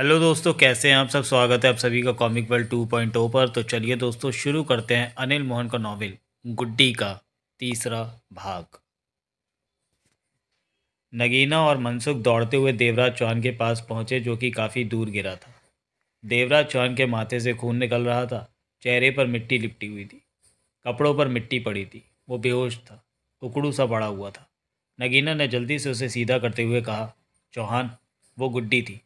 Hello दोस्तों कैसे हैं आप सब स्वागत है आप सभी का comic world two point O पर तो चलिए दोस्तों शुरू करते हैं अनिल मोहन का नावल गुड्डी का तीसरा भाग नगीना और मनसुख दौड़ते हुए देवराज चौहान के पास पहुंचे जो कि काफ़ी दूर गिरा था देवराज चौहान के माथे से खून निकल रहा था चेहरे पर मिट्टी लिपटी हुई थी कपड़ों पर मिट्टी पड़ी थी वो बेहोश था उकड़ू सा पड़ा हुआ था नगीना ने जल्दी से उसे सीधा करते हुए कहा चौहान वो गुड्डी थी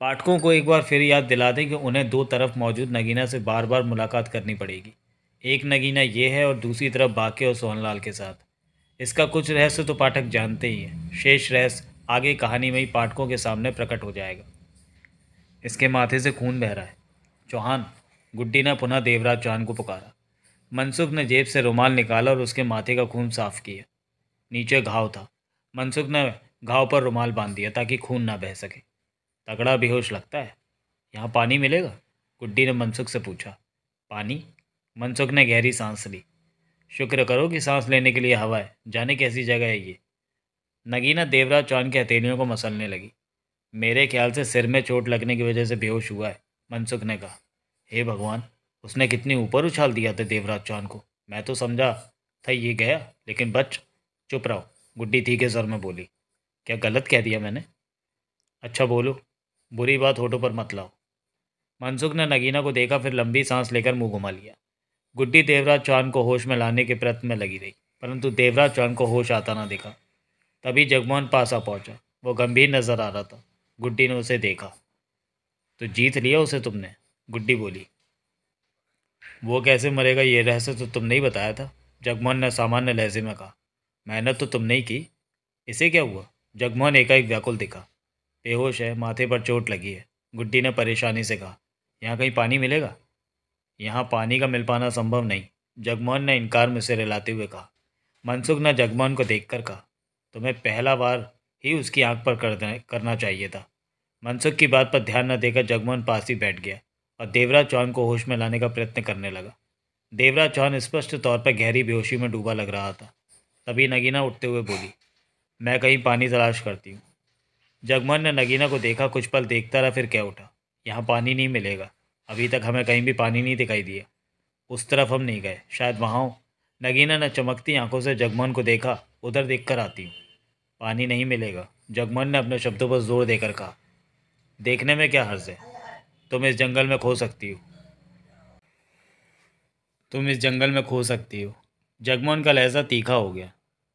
पाठकों को एक बार फिर याद दिला दें कि उन्हें दो तरफ मौजूद नगीना से बार बार मुलाकात करनी पड़ेगी एक नगीना ये है और दूसरी तरफ बाके और सोहनलाल के साथ इसका कुछ रहस्य तो पाठक जानते ही हैं शेष रहस्य आगे कहानी में ही पाठकों के सामने प्रकट हो जाएगा इसके माथे से खून बह रहा है चौहान गुड्डी ने पुनः देवराज चौहान को पुकारा मनसुख ने जेब से रुमाल निकाला और उसके माथे का खून साफ किया नीचे घाव था मनसुख ने घाव पर रुमाल बांध दिया ताकि खून ना बह सके तगड़ा बेहोश लगता है यहाँ पानी मिलेगा गुड्डी ने मनसुख से पूछा पानी मनसुख ने गहरी सांस ली शुक्र करो कि सांस लेने के लिए हवा है जाने कैसी जगह है ये नगीना देवराज चौहान की हथेलियों को मसलने लगी मेरे ख्याल से सिर में चोट लगने की वजह से बेहोश हुआ है मनसुख ने कहा हे भगवान उसने कितनी ऊपर उछाल दिया था देवराज चौहान को मैं तो समझा था ये गया लेकिन बच चुप रहो गुड्डी थी के सर में बोली क्या गलत कह दिया मैंने अच्छा बोलो बुरी बात होठों पर मत लाओ मनसुख ने नगीना को देखा फिर लंबी सांस लेकर मुंह घुमा लिया गुड्डी देवराज चौहान को होश में लाने के प्रयत्न में लगी रही परंतु देवराज चौहान को होश आता ना देखा तभी जगमोहन पास आ पहुंचा वो गंभीर नजर आ रहा था गुड्डी ने उसे देखा तो जीत लिया उसे तुमने गुड्डी बोली वो कैसे मरेगा ये रहस्य तो तुमने ही बताया था जगमोहन ने सामान्य लहजे में कहा मेहनत तो तुमने ही की इसे क्या हुआ जगमोहन एकाएक व्याकुल दिखा बेहोश है माथे पर चोट लगी है गुड्डी ने परेशानी से कहा यहाँ कहीं पानी मिलेगा यहाँ पानी का मिल पाना संभव नहीं जगमोहन ने इनकार में से रिलाते हुए कहा मनसुख ने जगमोहन को देख कहा तुम्हें पहला बार ही उसकी आंख पर कर करना चाहिए था मनसुख की बात पर ध्यान न देकर जगमोहन पास ही बैठ गया और देवराज चौहान को होश में लाने का प्रयत्न करने लगा देवराज चौहान स्पष्ट तौर पर गहरी बेहोशी में डूबा लग रहा था तभी नगीना उठते हुए बोली मैं कहीं पानी तलाश करती हूँ जगमन ने नगीना को देखा कुछ पल देखता रहा फिर कह उठा यहाँ पानी नहीं मिलेगा अभी तक हमें कहीं भी पानी नहीं दिखाई दिया उस तरफ हम नहीं गए शायद वहाँ हो नगीना ने चमकती आंखों से जगमन को देखा उधर देख कर आती हूँ पानी नहीं मिलेगा जगमन ने अपने शब्दों पर जोर देकर कहा देखने में क्या हर्ज है तुम इस जंगल में खो सकती हो तुम इस जंगल में खो सकती हो जगमोहन का लहजा तीखा हो गया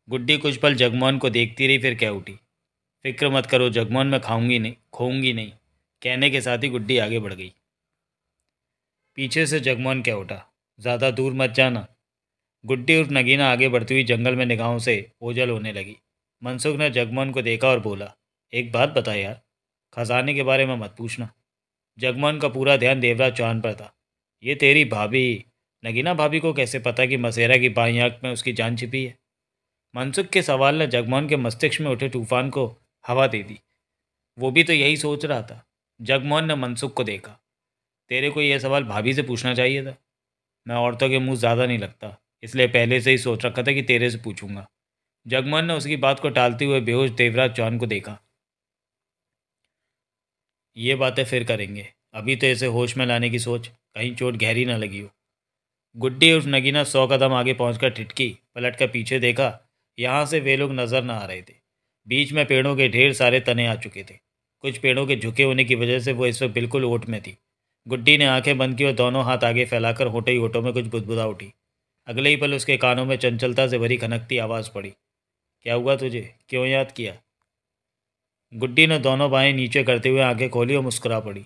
गुड्डी कुछ पल जगमोहन को देखती रही फिर कह उठी फिक्र मत करो जगमोहन मैं खाऊंगी नहीं खोऊंगी नहीं कहने के साथ ही गुड्डी आगे बढ़ गई पीछे से जगमोहन क्या उठा ज़्यादा दूर मत जाना गुड्डी और नगीना आगे बढ़ती हुई जंगल में निगाहों से ओझल होने लगी मनसुख ने जगमोहन को देखा और बोला एक बात बता यार खजाने के बारे में मत पूछना जगमोहन का पूरा ध्यान देवराज चौहान पर था ये तेरी भाभी नगीना भाभी को कैसे पता कि मसेरा की बाई आँख में उसकी जान छिपी है मनसुख के सवाल ने जगमोहन के मस्तिष्क में उठे तूफान को हवा दे दी वो भी तो यही सोच रहा था जगमोहन ने मनसुख को देखा तेरे को यह सवाल भाभी से पूछना चाहिए था मैं औरतों के मुंह ज़्यादा नहीं लगता इसलिए पहले से ही सोच रखा था कि तेरे से पूछूंगा जगमोहन ने उसकी बात को टालते हुए बेहोश देवराज चौहान को देखा ये बातें फिर करेंगे अभी तो इसे होश में लाने की सोच कहीं चोट गहरी ना लगी हो गुड्डी और नगीना सौ कदम आगे पहुंचकर ठिटकी पलट कर पीछे देखा यहाँ से वे लोग नज़र न आ रहे थे बीच में पेड़ों के ढेर सारे तने आ चुके थे कुछ पेड़ों के झुके होने की वजह से वो इस वक्त बिल्कुल ओट में थी गुड्डी ने आंखें बंद की और दोनों हाथ आगे फैलाकर होटे ही होटों में कुछ बुदबुदा उठी अगले ही पल उसके कानों में चंचलता से भरी खनकती आवाज़ पड़ी क्या हुआ तुझे क्यों याद किया गुड्डी ने दोनों बाहें नीचे करते हुए आंखें खोली और मुस्कुरा पड़ी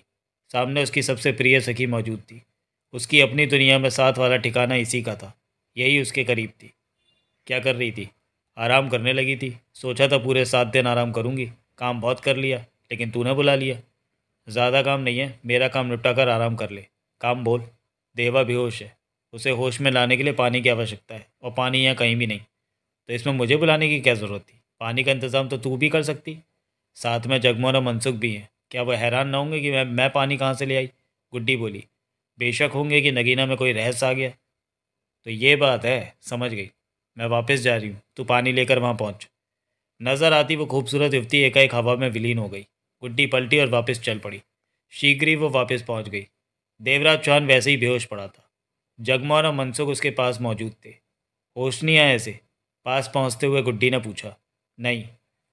सामने उसकी सबसे प्रिय सखी मौजूद थी उसकी अपनी दुनिया में साथ वाला ठिकाना इसी का था यही उसके करीब थी क्या कर रही थी आराम करने लगी थी सोचा था पूरे सात दिन आराम करूँगी काम बहुत कर लिया लेकिन तूने बुला लिया ज़्यादा काम नहीं है मेरा काम निपटा कर आराम कर ले काम बोल देवा बेहोश है उसे होश में लाने के लिए पानी की आवश्यकता है और पानी यहाँ कहीं भी नहीं तो इसमें मुझे बुलाने की क्या ज़रूरत थी पानी का इंतज़ाम तो तू भी कर सकती साथ में जगमोर और मनसुख भी हैं क्या वो हैरान ना होंगे कि मैं मैं पानी कहाँ से ले आई गुड्डी बोली बेशक होंगे कि नगीना में कोई रहस्य आ गया तो ये बात है समझ गई मैं वापस जा रही हूँ तू पानी लेकर वहाँ पहुँच नज़र आती वो खूबसूरत युवती एकाएक हवा में विलीन हो गई गुड्डी पलटी और वापस चल पड़ी शीघ्र ही वो वापस पहुँच गई देवराज चौहान वैसे ही बेहोश पड़ा था जगमोहन और मनसुख उसके पास मौजूद थे होश नहीं आए ऐसे पास पहुँचते हुए गुड्डी ने पूछा नहीं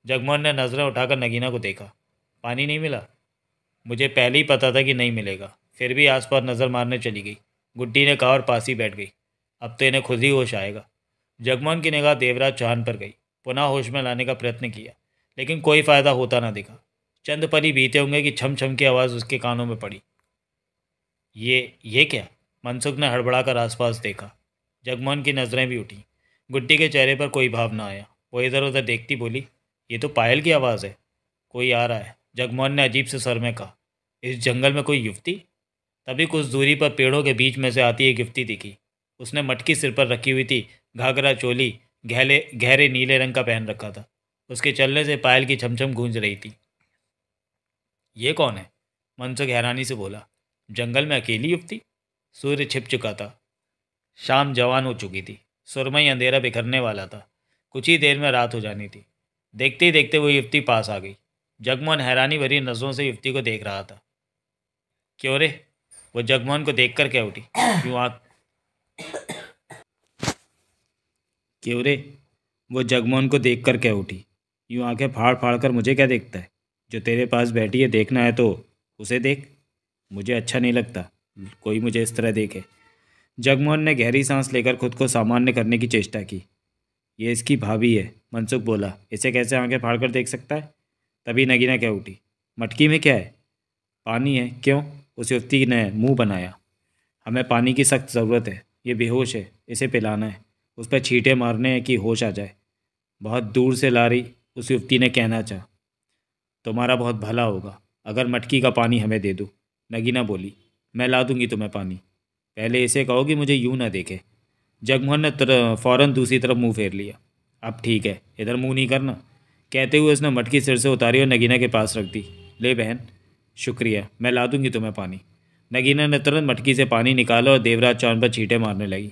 जगमोहन ने नज़रें उठाकर नगीना को देखा पानी नहीं मिला मुझे पहले ही पता था कि नहीं मिलेगा फिर भी आस पास नज़र मारने चली गई गुड्डी ने कहा और पास ही बैठ गई अब तो इन्हें खुद ही होश आएगा जगमोहन की निगाह देवराज चौहान पर गई पुनः होश में लाने का प्रयत्न किया लेकिन कोई फ़ायदा होता ना दिखा चंद पल ही बीते होंगे कि छम छम की आवाज़ उसके कानों में पड़ी ये ये क्या मनसुख ने हड़बड़ा कर आसपास देखा जगमोहन की नज़रें भी उठी गुड्डी के चेहरे पर कोई भाव ना आया वो इधर उधर देखती बोली ये तो पायल की आवाज़ है कोई आ रहा है जगमोहन ने अजीब से सर में कहा इस जंगल में कोई युवती तभी कुछ दूरी पर पेड़ों के बीच में से आती एक युवती दिखी उसने मटकी सिर पर रखी हुई थी घाघरा चोली गहले गहरे नीले रंग का पहन रखा था उसके चलने से पायल की छमछम गूंज रही थी ये कौन है मनसुख हैरानी से बोला जंगल में अकेली युवती सूर्य छिप चुका था शाम जवान हो चुकी थी सुरमई अंधेरा बिखरने वाला था कुछ ही देर में रात हो जानी थी देखते ही देखते वो युवती पास आ गई जगमोहन हैरानी भरी नजरों से युवती को देख रहा था क्यों रे वो जगमोहन को देख कर क्या उठी क्यों आँख क्यों रे वो जगमोहन को देख कर क्या उठी यूँ आंखें फाड़ फाड़ कर मुझे क्या देखता है जो तेरे पास बैठी है देखना है तो उसे देख मुझे अच्छा नहीं लगता कोई मुझे इस तरह देखे जगमोहन ने गहरी सांस लेकर खुद को सामान्य करने की चेष्टा की ये इसकी भाभी है मनसुख बोला इसे कैसे आंखें फाड़ कर देख सकता है तभी नगीना क्या उठी मटकी में क्या है पानी है क्यों उस युवती ने मुंह बनाया हमें पानी की सख्त ज़रूरत है ये बेहोश है इसे पिलाना है उस पर छींटे मारने हैं कि होश आ जाए बहुत दूर से लारी उस युवती ने कहना चाह तुम्हारा बहुत भला होगा अगर मटकी का पानी हमें दे दो नगीना बोली मैं ला दूंगी तुम्हें पानी पहले इसे कहो कि मुझे यूं ना देखे जगमोहन ने फौरन दूसरी तरफ मुंह फेर लिया अब ठीक है इधर मुंह नहीं करना कहते हुए उसने मटकी सिर से उतारी और नगीना के पास रख दी ले बहन शुक्रिया मैं ला दूंगी तुम्हें पानी नगीना ने तुरंत मटकी से पानी निकाला और देवराज चांद पर छींटे मारने लगी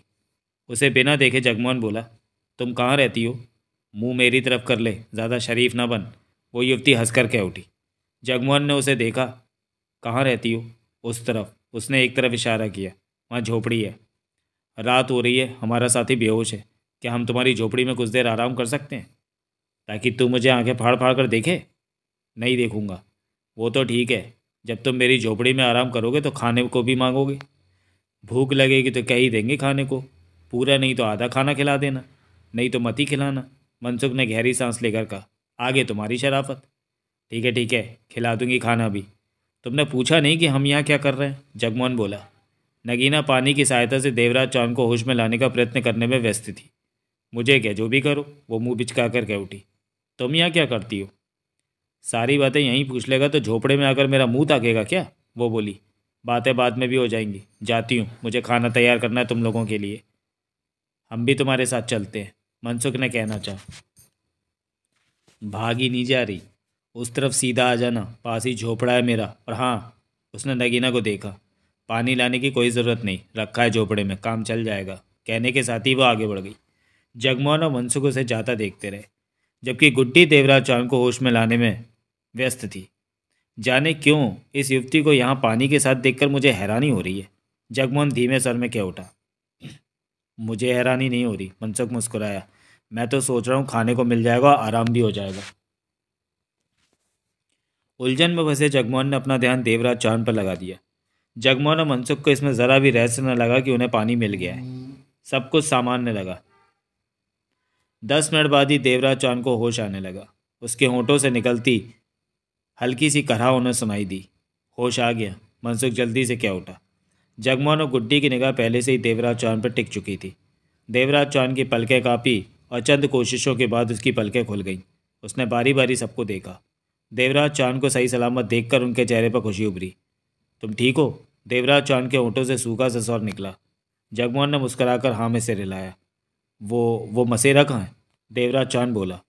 उसे बिना देखे जगमोहन बोला तुम कहाँ रहती हो मुंह मेरी तरफ कर ले ज़्यादा शरीफ ना बन वो युवती हंसकर कह उठी जगमोहन ने उसे देखा कहाँ रहती हो उस तरफ उसने एक तरफ इशारा किया वहाँ झोपड़ी है रात हो रही है हमारा साथी बेहोश है क्या हम तुम्हारी झोपड़ी में कुछ देर आराम कर सकते हैं ताकि तू मुझे आंखें फाड़ फाड़ कर देखे नहीं देखूँगा वो तो ठीक है जब तुम मेरी झोपड़ी में आराम करोगे तो खाने को भी मांगोगे भूख लगेगी तो कह ही देंगे खाने को पूरा नहीं तो आधा खाना खिला देना नहीं तो मती खिलाना मनसुख ने गहरी सांस लेकर कहा आगे तुम्हारी शराफत ठीक है ठीक है खिला दूंगी खाना भी तुमने पूछा नहीं कि हम यहाँ क्या कर रहे हैं जगमोहन बोला नगीना पानी की सहायता से देवराज चौहान को होश में लाने का प्रयत्न करने में व्यस्त थी मुझे क्या जो भी करो वो मुंह बिचका कर कह उठी तुम यहाँ क्या करती हो सारी बातें यहीं पूछ लेगा तो झोपड़े में आकर मेरा मुंह ताकेगा क्या वो बोली बातें बाद में भी हो जाएंगी जाती हूँ मुझे खाना तैयार करना है तुम लोगों के लिए हम भी तुम्हारे साथ चलते हैं मनसुख ने कहना चाह भागी नहीं जा रही उस तरफ सीधा आ जाना पास ही झोपड़ा है मेरा और हाँ उसने नगीना को देखा पानी लाने की कोई ज़रूरत नहीं रखा है झोपड़े में काम चल जाएगा कहने के साथ ही वह आगे बढ़ गई जगमोहन और मनसुख उसे जाता देखते रहे जबकि गुड्डी देवराज चांद को होश में लाने में व्यस्त थी जाने क्यों इस युवती को यहाँ पानी के साथ देखकर मुझे हैरानी हो रही है जगमोहन धीमे सर में क्या उठा मुझे हैरानी नहीं हो रही मनसुख मुस्कुराया मैं तो सोच रहा हूँ खाने को मिल जाएगा आराम भी हो जाएगा उलझन में फंसे जगमोहन ने अपना ध्यान देवराज चांद पर लगा दिया जगमोहन और मनसुख को इसमें ज़रा भी रहस्य न लगा कि उन्हें पानी मिल गया है सब कुछ सामान्य लगा दस मिनट बाद ही देवराज चांद को होश आने लगा उसके होठों से निकलती हल्की सी कराह उन्हें सुनाई दी होश आ गया मनसुख जल्दी से क्या उठा जगमोहन और गुड्डी की निगाह पहले से ही देवराज चौहान पर टिक चुकी थी देवराज चौहान की पलकें काँपी और चंद कोशिशों के बाद उसकी पलकें खुल गईं उसने बारी बारी सबको देखा देवराज चौहान को सही सलामत देखकर उनके चेहरे पर खुशी उभरी तुम ठीक हो देवराज चौहान के होंठों से सूखा ससौर निकला जगमोहन ने मुस्कराकर हाँ में से हिलाया वो वो मसेरा कहाँ है देवराज चौहान बोला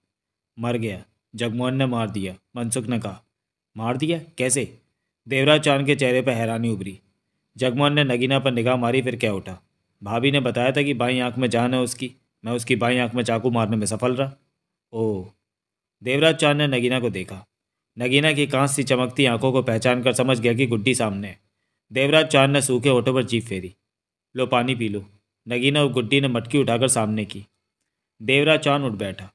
मर गया जगमोहन ने मार दिया मनसुख ने कहा मार दिया कैसे देवराज चांद के चेहरे पर हैरानी उभरी जगमोहन ने नगीना पर निगाह मारी फिर क्या उठा भाभी ने बताया था कि बाई आंख में जान है उसकी मैं उसकी बाई आंख में चाकू मारने में सफल रहा ओह देवराज चांद ने नगीना को देखा नगीना की कांस सी चमकती आंखों को पहचान कर समझ गया कि गुड्डी सामने है देवराज चांद ने सूखे होठों पर जीप फेरी लो पानी पी लो नगीना और गुड्डी ने मटकी उठाकर सामने की देवराज चांद उठ बैठा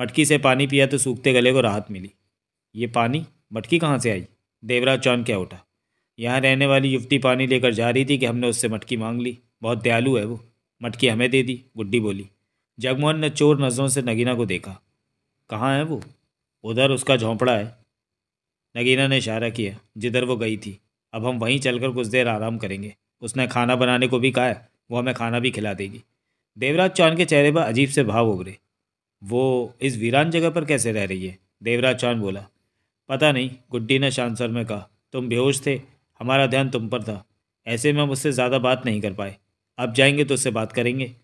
मटकी से पानी पिया तो सूखते गले को राहत मिली ये पानी मटकी कहाँ से आई देवराज चांद क्या उठा यहाँ रहने वाली युवती पानी लेकर जा रही थी कि हमने उससे मटकी मांग ली बहुत दयालु है वो मटकी हमें दे दी गुड्डी बोली जगमोहन ने चोर नज़रों से नगीना को देखा कहाँ है वो उधर उसका झोंपड़ा है नगीना ने इशारा किया जिधर वो गई थी अब हम वहीं चलकर कुछ देर आराम करेंगे उसने खाना बनाने को भी कहा है वो हमें खाना भी खिला देगी देवराज चांद के चेहरे पर अजीब से भाव उभरे वो इस वीरान जगह पर कैसे रह रही है देवराज चांद बोला पता नहीं गुड्डी ने शानसर में कहा तुम बेहोश थे हमारा ध्यान तुम पर था ऐसे में हम उससे ज़्यादा बात नहीं कर पाए अब जाएंगे तो उससे बात करेंगे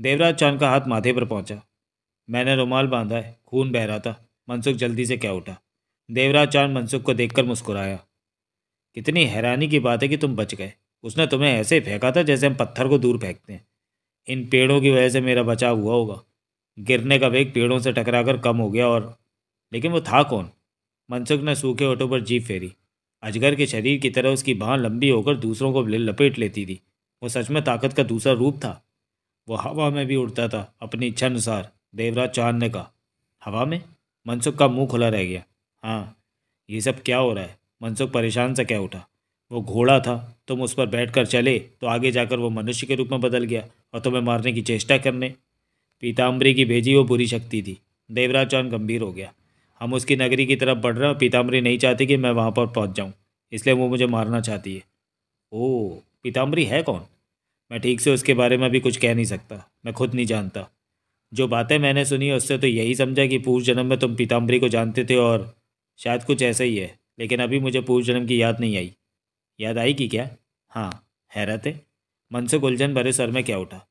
देवराज चांद का हाथ माथे पर पहुंचा मैंने रुमाल बांधा है खून बह रहा था मनसुख जल्दी से क्या उठा देवराज चांद मनसुख को देखकर मुस्कुराया कितनी हैरानी की बात है कि तुम बच गए उसने तुम्हें ऐसे फेंका था जैसे हम पत्थर को दूर फेंकते हैं इन पेड़ों की वजह से मेरा बचाव हुआ होगा गिरने का वेग पेड़ों से टकराकर कम हो गया और लेकिन वो था कौन मनसुख ने सूखे ओटों पर जीप फेरी अजगर के शरीर की तरह उसकी बाँ लंबी होकर दूसरों को लपेट लेती थी वो सच में ताकत का दूसरा रूप था वो हवा में भी उड़ता था अपनी इच्छा अनुसार देवराज चांद ने कहा हवा में मनसुख का मुंह खुला रह गया हाँ ये सब क्या हो रहा है मनसुख परेशान से क्या उठा वो घोड़ा था तुम उस पर बैठकर चले तो आगे जाकर वो मनुष्य के रूप में बदल गया और तुम्हें मारने की चेष्टा करने पीताम्बरी की भेजी वो बुरी शक्ति थी देवराज चांद गंभीर हो गया हम उसकी नगरी की तरफ बढ़ रहे हैं पीताम्बरी नहीं चाहती कि मैं वहाँ पर पहुँच जाऊँ इसलिए वो मुझे मारना चाहती है ओ पीताम्बरी है कौन मैं ठीक से उसके बारे में भी कुछ कह नहीं सकता मैं खुद नहीं जानता जो बातें मैंने सुनी उससे तो यही समझा कि पूर्व जन्म में तुम पीताम्बरी को जानते थे और शायद कुछ ऐसा ही है लेकिन अभी मुझे पूर्व जन्म की याद नहीं आई याद आई कि क्या हाँ हैरत है मन से गुलझन भरे सर में क्या उठा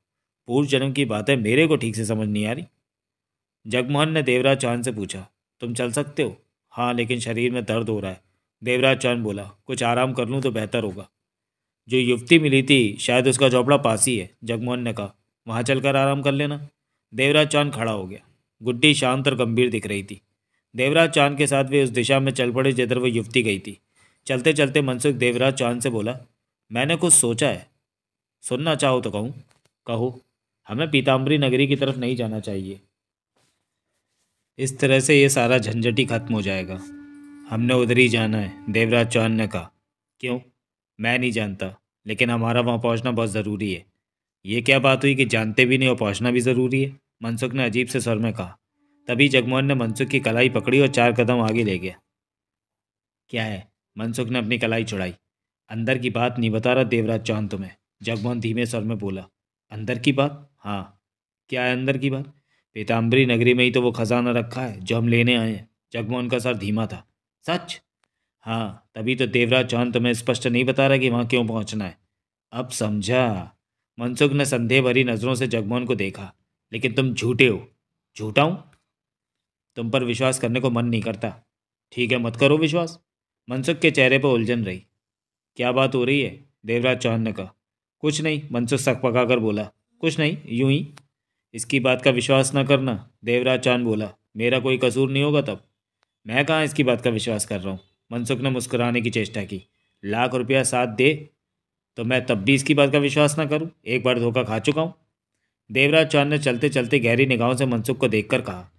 पूर्व जन्म की बातें मेरे को ठीक से समझ नहीं आ रही जगमोहन ने देवराज चौहान से पूछा तुम चल सकते हो हाँ लेकिन शरीर में दर्द हो रहा है देवराज चंद बोला कुछ आराम कर लूँ तो बेहतर होगा जो युवती मिली थी शायद उसका झोपड़ा पास ही है जगमोहन ने कहा वहाँ चल कर आराम कर लेना देवराज चांद खड़ा हो गया गुड्डी शांत और गंभीर दिख रही थी देवराज चांद के साथ वे उस दिशा में चल पड़े जिधर वह युवती गई थी चलते चलते मनसुख देवराज चांद से बोला मैंने कुछ सोचा है सुनना चाहो तो कहूँ कहो हमें पीताम्बरी नगरी की तरफ नहीं जाना चाहिए इस तरह से ये सारा झंझट ही ख़त्म हो जाएगा हमने उधर ही जाना है देवराज चौहान ने कहा क्यों मैं नहीं जानता लेकिन हमारा वहाँ पहुँचना बहुत ज़रूरी है ये क्या बात हुई कि जानते भी नहीं और पहुँचना भी ज़रूरी है मनसुख ने अजीब से स्वर में कहा तभी जगमोहन ने मनसुख की कलाई पकड़ी और चार कदम आगे ले गया क्या है मनसुख ने अपनी कलाई चुड़ाई अंदर की बात नहीं बता रहा देवराज चौहान तुम्हें जगमोहन धीमे स्वर में बोला अंदर की बात हाँ क्या है अंदर की बात पीताम्बरी नगरी में ही तो वो खजाना रखा है जो हम लेने आए हैं जगमोहन का सर धीमा था सच हाँ तभी तो देवराज चौहान तुम्हें स्पष्ट नहीं बता रहा कि वहाँ क्यों पहुँचना है अब समझा मनसुख ने संदेह भरी नज़रों से जगमोहन को देखा लेकिन तुम झूठे हो झूठा हूँ तुम पर विश्वास करने को मन नहीं करता ठीक है मत करो विश्वास मनसुख के चेहरे पर उलझन रही क्या बात हो रही है देवराज चौहान ने कहा कुछ नहीं मनसुख पका कर बोला कुछ नहीं यूं ही इसकी बात का विश्वास न करना देवराज चांद बोला मेरा कोई कसूर नहीं होगा तब मैं कहाँ इसकी बात का विश्वास कर रहा हूँ मनसुख ने मुस्कुराने की चेष्टा की लाख रुपया साथ दे तो मैं तब भी इसकी बात का विश्वास ना करूँ एक बार धोखा खा चुका हूँ देवराज चांद ने चलते चलते गहरी निगाहों से मनसुख को देख कहा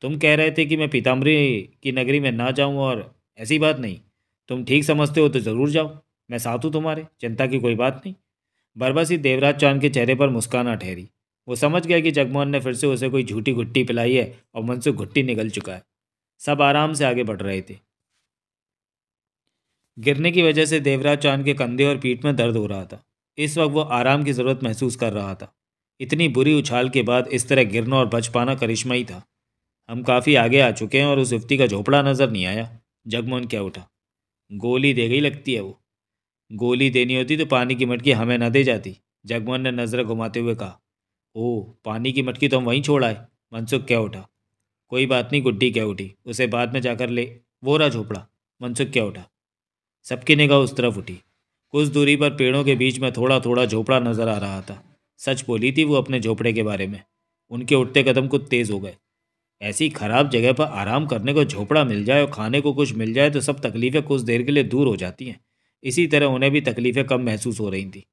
तुम कह रहे थे कि मैं पीताम्बरी की नगरी में ना जाऊँ और ऐसी बात नहीं तुम ठीक समझते हो तो ज़रूर जाओ मैं साथ हूँ तुम्हारे चिंता की कोई बात नहीं बरबसी देवराज चांद के चेहरे पर मुस्कान ठहरी वो समझ गया कि जगमोहन ने फिर से उसे कोई झूठी घुट्टी पिलाई है और मन से घुट्टी निकल चुका है सब आराम से आगे बढ़ रहे थे गिरने की वजह से देवराज चांद के कंधे और पीठ में दर्द हो रहा था इस वक्त वो आराम की ज़रूरत महसूस कर रहा था इतनी बुरी उछाल के बाद इस तरह गिरना और बच पाना करिश्मा ही था हम काफ़ी आगे आ चुके हैं और उस युवती का झोपड़ा नज़र नहीं आया जगमोहन क्या उठा गोली दे गई लगती है वो गोली देनी होती तो पानी की मटकी हमें न दे जाती जगमोहन ने नज़र घुमाते हुए कहा ओह पानी की मटकी तो हम वहीं छोड़ आए मनसुख क्या उठा कोई बात नहीं गुड्डी क्या उठी उसे बाद में जाकर ले वो रहा झोपड़ा मनसुख क्या उठा सबकी निगाह उस तरफ उठी कुछ दूरी पर पेड़ों के बीच में थोड़ा थोड़ा झोपड़ा नजर आ रहा था सच बोली थी वो अपने झोपड़े के बारे में उनके उठते कदम कुछ तेज़ हो गए ऐसी खराब जगह पर आराम करने को झोपड़ा मिल जाए और खाने को कुछ मिल जाए तो सब तकलीफ़ें कुछ देर के लिए दूर हो जाती हैं इसी तरह उन्हें भी तकलीफ़ें कम महसूस हो रही थी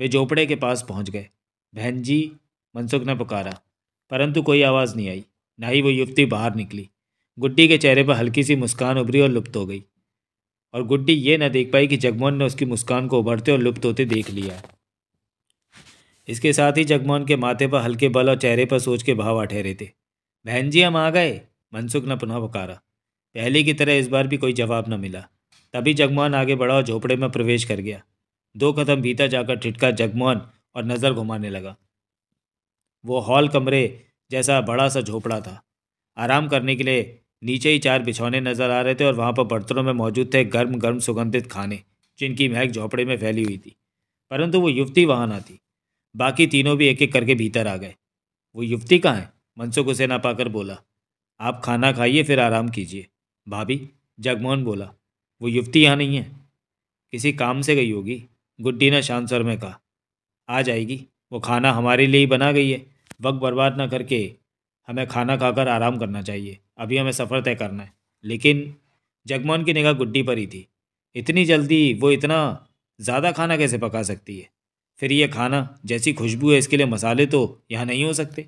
वे झोपड़े के पास पहुंच गए बहन जी मनसुख ने पुकारा परंतु कोई आवाज़ नहीं आई ना ही वो युवती बाहर निकली गुड्डी के चेहरे पर हल्की सी मुस्कान उभरी और लुप्त हो गई और गुड्डी ये न देख पाई कि जगमोहन ने उसकी मुस्कान को उभरते और लुप्त होते देख लिया इसके साथ ही जगमोहन के माथे पर हल्के बल और चेहरे पर सोच के भाव ठहरे थे बहन जी हम आ गए मनसुख ने पुनः पुकारा पहले की तरह इस बार भी कोई जवाब न मिला तभी जगमोहन आगे बढ़ा और झोपड़े में प्रवेश कर गया दो कदम बीता जाकर ठिटका जगमोहन और नज़र घुमाने लगा वो हॉल कमरे जैसा बड़ा सा झोपड़ा था आराम करने के लिए नीचे ही चार बिछौने नज़र आ रहे थे और वहाँ पर बर्तनों में मौजूद थे गर्म गर्म सुगंधित खाने जिनकी महक झोपड़े में फैली हुई थी परंतु वो युवती वहाँ ना थी बाकी तीनों भी एक एक करके भीतर आ गए वो युवती कहाँ है मनसुख उसे ना पाकर बोला आप खाना खाइए फिर आराम कीजिए भाभी जगमोहन बोला वो युवती यहाँ नहीं है किसी काम से गई होगी गुड्डी ने शांत स्वर में कहा आ जाएगी वो खाना हमारे लिए ही बना गई है वक्त बर्बाद ना करके हमें खाना खाकर आराम करना चाहिए अभी हमें सफ़र तय करना है लेकिन जगमोहन की निगाह गुड्डी पर ही थी इतनी जल्दी वो इतना ज़्यादा खाना कैसे पका सकती है फिर ये खाना जैसी खुशबू है इसके लिए मसाले तो यहाँ नहीं हो सकते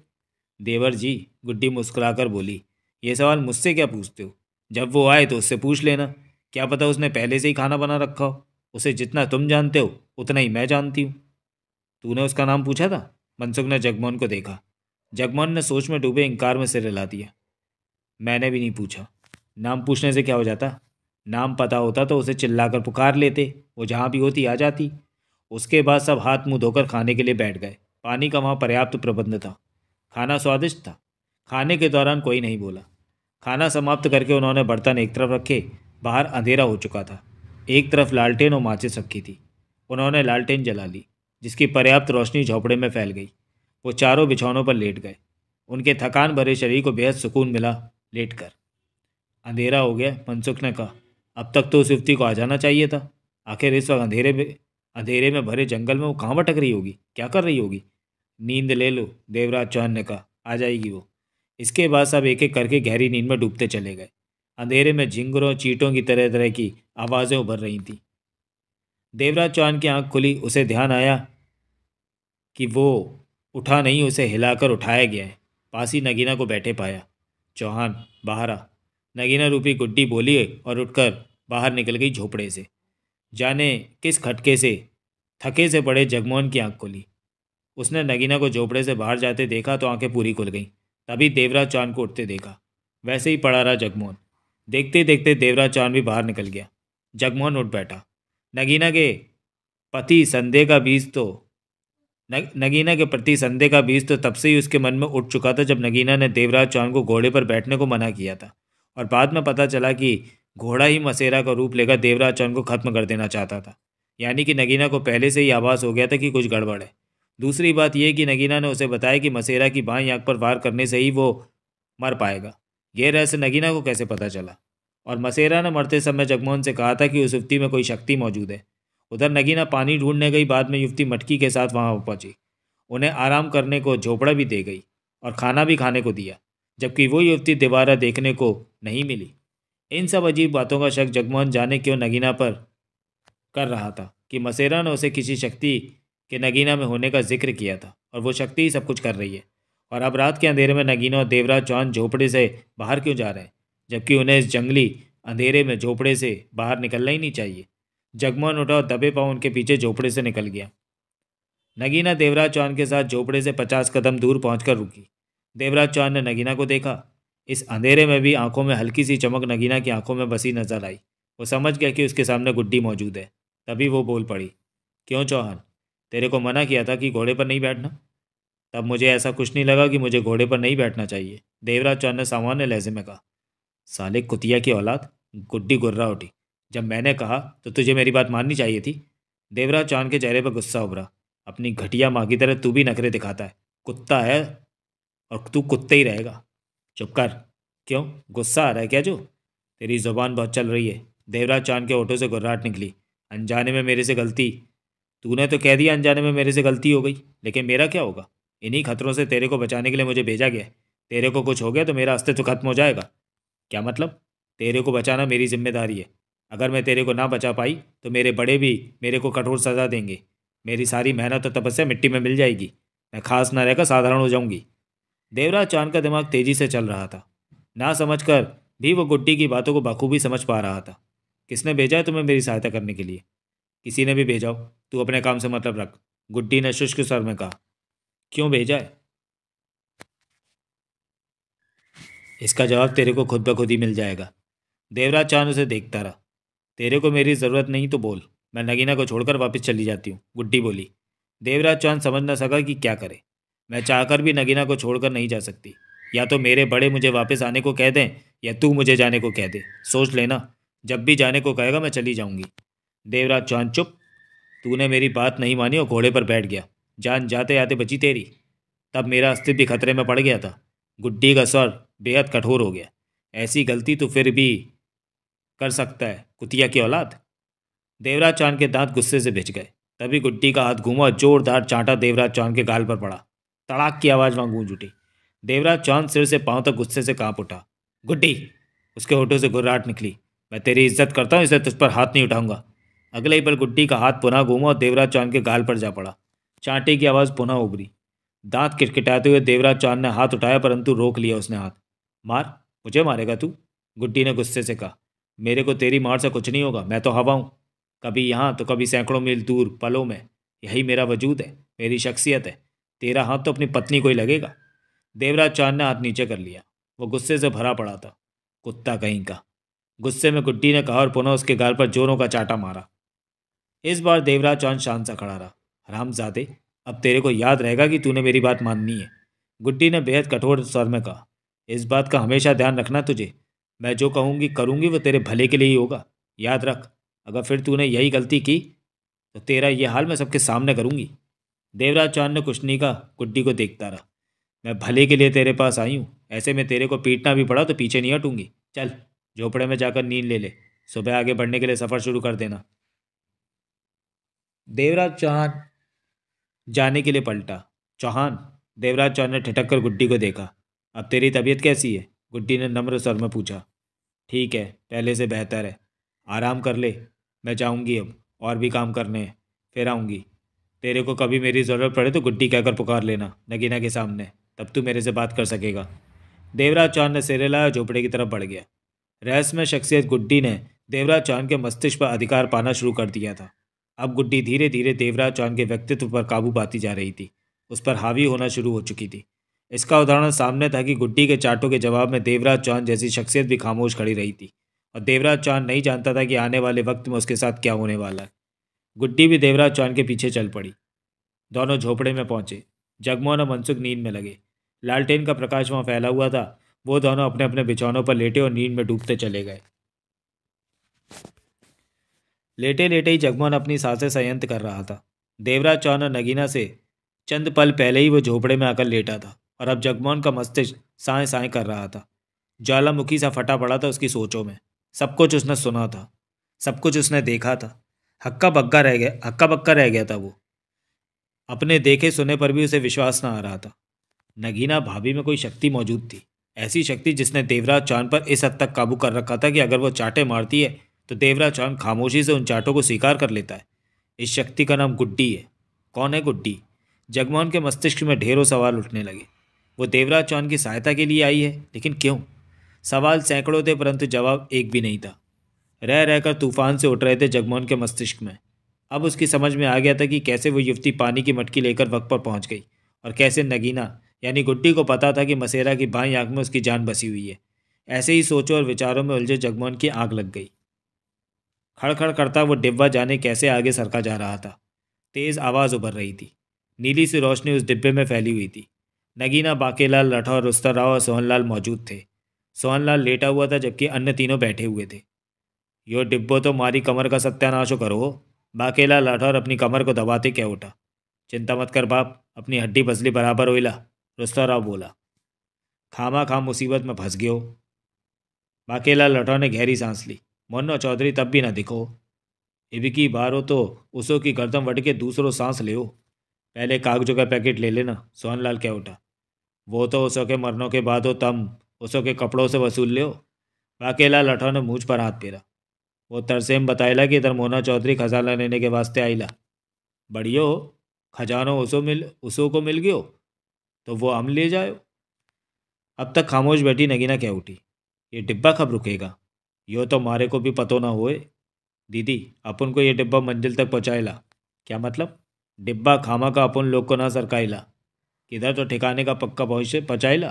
देवर जी गुड्डी मुस्कुराकर बोली ये सवाल मुझसे क्या पूछते हो जब वो आए तो उससे पूछ लेना क्या पता उसने पहले से ही खाना बना रखा हो उसे जितना तुम जानते हो उतना ही मैं जानती हूँ तूने उसका नाम पूछा था मनसुख ने जगमोहन को देखा जगमोहन ने सोच में डूबे इंकार में सिर हिला दिया मैंने भी नहीं पूछा नाम पूछने से क्या हो जाता नाम पता होता तो उसे चिल्लाकर पुकार लेते वो जहाँ भी होती आ जाती उसके बाद सब हाथ मुंह धोकर खाने के लिए बैठ गए पानी का वहाँ पर्याप्त प्रबंध था खाना स्वादिष्ट था खाने के दौरान कोई नहीं बोला खाना समाप्त करके उन्होंने बर्तन एक तरफ रखे बाहर अंधेरा हो चुका था एक तरफ लालटेन और माचिस रखी थी उन्होंने लालटेन जला ली जिसकी पर्याप्त रोशनी झोपड़े में फैल गई वो चारों बिछौनों पर लेट गए उनके थकान भरे शरीर को बेहद सुकून मिला लेट कर अंधेरा हो गया मनसुख ने कहा अब तक तो उस युवती को आ जाना चाहिए था आखिर इस वक्त अंधेरे में अंधेरे में भरे जंगल में वो कहाँ भटक रही होगी क्या कर रही होगी नींद ले लो देवराज चौहान ने कहा आ जाएगी वो इसके बाद सब एक एक करके गहरी नींद में डूबते चले गए अंधेरे में झिंगरों चीटों की तरह तरह की आवाज़ें उभर रही थीं देवराज चौहान की आंख खुली उसे ध्यान आया कि वो उठा नहीं उसे हिलाकर उठाया गया है पास ही नगीना को बैठे पाया चौहान बाहर आ नगीना रूपी गुड्डी बोली और उठकर बाहर निकल गई झोपड़े से जाने किस खटके से थके से पड़े जगमोहन की आंख खोली उसने नगीना को झोपड़े से बाहर जाते देखा तो आंखें पूरी खुल गईं तभी देवराज चांद को उठते देखा वैसे ही पड़ा रहा जगमोहन देखते देखते देवराज चांद भी बाहर निकल गया जगमोहन उठ बैठा नगीना के पति संदेह का बीज तो नगीना के प्रति संदेह का बीज तो तब से ही उसके मन में उठ चुका था जब नगीना ने देवराज चौहान को घोड़े पर बैठने को मना किया था और बाद में पता चला कि घोड़ा ही मसेरा का रूप लेकर देवराज चौहान को खत्म कर देना चाहता था यानी कि नगीना को पहले से ही आभास हो गया था कि कुछ गड़बड़ है दूसरी बात यह कि नगीना ने उसे बताया कि मसेरा की बाई आँख पर वार करने से ही वो मर पाएगा यह रहस्य नगीना को कैसे पता चला और मसेरा ने मरते समय जगमोहन से कहा था कि उस युवती में कोई शक्ति मौजूद है उधर नगीना पानी ढूंढने गई बाद में युवती मटकी के साथ वहाँ पहुँची उन्हें आराम करने को झोपड़ा भी दे गई और खाना भी खाने को दिया जबकि वो युवती दोबारा देखने को नहीं मिली इन सब अजीब बातों का शक जगमोहन जाने क्यों नगीना पर कर रहा था कि मसेरा ने उसे किसी शक्ति के नगीना में होने का जिक्र किया था और वो शक्ति ही सब कुछ कर रही है और अब रात के अंधेरे में नगीना और देवराज चौहान झोपड़े से बाहर क्यों जा रहे हैं जबकि उन्हें इस जंगली अंधेरे में झोपड़े से बाहर निकलना ही नहीं चाहिए जगमोहन उठा और दबे पाँव उनके पीछे झोपड़े से निकल गया नगीना देवराज चौहान के साथ झोपड़े से पचास कदम दूर पहुंचकर रुकी देवराज चौहान ने नगीना को देखा इस अंधेरे में भी आंखों में हल्की सी चमक नगीना की आंखों में बसी नजर आई वो समझ गया कि उसके सामने गुड्डी मौजूद है तभी वो बोल पड़ी क्यों चौहान तेरे को मना किया था कि घोड़े पर नहीं बैठना तब मुझे ऐसा कुछ नहीं लगा कि मुझे घोड़े पर नहीं बैठना चाहिए देवराज चौहान ने सामान्य लहजे में कहा साले कुतिया की औलाद गुड्डी गुर्रा उठी जब मैंने कहा तो तुझे मेरी बात माननी चाहिए थी देवराज चांद के चेहरे पर गुस्सा उभरा अपनी घटिया माँ की तरह तू भी नखरे दिखाता है कुत्ता है और तू कुत्ते ही रहेगा चुप कर क्यों गुस्सा आ रहा है क्या जो तेरी जुबान बहुत चल रही है देवराज चांद के ऑटो से गुर्राहट निकली अनजाने में मेरे से गलती तूने तो कह दिया अनजाने में मेरे से गलती हो गई लेकिन मेरा क्या होगा इन्हीं खतरों से तेरे को बचाने के लिए मुझे भेजा गया तेरे को कुछ हो गया तो मेरा अस्तित्व खत्म हो जाएगा क्या मतलब तेरे को बचाना मेरी जिम्मेदारी है अगर मैं तेरे को ना बचा पाई तो मेरे बड़े भी मेरे को कठोर सज़ा देंगे मेरी सारी मेहनत और तपस्या मिट्टी में मिल जाएगी मैं खास न रहकर साधारण हो जाऊंगी देवराज चांद का दिमाग तेज़ी से चल रहा था ना समझकर भी वो गुड्डी की बातों को बखूबी समझ पा रहा था किसने भेजा है तुम्हें मेरी सहायता करने के लिए किसी ने भी भेजाओ तू अपने काम से मतलब रख गुड्डी ने शुष्क स्वर में कहा क्यों भेजा है इसका जवाब तेरे को खुद ब खुद ही मिल जाएगा देवराज चांद उसे देखता रहा तेरे को मेरी ज़रूरत नहीं तो बोल मैं नगीना को छोड़कर वापस चली जाती हूँ गुड्डी बोली देवराज चौहान समझ ना सका कि क्या करे मैं चाहकर भी नगीना को छोड़कर नहीं जा सकती या तो मेरे बड़े मुझे वापस आने को कह दें या तू मुझे जाने को कह दे सोच लेना जब भी जाने को कहेगा मैं चली जाऊँगी देवराज चौहान चुप तूने मेरी बात नहीं मानी और घोड़े पर बैठ गया जान जाते आते बची तेरी तब मेरा अस्तित्व खतरे में पड़ गया था गुड्डी का स्वर बेहद कठोर हो गया ऐसी गलती तो फिर भी कर सकता है कुतिया की औलाद देवराज चांद के दांत गुस्से से भिज गए तभी गुड्डी का हाथ घूमा और जोरदार चांटा देवराज चांद के गाल पर पड़ा तड़ाक की आवाज़ वहाँ गूंज उठी देवराज चांद सिर से पांव तक गुस्से से कांप उठा गुड्डी उसके होठों से गुर्राहट निकली मैं तेरी इज्जत करता हूँ इसे तुझ पर हाथ नहीं उठाऊंगा अगले ही पल गुड्डी का हाथ पुनः घूमा और देवराज चांद के गाल पर जा पड़ा चांटे की आवाज़ पुनः उभरी दांत किटकिटाते हुए देवराज चांद ने हाथ उठाया परंतु रोक लिया उसने हाथ मार मुझे मारेगा तू गुड्डी ने गुस्से से कहा मेरे को तेरी मार से कुछ नहीं होगा मैं तो हवा हूँ कभी यहाँ तो कभी सैकड़ों मील दूर पलों में यही मेरा वजूद है मेरी शख्सियत है तेरा हाथ तो अपनी पत्नी को ही लगेगा देवराज चांद ने हाथ नीचे कर लिया वो गुस्से से भरा पड़ा था कुत्ता कहीं का गुस्से में गुड्डी ने कहा और पुनः उसके गाल पर जोरों का चाटा मारा इस बार देवराज चांद शांत सा खड़ा रहा हरामजादे अब तेरे को याद रहेगा कि तूने मेरी बात माननी है गुड्डी ने बेहद कठोर स्वर में कहा इस बात का हमेशा ध्यान रखना तुझे मैं जो कहूँगी करूँगी वो तेरे भले के लिए ही होगा याद रख अगर फिर तूने यही गलती की तो तेरा यह हाल मैं सबके सामने करूँगी देवराज चौहान ने कुछ नहीं कहा गुड्डी को देखता रहा मैं भले के लिए तेरे पास आई हूँ ऐसे में तेरे को पीटना भी पड़ा तो पीछे नहीं हटूँगी चल झोपड़े में जाकर नींद ले ले सुबह आगे बढ़ने के लिए सफ़र शुरू कर देना देवराज चौहान जाने के लिए पलटा चौहान देवराज चौहान ने ठिठक कर गुड्डी को देखा अब तेरी तबीयत कैसी है गुड्डी ने नम्र स्वर में पूछा ठीक है पहले से बेहतर है आराम कर ले मैं जाऊँगी अब और भी काम करने हैं फिर आऊँगी तेरे को कभी मेरी ज़रूरत पड़े तो गुड्डी कहकर पुकार लेना नगीना के सामने तब तू मेरे से बात कर सकेगा देवराज चांद ने सिरे लाया झोपड़े की तरफ बढ़ गया रहस्यमय शख्सियत गुड्डी ने देवराज चांद के मस्तिष्क पर अधिकार पाना शुरू कर दिया था अब गुड्डी धीरे धीरे देवराज चांद के व्यक्तित्व पर काबू पाती जा रही थी उस पर हावी होना शुरू हो चुकी थी इसका उदाहरण सामने था कि गुड्डी के चाटों के जवाब में देवराज चौहान जैसी शख्सियत भी खामोश खड़ी रही थी और देवराज चौहान नहीं जानता था कि आने वाले वक्त में उसके साथ क्या होने वाला है गुड्डी भी देवराज चौहान के पीछे चल पड़ी दोनों झोपड़े में पहुंचे जगमोहन और मनसुख नींद में लगे लालटेन का प्रकाश वहाँ फैला हुआ था वो दोनों अपने अपने बिछौनों पर लेटे और नींद में डूबते चले गए लेटे लेटे ही जगमोहन अपनी सांसें संयंत्र कर रहा था देवराज चौहान और नगीना से चंद पल पहले ही वो झोपड़े में आकर लेटा था और अब जगमोहन का मस्तिष्क साए साए कर रहा था ज्वालामुखी सा फटा पड़ा था उसकी सोचों में सब कुछ उसने सुना था सब कुछ उसने देखा था हक्का बक्का रह गया हक्का बक्का रह गया था वो अपने देखे सुने पर भी उसे विश्वास ना आ रहा था नगीना भाभी में कोई शक्ति मौजूद थी ऐसी शक्ति जिसने देवराज चांद पर इस हद तक काबू कर रखा था कि अगर वो चाटे मारती है तो देवराज चांद खामोशी से उन चाटों को स्वीकार कर लेता है इस शक्ति का नाम गुड्डी है कौन है गुड्डी जगमोहन के मस्तिष्क में ढेरों सवाल उठने लगे वो देवराज चौहान की सहायता के लिए आई है लेकिन क्यों सवाल सैकड़ों थे परंतु जवाब एक भी नहीं था रह रहकर तूफान से उठ रहे थे जगमोहन के मस्तिष्क में अब उसकी समझ में आ गया था कि कैसे वो युवती पानी की मटकी लेकर वक्त पर पहुंच गई और कैसे नगीना यानी गुड्डी को पता था कि मसेरा की बाई आँख में उसकी जान बसी हुई है ऐसे ही सोचों और विचारों में उलझे जगमोहन की आँख लग गई खड़खड़ करता वो डिब्बा जाने कैसे आगे सरका जा रहा था तेज़ आवाज़ उभर रही थी नीली सी रोशनी उस डिब्बे में फैली हुई थी नगीना बाकेलाल राठौर रुस्तर राव और सोहनलाल मौजूद थे सोहनलाल लेटा हुआ था जबकि अन्य तीनों बैठे हुए थे यो डिब्बो तो मारी कमर का सत्यानाश करो बाकेलाल राठौर अपनी कमर को दबाते क्या उठा चिंता मत कर बाप अपनी हड्डी पसली बराबर ला रुस्तर राव बोला खामा खाम मुसीबत में फंस गयो बाकेलाल राठौर ने गहरी सांस ली मोनो चौधरी तब भी ना दिखो इबकी बारो तो उसो की गर्दम वट के दूसरों सांस ले पहले कागजों का पैकेट ले लेना सोहनलाल क्या उठा वो तो उसो के मरनों के बाद हो तम उसो के कपड़ों से वसूल लियो वाकेला लठो ने मूछ पर हाथ फेरा वो तरसेम बताएला कि इधर मोना चौधरी खजाना लेने के वास्ते आईला बढ़ियो खजानो उसो मिल उसो को मिल गयो तो वो हम ले जायो अब तक खामोश बैठी नगीना कह उठी ये डिब्बा कब रुकेगा यो तो मारे को भी पतो ना होए दीदी अपन को ये डिब्बा मंजिल तक पहुँचाएला क्या मतलब डिब्बा खामा का अपन लोग को ना सरकाएला किधर तो ठिकाने का पक्का भविष्य पचाइला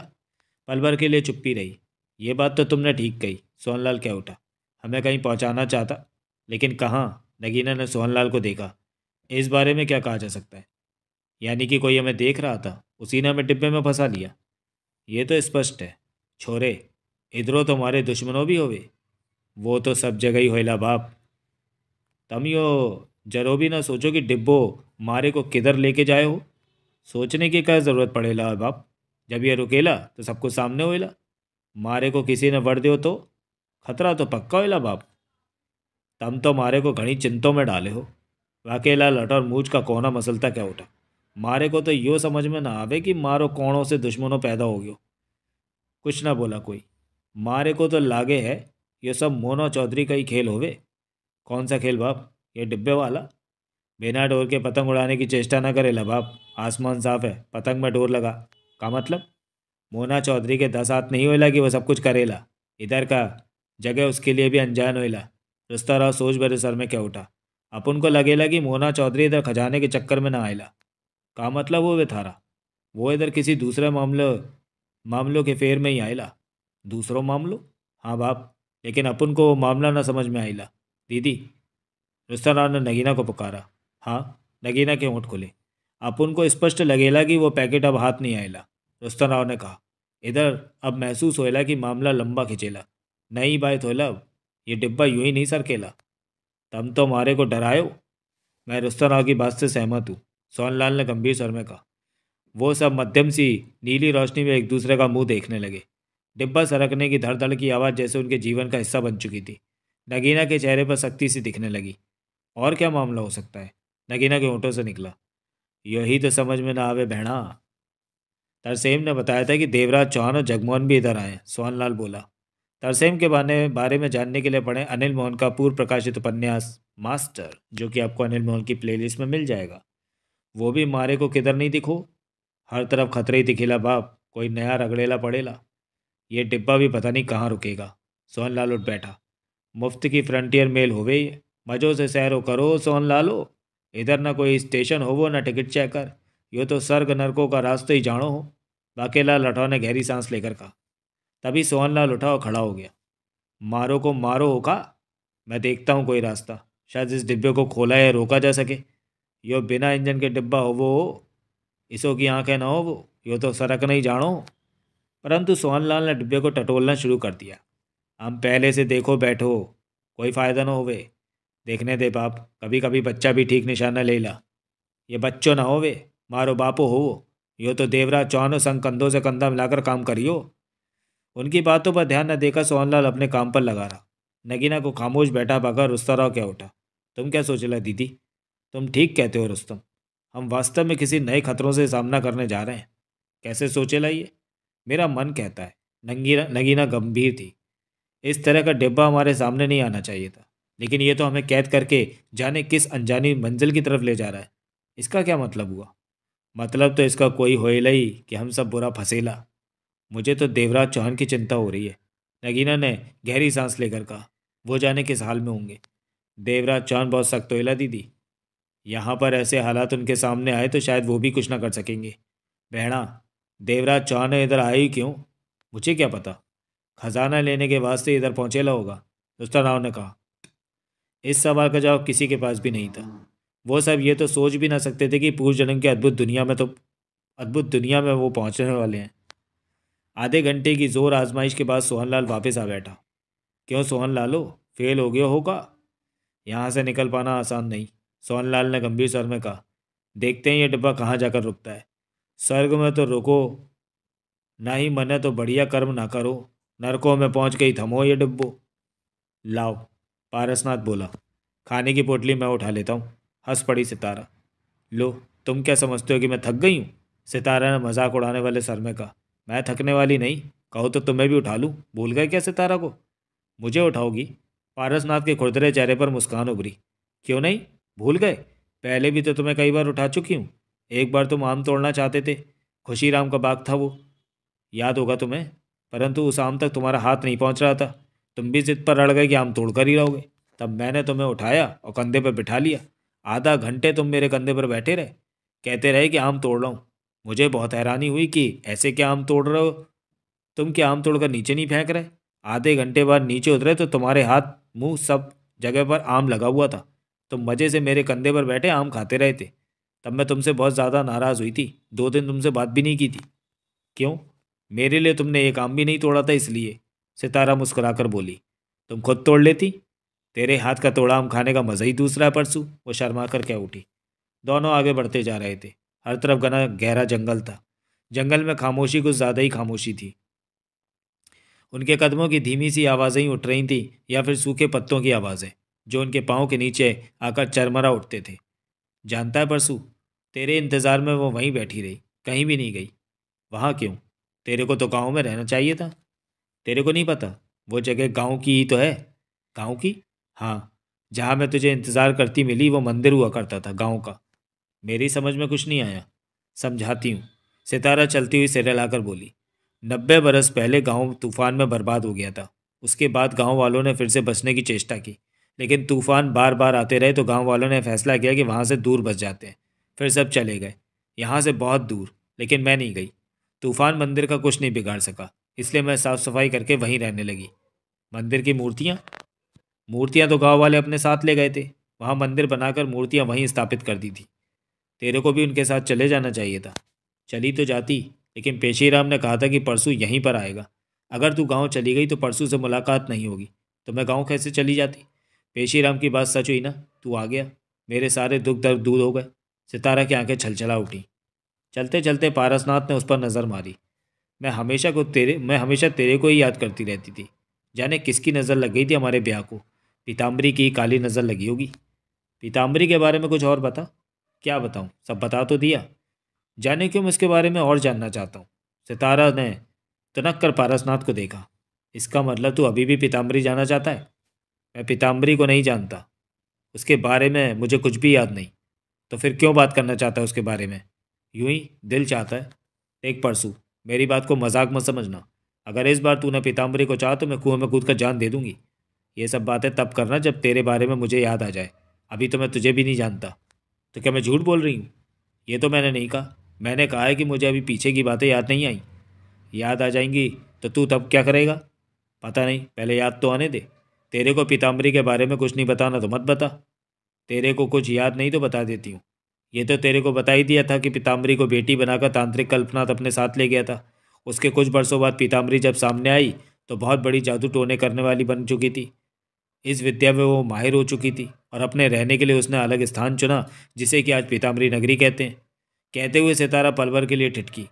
पल भर के लिए चुप्पी रही ये बात तो तुमने ठीक कही सोहनलाल क्या उठा हमें कहीं पहुंचाना चाहता लेकिन कहाँ नगीना ने सोहनलाल को देखा इस बारे में क्या कहा जा सकता है यानी कि कोई हमें देख रहा था उसी ने हमें डिब्बे में फंसा लिया ये तो स्पष्ट है छोरे इधरों तुम्हारे दुश्मनों भी होवे वो तो सब जगह ही होला बाप तम यो जरो भी ना सोचो कि डिब्बो मारे को किधर लेके जाए हो सोचने की क्या ज़रूरत पड़ेला है बाप जब ये रुकेला तो सब कुछ सामने होएला मारे को किसी ने वर दो तो खतरा तो पक्का होएला बाप तम तो मारे को घनी चिंतों में डाले हो वाकेला और मूझ का कोना मसलता क्या उठा मारे को तो यो समझ में ना आवे कि मारो कोणों से दुश्मनों पैदा हो गयो कुछ ना बोला कोई मारे को तो लागे है ये सब मोना चौधरी का ही खेल होवे कौन सा खेल बाप ये डिब्बे वाला बिना डोर के पतंग उड़ाने की चेष्टा ना करे लबाब आसमान साफ है पतंग में डोर लगा का मतलब मोना चौधरी के दस हाथ नहीं होएला कि वो सब कुछ करेला इधर का जगह उसके लिए भी अनजान होएला रिश्ता रहा सोच भरे सर में क्या उठा अपन को लगेला कि मोना चौधरी इधर खजाने के चक्कर में ना आएला का मतलब वो वे थारा वो इधर किसी दूसरे मामले मामलों के फेर में ही आएला दूसरों मामलो हाँ बाप लेकिन अपन को वो मामला ना समझ में आएला दीदी रिश्ता ने नगीना को पुकारा हाँ नगीना के ऊँट खुले अपुन को स्पष्ट लगेला कि वो पैकेट अब हाथ नहीं आएला रुस्तन राव ने कहा इधर अब महसूस होएला कि मामला लंबा खिंचेला नहीं बात होएला अब ये डिब्बा यूं ही नहीं सरकेला तम तो मारे को डरायो मैं रुस्तन राव की बात से सहमत हूँ सोनलाल ने गंभीर स्वर में कहा वो सब मध्यम सी नीली रोशनी में एक दूसरे का मुंह देखने लगे डिब्बा सरकने की धड़धड़ की आवाज़ जैसे उनके जीवन का हिस्सा बन चुकी थी नगीना के चेहरे पर सख्ती सी दिखने लगी और क्या मामला हो सकता है नगीना के ऊँटों से निकला यही तो समझ में ना आवे बहना तरसेम ने बताया था कि देवराज चौहान और जगमोहन भी इधर आए सोहनलाल बोला तरसेम के बारे बारे में जानने के लिए पढ़ें अनिल मोहन का पूर्व प्रकाशित उपन्यास मास्टर जो कि आपको अनिल मोहन की प्लेलिस्ट में मिल जाएगा वो भी मारे को किधर नहीं दिखो हर तरफ खतरे ही दिखिला बाप कोई नया रगड़ेला पड़ेला ये डिब्बा भी पता नहीं कहाँ रुकेगा लाल उठ बैठा मुफ्त की फ्रंटियर मेल हो गई मज़ों से सैरो करो सोहनलालो इधर ना कोई स्टेशन हो वो ना टिकट चेकर यो तो सर्ग नरकों का रास्ता ही जानो हो बाकेला लठाओ ने गहरी सांस लेकर कहा तभी सोहनलाल उठा और खड़ा हो गया मारो को मारो हो का मैं देखता हूँ कोई रास्ता शायद इस डिब्बे को खोला या रोका जा सके यो बिना इंजन के डिब्बा हो वो हो इसो की आंखें ना हो वो यो तो सरक नहीं जानो परंतु सोहनलाल ने डिब्बे को टटोलना शुरू कर दिया हम पहले से देखो बैठो कोई फ़ायदा ना होवे देखने दे बाप कभी कभी बच्चा भी ठीक निशाना ले ला ये बच्चों ना होवे मारो बापो हो यो तो देवरा चौनो संग कंधों से कंधा मिलाकर काम करियो उनकी बातों पर ध्यान न देकर सोहनलाल अपने काम पर लगा रहा नगीना को खामोश बैठा पाकर रुस्ता राव क्या उठा तुम क्या सोच ला दीदी तुम ठीक कहते हो रुस्तम हम वास्तव में किसी नए खतरों से सामना करने जा रहे हैं कैसे सोचे ला ये मेरा मन कहता है नंगीना नगीना गंभीर थी इस तरह का डिब्बा हमारे सामने नहीं आना चाहिए था लेकिन ये तो हमें कैद करके जाने किस अनजानी मंजिल की तरफ ले जा रहा है इसका क्या मतलब हुआ मतलब तो इसका कोई हो ही कि हम सब बुरा फंसेला मुझे तो देवराज चौहान की चिंता हो रही है नगीना ने गहरी सांस लेकर कहा वो जाने किस हाल में होंगे देवराज चौहान बहुत सख्त होला दीदी यहाँ पर ऐसे हालात उनके सामने आए तो शायद वो भी कुछ ना कर सकेंगे बहना देवराज चौहान इधर आए ही क्यों मुझे क्या पता खजाना लेने के वास्ते इधर पहुँचेला होगा राव ने कहा इस सवाल का जवाब किसी के पास भी नहीं था वो सब ये तो सोच भी ना सकते थे कि पूर्व जन्म की अद्भुत दुनिया में तो अद्भुत दुनिया में वो पहुंचने वाले हैं आधे घंटे की ज़ोर आजमाइश के बाद सोहनलाल वापस आ बैठा क्यों सोहन लालो फेल हो गया होगा यहाँ से निकल पाना आसान नहीं सोहनलाल ने गंभीर स्वर में कहा देखते हैं ये डिब्बा कहाँ जाकर रुकता है स्वर्ग में तो रुको ना ही मन तो बढ़िया कर्म ना करो नरकों में पहुँच के ही थमो ये डिब्बो लाओ पारसनाथ बोला खाने की पोटली मैं उठा लेता हूँ हंस पड़ी सितारा लो तुम क्या समझते हो कि मैं थक गई हूँ सितारा ने मजाक उड़ाने वाले सर में कहा मैं थकने वाली नहीं कहो तो तुम्हें भी उठा लूँ भूल गए क्या सितारा को मुझे उठाओगी पारसनाथ के खुरदरे चेहरे पर मुस्कान उभरी क्यों नहीं भूल गए पहले भी तो तुम्हें कई बार उठा चुकी हूँ एक बार तुम आम तोड़ना चाहते थे खुशी राम का बाग था वो याद होगा तुम्हें परंतु उस आम तक तुम्हारा हाथ नहीं पहुँच रहा था तुम भी जिद पर अड़ गए कि हम तोड़कर ही रहोगे तब मैंने तुम्हें उठाया और कंधे पर बिठा लिया आधा घंटे तुम मेरे कंधे पर बैठे रहे कहते रहे कि आम तोड़ रहा हूँ मुझे बहुत हैरानी हुई कि ऐसे क्या आम तोड़ रहे हो तुम क्या आम तोड़कर नीचे नहीं फेंक रहे आधे घंटे बाद नीचे उतरे तो तुम्हारे हाथ मुंह सब जगह पर आम लगा हुआ था तुम मज़े से मेरे कंधे पर बैठे आम खाते रहे थे तब मैं तुमसे बहुत ज़्यादा नाराज़ हुई थी दो दिन तुमसे बात भी नहीं की थी क्यों मेरे लिए तुमने एक आम भी नहीं तोड़ा था इसलिए सितारा मुस्कुराकर बोली तुम खुद तोड़ लेती तेरे हाथ का तोड़ा हम खाने का मज़ा ही दूसरा है परसू वो शर्मा कर क्या उठी दोनों आगे बढ़ते जा रहे थे हर तरफ घना गहरा जंगल था जंगल में खामोशी कुछ ज़्यादा ही खामोशी थी उनके कदमों की धीमी सी आवाज़ें ही उठ रही थीं या फिर सूखे पत्तों की आवाज़ें जो उनके पाँव के नीचे आकर चरमरा उठते थे जानता है परसू तेरे इंतज़ार में वो वहीं बैठी रही कहीं भी नहीं गई वहाँ क्यों तेरे को तो गाँव में रहना चाहिए था तेरे को नहीं पता वो जगह गांव की ही तो है गांव की हाँ जहाँ मैं तुझे इंतज़ार करती मिली वो मंदिर हुआ करता था गांव का मेरी समझ में कुछ नहीं आया समझाती हूँ सितारा चलती हुई सिर लाकर बोली नब्बे बरस पहले गांव तूफान में बर्बाद हो गया था उसके बाद गांव वालों ने फिर से बचने की चेष्टा की लेकिन तूफान बार बार आते रहे तो गाँव वालों ने फैसला किया कि वहाँ से दूर बच जाते हैं फिर सब चले गए यहाँ से बहुत दूर लेकिन मैं नहीं गई तूफान मंदिर का कुछ नहीं बिगाड़ सका इसलिए मैं साफ़ सफाई करके वहीं रहने लगी मंदिर की मूर्तियाँ मूर्तियाँ तो गाँव वाले अपने साथ ले गए थे वहाँ मंदिर बनाकर मूर्तियाँ वहीं स्थापित कर दी थी तेरे को भी उनके साथ चले जाना चाहिए था चली तो जाती लेकिन पेशीराम ने कहा था कि परसों यहीं पर आएगा अगर तू गांव चली गई तो परसों से मुलाकात नहीं होगी तो मैं गांव कैसे चली जाती पेशीराम की बात सच हुई ना तू आ गया मेरे सारे दुख दर्द दूर हो गए सितारा की आंखें छलछला उठी चलते चलते पारसनाथ ने उस पर नज़र मारी मैं हमेशा को तेरे मैं हमेशा तेरे को ही याद करती रहती थी जाने किसकी नज़र लग गई थी हमारे ब्याह को पीताम्बरी की काली नज़र लगी होगी पीताम्बरी के बारे में कुछ और बता क्या बताऊँ सब बता तो दिया जाने क्यों मैं उसके बारे में और जानना चाहता हूँ सितारा ने तनक कर पारसनाथ को देखा इसका मतलब तू अभी भी पीताम्बरी जाना चाहता है मैं पीताम्बरी को नहीं जानता उसके बारे में मुझे कुछ भी याद नहीं तो फिर क्यों बात करना चाहता है उसके बारे में यूं ही दिल चाहता है एक परसू मेरी बात को मजाक मत समझना अगर इस बार तूने पीताम्बरी को चाहा तो मैं कुएं में कूद कर जान दे दूंगी ये सब बातें तब करना जब तेरे बारे में मुझे याद आ जाए अभी तो मैं तुझे भी नहीं जानता तो क्या मैं झूठ बोल रही हूँ ये तो मैंने नहीं कहा मैंने कहा है कि मुझे अभी पीछे की बातें याद नहीं आई याद आ जाएंगी तो तू तब क्या करेगा पता नहीं पहले याद तो आने दे तेरे को पीताम्बरी के बारे में कुछ नहीं बताना तो मत बता तेरे को कुछ याद नहीं तो बता देती हूँ ये तो तेरे को बता ही दिया था कि पीताम्बरी को बेटी बनाकर तांत्रिक कल्पनाथ अपने साथ ले गया था उसके कुछ बरसों बाद पीताम्बरी जब सामने आई तो बहुत बड़ी जादू टोने करने वाली बन चुकी थी इस विद्या में वो माहिर हो चुकी थी और अपने रहने के लिए उसने अलग स्थान चुना जिसे कि आज पीताम्बरी नगरी कहते हैं कहते हुए सितारा पलवर के लिए ठिटकी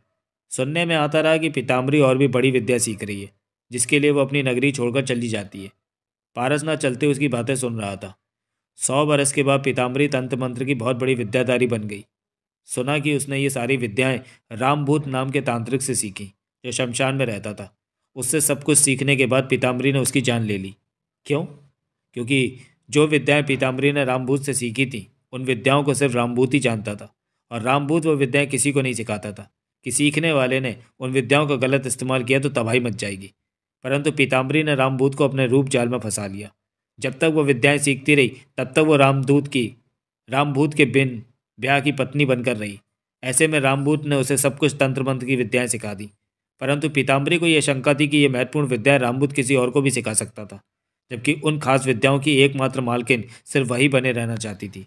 सुनने में आता रहा कि पीताम्बरी और भी बड़ी विद्या सीख रही है जिसके लिए वो अपनी नगरी छोड़कर चली जाती है पारसनाथ चलते उसकी बातें सुन रहा था सौ बरस के बाद पीताम्बरी तंत्र मंत्र की बहुत बड़ी विद्याधारी बन गई सुना कि उसने ये सारी विद्याएं रामभूत नाम के तांत्रिक से सीखी जो शमशान में रहता था उससे सब कुछ सीखने के बाद पीताम्बरी ने उसकी जान ले ली क्यों क्योंकि जो विद्याएं पीताम्बरी ने रामभूत से सीखी थी उन विद्याओं को सिर्फ रामभूत ही जानता था और रामभूत वो विद्याएं किसी को नहीं सिखाता था कि सीखने वाले ने उन विद्याओं का गलत इस्तेमाल किया तो तबाही मच जाएगी परंतु पीताम्बरी ने रामभूत को अपने रूप जाल में फंसा लिया जब तक वो विद्याएं सीखती रही तब तक वो रामदूत की रामभूत के बिन ब्याह की पत्नी बनकर रही ऐसे में रामभूत ने उसे सब कुछ तंत्र मंत्र की विद्याएं सिखा दी परंतु पीताम्बरी को यह शंका थी कि यह महत्वपूर्ण विद्याएं रामभूत किसी और को भी सिखा सकता था जबकि उन खास विद्याओं की एकमात्र मालकिन सिर्फ वही बने रहना चाहती थी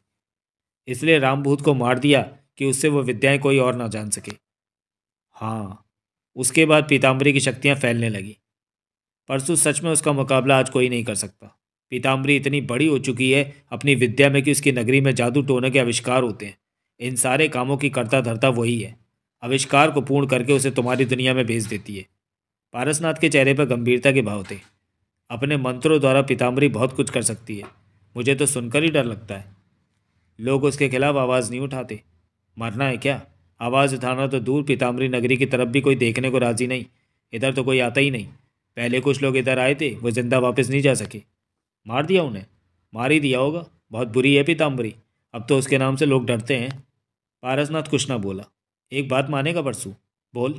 इसलिए रामभूत को मार दिया कि उससे वो विद्याएं कोई और ना जान सके हाँ उसके बाद पीताम्बरी की शक्तियाँ फैलने लगी परसों सच में उसका मुकाबला आज कोई नहीं कर सकता पीताम्बरी इतनी बड़ी हो चुकी है अपनी विद्या में कि उसकी नगरी में जादू टोने के आविष्कार होते हैं इन सारे कामों की कर्ता धरता वही है आविष्कार को पूर्ण करके उसे तुम्हारी दुनिया में भेज देती है पारसनाथ के चेहरे पर गंभीरता के भाव थे अपने मंत्रों द्वारा पीताम्बरी बहुत कुछ कर सकती है मुझे तो सुनकर ही डर लगता है लोग उसके खिलाफ आवाज़ नहीं उठाते मरना है क्या आवाज़ उठाना तो दूर पीताम्बरी नगरी की तरफ भी कोई देखने को राज़ी नहीं इधर तो कोई आता ही नहीं पहले कुछ लोग इधर आए थे वो ज़िंदा वापस नहीं जा सके मार दिया उन्हें मार ही दिया होगा बहुत बुरी है पीताम्बरी अब तो उसके नाम से लोग डरते हैं पारसनाथ कुछ ना बोला एक बात मानेगा परसू बोल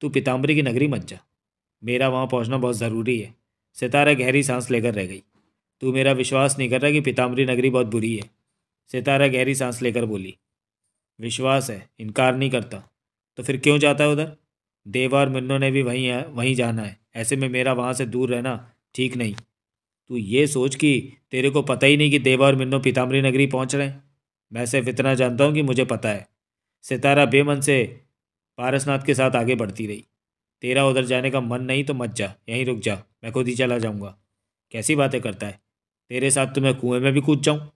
तू पीताम्बरी की नगरी मत जा मेरा वहाँ पहुँचना बहुत ज़रूरी है सितारा गहरी सांस लेकर रह गई तू मेरा विश्वास नहीं कर रहा कि पीताम्बरी नगरी बहुत बुरी है सितारा गहरी सांस लेकर बोली विश्वास है इनकार नहीं करता तो फिर क्यों जाता है उधर देवा और मिन्नो ने भी वहीं है वहीं जाना है ऐसे में मेरा वहाँ से दूर रहना ठीक नहीं तू ये सोच कि तेरे को पता ही नहीं कि देवा और मिन्नो पीताम्बरी नगरी पहुंच रहे हैं मैं सिर्फ इतना जानता हूँ कि मुझे पता है सितारा बेमन से पारसनाथ के साथ आगे बढ़ती रही तेरा उधर जाने का मन नहीं तो मत जा यहीं रुक जा मैं खुद ही चला जाऊँगा कैसी बातें करता है तेरे साथ तो मैं कुएँ में भी कूद जाऊँ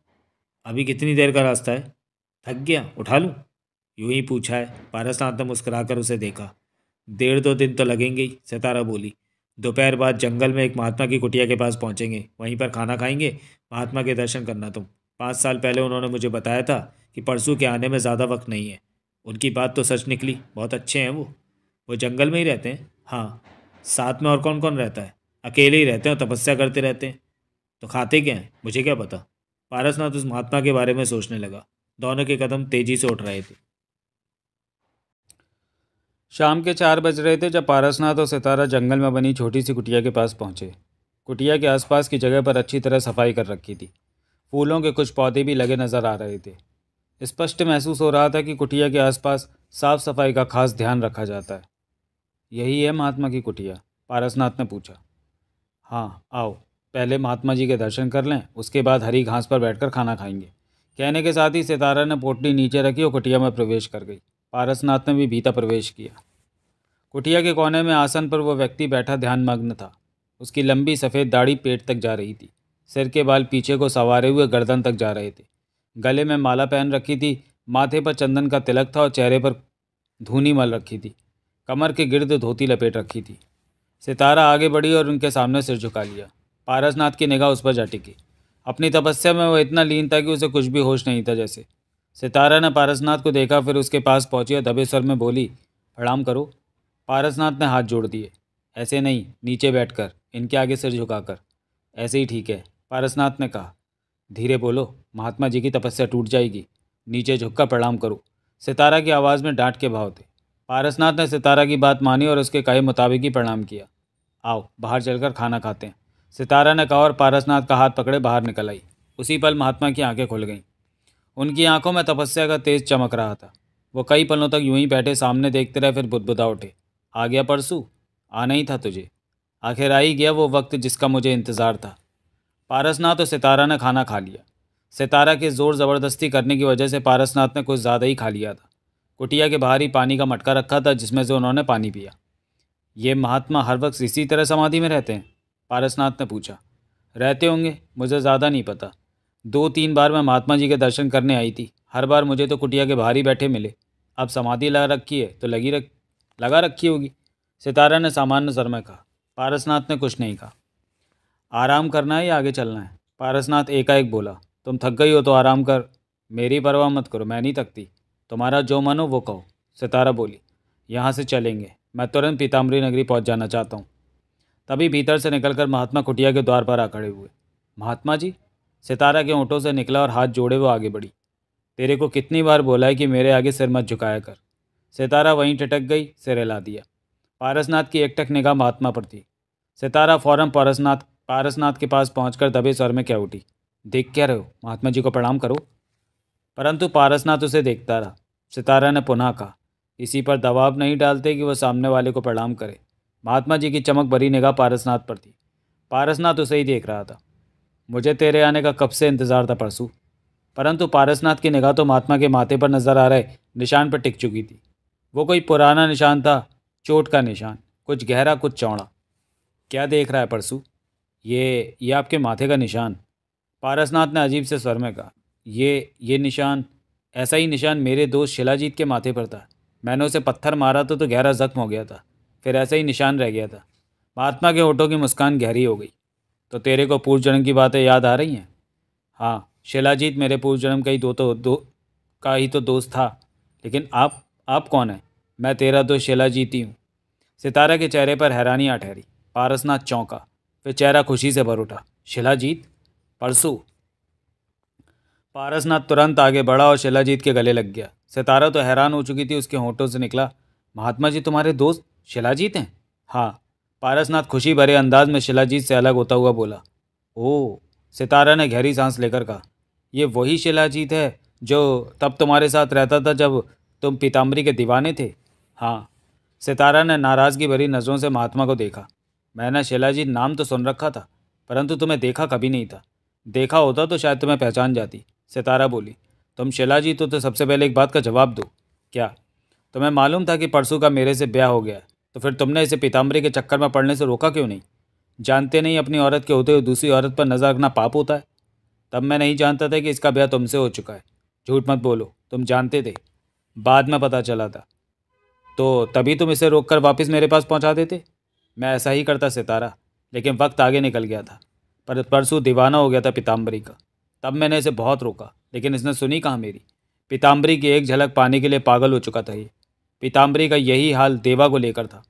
अभी कितनी देर का रास्ता है थक गया उठा लूँ यूं ही पूछा है पारसनाथ ने मुस्करा कर उसे देखा डेढ़ दो दिन तो लगेंगे ही सितारा बोली दोपहर बाद जंगल में एक महात्मा की कुटिया के पास पहुँचेंगे वहीं पर खाना खाएंगे महात्मा के दर्शन करना तुम पाँच साल पहले उन्होंने मुझे बताया था कि परसों के आने में ज़्यादा वक्त नहीं है उनकी बात तो सच निकली बहुत अच्छे हैं वो वो जंगल में ही रहते हैं हाँ साथ में और कौन कौन रहता है अकेले ही रहते हैं और तपस्या करते रहते हैं तो खाते क्या हैं मुझे क्या पता पारसनाथ उस महात्मा के बारे में सोचने लगा दोनों के कदम तेज़ी से उठ रहे थे शाम के चार बज रहे थे जब पारसनाथ और सितारा जंगल में बनी छोटी सी कुटिया के पास पहुंचे कुटिया के आसपास की जगह पर अच्छी तरह सफाई कर रखी थी फूलों के कुछ पौधे भी लगे नज़र आ रहे थे स्पष्ट महसूस हो रहा था कि कुटिया के आसपास साफ सफाई का खास ध्यान रखा जाता है यही है महात्मा की कुटिया पारसनाथ ने पूछा हाँ आओ पहले महात्मा जी के दर्शन कर लें उसके बाद हरी घास पर बैठकर खाना खाएंगे कहने के साथ ही सितारा ने पोटली नीचे रखी और कुटिया में प्रवेश कर गई पारसनाथ ने भी भीतर प्रवेश किया कुटिया के कोने में आसन पर वह व्यक्ति बैठा ध्यानमग्न था उसकी लंबी सफ़ेद दाढ़ी पेट तक जा रही थी सिर के बाल पीछे को सवारे हुए गर्दन तक जा रहे थे गले में माला पहन रखी थी माथे पर चंदन का तिलक था और चेहरे पर धूनी मल रखी थी कमर के गिर्द धोती लपेट रखी थी सितारा आगे बढ़ी और उनके सामने सिर झुका लिया पारसनाथ की निगाह उस पर जा टिकी अपनी तपस्या में वह इतना लीन था कि उसे कुछ भी होश नहीं था जैसे सितारा ने पारसनाथ को देखा फिर उसके पास पहुंची और दबे स्वर में बोली प्रणाम करो पारसनाथ ने हाथ जोड़ दिए ऐसे नहीं नीचे बैठकर इनके आगे सिर झुकाकर ऐसे ही ठीक है पारसनाथ ने कहा धीरे बोलो महात्मा जी की तपस्या टूट जाएगी नीचे झुककर प्रणाम करो सितारा की आवाज़ में डांट के भाव थे पारसनाथ ने सितारा की बात मानी और उसके कहे मुताबिक ही प्रणाम किया आओ बाहर चलकर खाना खाते हैं सितारा ने कहा और पारसनाथ का हाथ पकड़े बाहर निकल आई उसी पल महात्मा की आंखें खुल गईं उनकी आंखों में तपस्या का तेज चमक रहा था वो कई पलों तक यूं ही बैठे सामने देखते रहे फिर बुदबुदा उठे आ गया परसू आना ही था तुझे आखिर आ ही गया वो वक्त जिसका मुझे इंतज़ार था पारसनाथ और सितारा ने खाना खा लिया सितारा के ज़ोर ज़बरदस्ती करने की वजह से पारसनाथ ने कुछ ज़्यादा ही खा लिया था कुटिया के बाहर ही पानी का मटका रखा था जिसमें से उन्होंने पानी पिया ये महात्मा हर वक्त इसी तरह समाधि में रहते हैं पारसनाथ ने पूछा रहते होंगे मुझे ज़्यादा नहीं पता दो तीन बार मैं महात्मा जी के दर्शन करने आई थी हर बार मुझे तो कुटिया के बाहर ही बैठे मिले अब समाधि लगा रखी है तो लगी रख लगा रखी होगी सितारा ने सामान्य सर में कहा पारसनाथ ने कुछ नहीं कहा आराम करना है या आगे चलना है पारसनाथ एकाएक बोला तुम थक गई हो तो आराम कर मेरी परवाह मत करो मैं नहीं थकती तुम्हारा जो मन हो वो कहो सितारा बोली यहाँ से चलेंगे मैं तुरंत पीताम्बरी नगरी पहुँच जाना चाहता हूँ तभी भीतर से निकलकर महात्मा कुटिया के द्वार पर आ खड़े हुए महात्मा जी सितारा के ऊँटों से निकला और हाथ जोड़े वो आगे बढ़ी तेरे को कितनी बार बोला है कि मेरे आगे सिर मत झुकाया कर सितारा वहीं टटक गई सिर हिला दिया पारसनाथ की एकटक निगाह महात्मा पर थी सितारा फौरन पारसनाथ पारसनाथ के पास पहुंचकर दबे स्वर में क्या उठी देख क्या रहे हो महात्मा जी को प्रणाम करो परंतु पारसनाथ उसे देखता रहा सितारा ने पुनः कहा इसी पर दबाव नहीं डालते कि वह सामने वाले को प्रणाम करे महात्मा जी की चमक भरी निगाह पारसनाथ पर थी पारसनाथ उसे ही देख रहा था मुझे तेरे आने का कब से इंतज़ार था परसू परंतु पारसनाथ की निगाह तो महात्मा के माथे पर नज़र आ रहे निशान पर टिक चुकी थी वो कोई पुराना निशान था चोट का निशान कुछ गहरा कुछ चौड़ा क्या देख रहा है परसू ये ये आपके माथे का निशान पारसनाथ ने अजीब से स्वर में कहा ये ये निशान ऐसा ही निशान मेरे दोस्त शिलाजीत के माथे पर था मैंने उसे पत्थर मारा तो तो गहरा जख्म हो गया था फिर ऐसा ही निशान रह गया था महात्मा के होठों की मुस्कान गहरी हो गई तो तेरे को पूर्व जन्म की बातें याद आ रही हैं हाँ शिलाजीत मेरे पूर्व जन्म का ही दो तो दो का ही तो दोस्त था लेकिन आप आप कौन हैं मैं तेरा दोस्त तो शिलाजीत ही हूँ सितारा के चेहरे पर हैरानी आ ठहरी पारसनाथ चौंका फिर चेहरा खुशी से भर उठा शिलाजीत परसू पारसनाथ तुरंत आगे बढ़ा और शिलाजीत के गले लग गया सितारा तो हैरान हो चुकी थी उसके होंठों से निकला महात्मा जी तुम्हारे दोस्त शिलाजीत हैं हाँ पारसनाथ खुशी भरे अंदाज में शिलाजीत से अलग होता हुआ बोला ओह सितारा ने गहरी सांस लेकर कहा ये वही शिलाजीत है जो तब तुम्हारे साथ रहता था जब तुम पीताम्बरी के दीवाने थे हाँ सितारा ने नाराज़गी भरी नज़रों से महात्मा को देखा मैंने शिलाजीत नाम तो सुन रखा था परंतु तुम्हें देखा कभी नहीं था देखा होता तो शायद तुम्हें पहचान जाती सितारा बोली तुम शिलाजीत हो तो सबसे पहले एक बात का जवाब दो क्या तुम्हें मालूम था कि परसों का मेरे से ब्याह हो गया तो फिर तुमने इसे पीताम्बरी के चक्कर में पड़ने से रोका क्यों नहीं जानते नहीं अपनी औरत के होते हुए दूसरी औरत पर नज़र रखना पाप होता है तब मैं नहीं जानता था कि इसका ब्याह तुमसे हो चुका है झूठ मत बोलो तुम जानते थे बाद में पता चला था तो तभी तुम इसे रोक कर वापस मेरे पास पहुंचा देते मैं ऐसा ही करता सितारा लेकिन वक्त आगे निकल गया था पर परसों दीवाना हो गया था पीताम्बरी का तब मैंने इसे बहुत रोका लेकिन इसने सुनी कहाँ मेरी पीताम्बरी की एक झलक पाने के लिए पागल हो चुका था ये पीताम्बरी का यही हाल देवा को लेकर था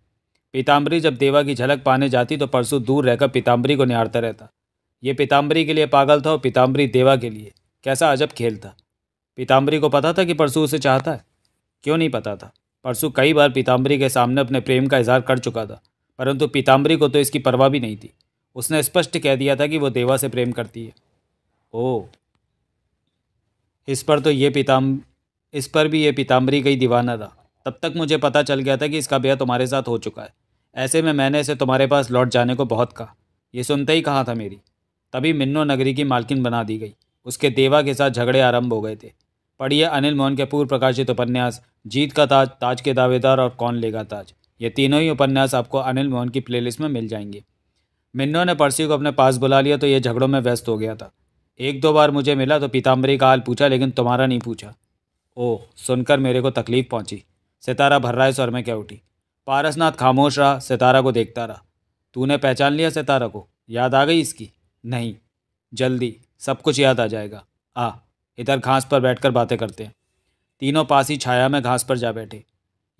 पीताम्बरी जब देवा की झलक पाने जाती तो परसों दूर रहकर पीताम्बरी को निहारता रहता ये पीताम्बरी के लिए पागल था और पीताम्बरी देवा के लिए कैसा अजब खेल था पीताम्बरी को पता था कि परसों उसे चाहता है क्यों नहीं पता था परसों कई बार पीताम्बरी के सामने अपने प्रेम का इजहार कर चुका था परंतु पीताम्बरी को तो इसकी परवाह भी नहीं थी उसने स्पष्ट कह दिया था कि वो देवा से प्रेम करती है ओ इस पर तो ये पीताम इस पर भी ये पीताम्बरी ही दीवाना था तब तक मुझे पता चल गया था कि इसका ब्याह तुम्हारे साथ हो चुका है ऐसे में मैंने इसे तुम्हारे पास लौट जाने को बहुत कहा यह सुनते ही कहा था मेरी तभी मिन्नो नगरी की मालकिन बना दी गई उसके देवा के साथ झगड़े आरंभ हो गए थे पढ़िए अनिल मोहन के पूर्व प्रकाशित उपन्यास जीत का ताज ताज के दावेदार और कौन लेगा ताज ये तीनों ही उपन्यास आपको अनिल मोहन की प्लेलिस्ट में मिल जाएंगे मिन्नो ने पर्सी को अपने पास बुला लिया तो ये झगड़ों में व्यस्त हो गया था एक दो बार मुझे मिला तो पीताम्बरी का हाल पूछा लेकिन तुम्हारा नहीं पूछा ओह सुनकर मेरे को तकलीफ़ पहुँची सितारा भर्राए स्वर में कह उठी पारसनाथ खामोश रहा सितारा को देखता रहा तूने पहचान लिया सितारा को याद आ गई इसकी नहीं जल्दी सब कुछ याद आ जाएगा आ इधर घास पर बैठकर बातें करते हैं तीनों पास ही छाया में घास पर जा बैठे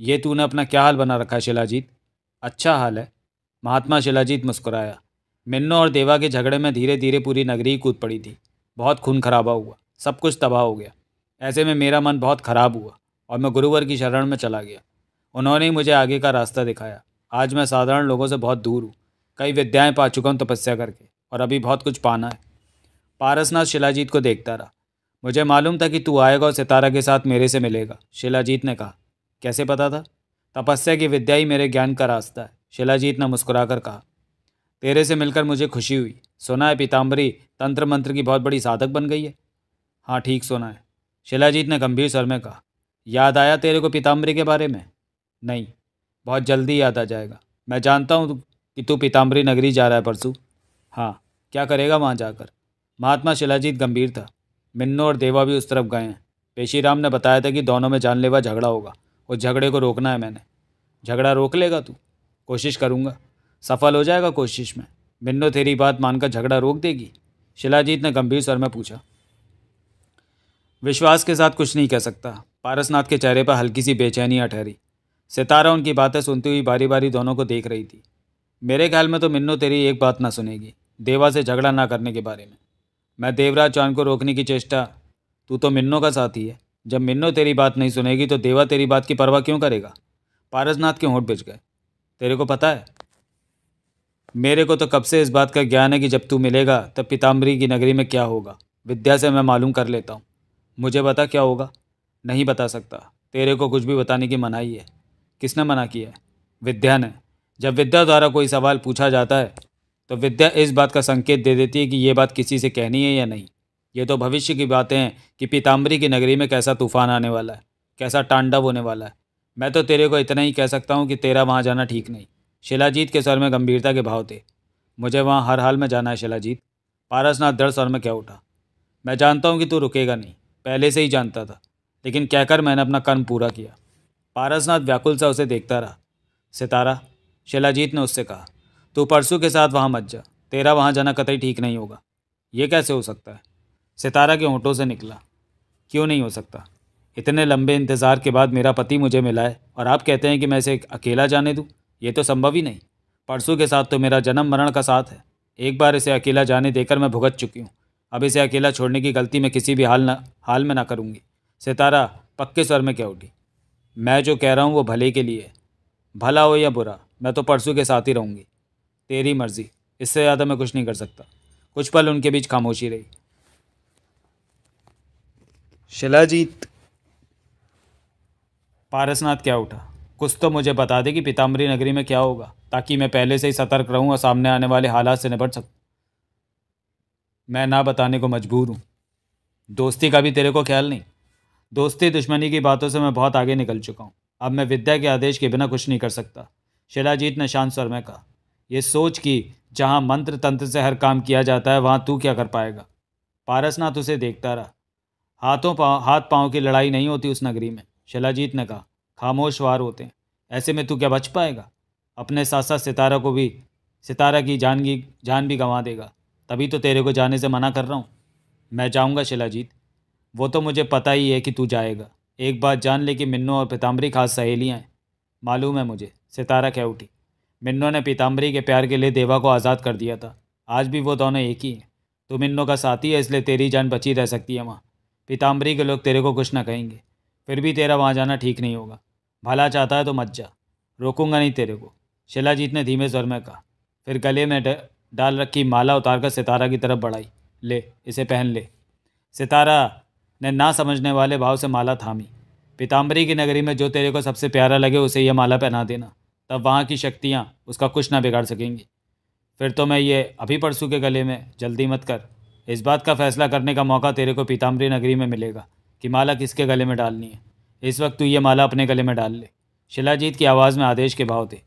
ये तूने अपना क्या हाल बना रखा है शिलाजीत अच्छा हाल है महात्मा शिलाजीत मुस्कुराया मिन्नो और देवा के झगड़े में धीरे धीरे पूरी नगरी कूद पड़ी थी बहुत खून खराबा हुआ सब कुछ तबाह हो गया ऐसे में मेरा मन बहुत ख़राब हुआ और मैं गुरुवर की शरण में चला गया उन्होंने ही मुझे आगे का रास्ता दिखाया आज मैं साधारण लोगों से बहुत दूर हूँ कई विद्याएं पा चुका हूँ तपस्या करके और अभी बहुत कुछ पाना है पारसनाथ शिलाजीत को देखता रहा मुझे मालूम था कि तू आएगा और सितारा के साथ मेरे से मिलेगा शिलाजीत ने कहा कैसे पता था तपस्या की विद्या ही मेरे ज्ञान का रास्ता है शिलाजीत ने मुस्कुरा कर कहा तेरे से मिलकर मुझे खुशी हुई सुना है पीताम्बरी तंत्र मंत्र की बहुत बड़ी साधक बन गई है हाँ ठीक सुना है शिलाजीत ने गंभीर स्वर में कहा याद आया तेरे को पीताम्बरी के बारे में नहीं बहुत जल्दी याद आ जाएगा मैं जानता हूँ कि तू पीताम्बरी नगरी जा रहा है परसू हाँ क्या करेगा वहाँ जाकर महात्मा शिलाजीत गंभीर था मिन्नू और देवा भी उस तरफ गए हैं पेशीराम ने बताया था कि दोनों में जानलेवा झगड़ा होगा उस झगड़े को रोकना है मैंने झगड़ा रोक लेगा तू कोशिश करूँगा सफल हो जाएगा कोशिश में मिन्नो तेरी बात मानकर झगड़ा रोक देगी शिलाजीत ने गंभीर स्वर में पूछा विश्वास के साथ कुछ नहीं कह सकता पारसनाथ के चेहरे पर हल्की सी बेचैनियाँ ठहरी सितारा उनकी बातें सुनती हुई बारी बारी दोनों को देख रही थी मेरे ख्याल में तो मिन्नू तेरी एक बात ना सुनेगी देवा से झगड़ा ना करने के बारे में मैं देवराज चांद को रोकने की चेष्टा तू तो मिन्नो का साथी है जब मिन्नो तेरी बात नहीं सुनेगी तो देवा तेरी बात की परवाह क्यों करेगा पारसनाथ के होंठ बिछ गए तेरे को पता है मेरे को तो कब से इस बात का ज्ञान है कि जब तू मिलेगा तब पीताम्बरी की नगरी में क्या होगा विद्या से मैं मालूम कर लेता हूँ मुझे बता क्या होगा नहीं बता सकता तेरे को कुछ भी बताने की मनाही है किसने मना किया है विद्या ने जब विद्या द्वारा कोई सवाल पूछा जाता है तो विद्या इस बात का संकेत दे देती है कि ये बात किसी से कहनी है या नहीं ये तो भविष्य की बातें हैं कि पीताम्बरी की नगरी में कैसा तूफान आने वाला है कैसा तांडव होने वाला है मैं तो तेरे को इतना ही कह सकता हूँ कि तेरा वहाँ जाना ठीक नहीं शिलाजीत के स्वर में गंभीरता के भाव थे मुझे वहाँ हर हाल में जाना है शिलाजीत पारसनाथ दृढ़ स्वर में क्या उठा मैं जानता हूँ कि तू रुकेगा नहीं पहले से ही जानता था लेकिन कहकर मैंने अपना कर्म पूरा किया पारसनाथ व्याकुल सा उसे देखता रहा सितारा शिलाजीत ने उससे कहा तू परसों के साथ वहाँ मत जा तेरा वहाँ जाना कतई ठीक नहीं होगा ये कैसे हो सकता है सितारा के ऊँटों से निकला क्यों नहीं हो सकता इतने लंबे इंतज़ार के बाद मेरा पति मुझे मिला है और आप कहते हैं कि मैं इसे अकेला जाने दूँ ये तो संभव ही नहीं परसों के साथ तो मेरा जन्म मरण का साथ है एक बार इसे अकेला जाने देकर मैं भुगत चुकी हूँ अब इसे अकेला छोड़ने की गलती मैं किसी भी हाल न हाल में ना करूँगी सितारा पक्के सर में क्या उठी मैं जो कह रहा हूँ वो भले के लिए भला हो या बुरा मैं तो परसों के साथ ही रहूँगी तेरी मर्जी इससे ज़्यादा मैं कुछ नहीं कर सकता कुछ पल उनके बीच खामोशी रही शिलाजीत पारसनाथ क्या उठा कुछ तो मुझे बता दे कि पीताम्बरी नगरी में क्या होगा ताकि मैं पहले से ही सतर्क रहूं और सामने आने वाले हालात से निपट सकूं मैं ना बताने को मजबूर हूं दोस्ती का भी तेरे को ख्याल नहीं दोस्ती दुश्मनी की बातों से मैं बहुत आगे निकल चुका हूँ अब मैं विद्या के आदेश के बिना कुछ नहीं कर सकता शिलाजीत ने शांत स्वर में कहा यह सोच कि जहाँ मंत्र तंत्र से हर काम किया जाता है वहाँ तू क्या कर पाएगा पारसनाथ उसे देखता रहा हाथों पाँव हाथ पाँव की लड़ाई नहीं होती उस नगरी में शिलाजीत ने कहा खामोश वार होते हैं ऐसे में तू क्या बच पाएगा अपने साथ साथ सितारा को भी सितारा की जान की जान भी गंवा देगा तभी तो तेरे को जाने से मना कर रहा हूँ मैं जाऊँगा शिलाजीत वो तो मुझे पता ही है कि तू जाएगा एक बात जान ले कि मिन्नू और पीताम्बरी खास सहेलियाँ हैं मालूम है मुझे सितारा कह उठी मिन्नो ने पीताम्बरी के प्यार के लिए देवा को आज़ाद कर दिया था आज भी वो दोनों एक ही हैं तू मिन्नो का साथी है इसलिए तेरी जान बची रह सकती है वहाँ पीताम्बरी के लोग तेरे को कुछ ना कहेंगे फिर भी तेरा वहाँ जाना ठीक नहीं होगा भला चाहता है तो मत जा रोकूंगा नहीं तेरे को शिलाजीत ने धीमे स्वर में कहा फिर गले में डाल रखी माला उतारकर सितारा की तरफ बढ़ाई ले इसे पहन ले सितारा ने ना समझने वाले भाव से माला थामी पीताम्बरी की नगरी में जो तेरे को सबसे प्यारा लगे उसे यह माला पहना देना तब वहाँ की शक्तियाँ उसका कुछ ना बिगाड़ सकेंगी फिर तो मैं ये अभी परसों के गले में जल्दी मत कर इस बात का फैसला करने का मौका तेरे को पीताम्बरी नगरी में मिलेगा कि माला किसके गले में डालनी है इस वक्त तू ये माला अपने गले में डाल ले शिलाजीत की आवाज़ में आदेश के भाव थे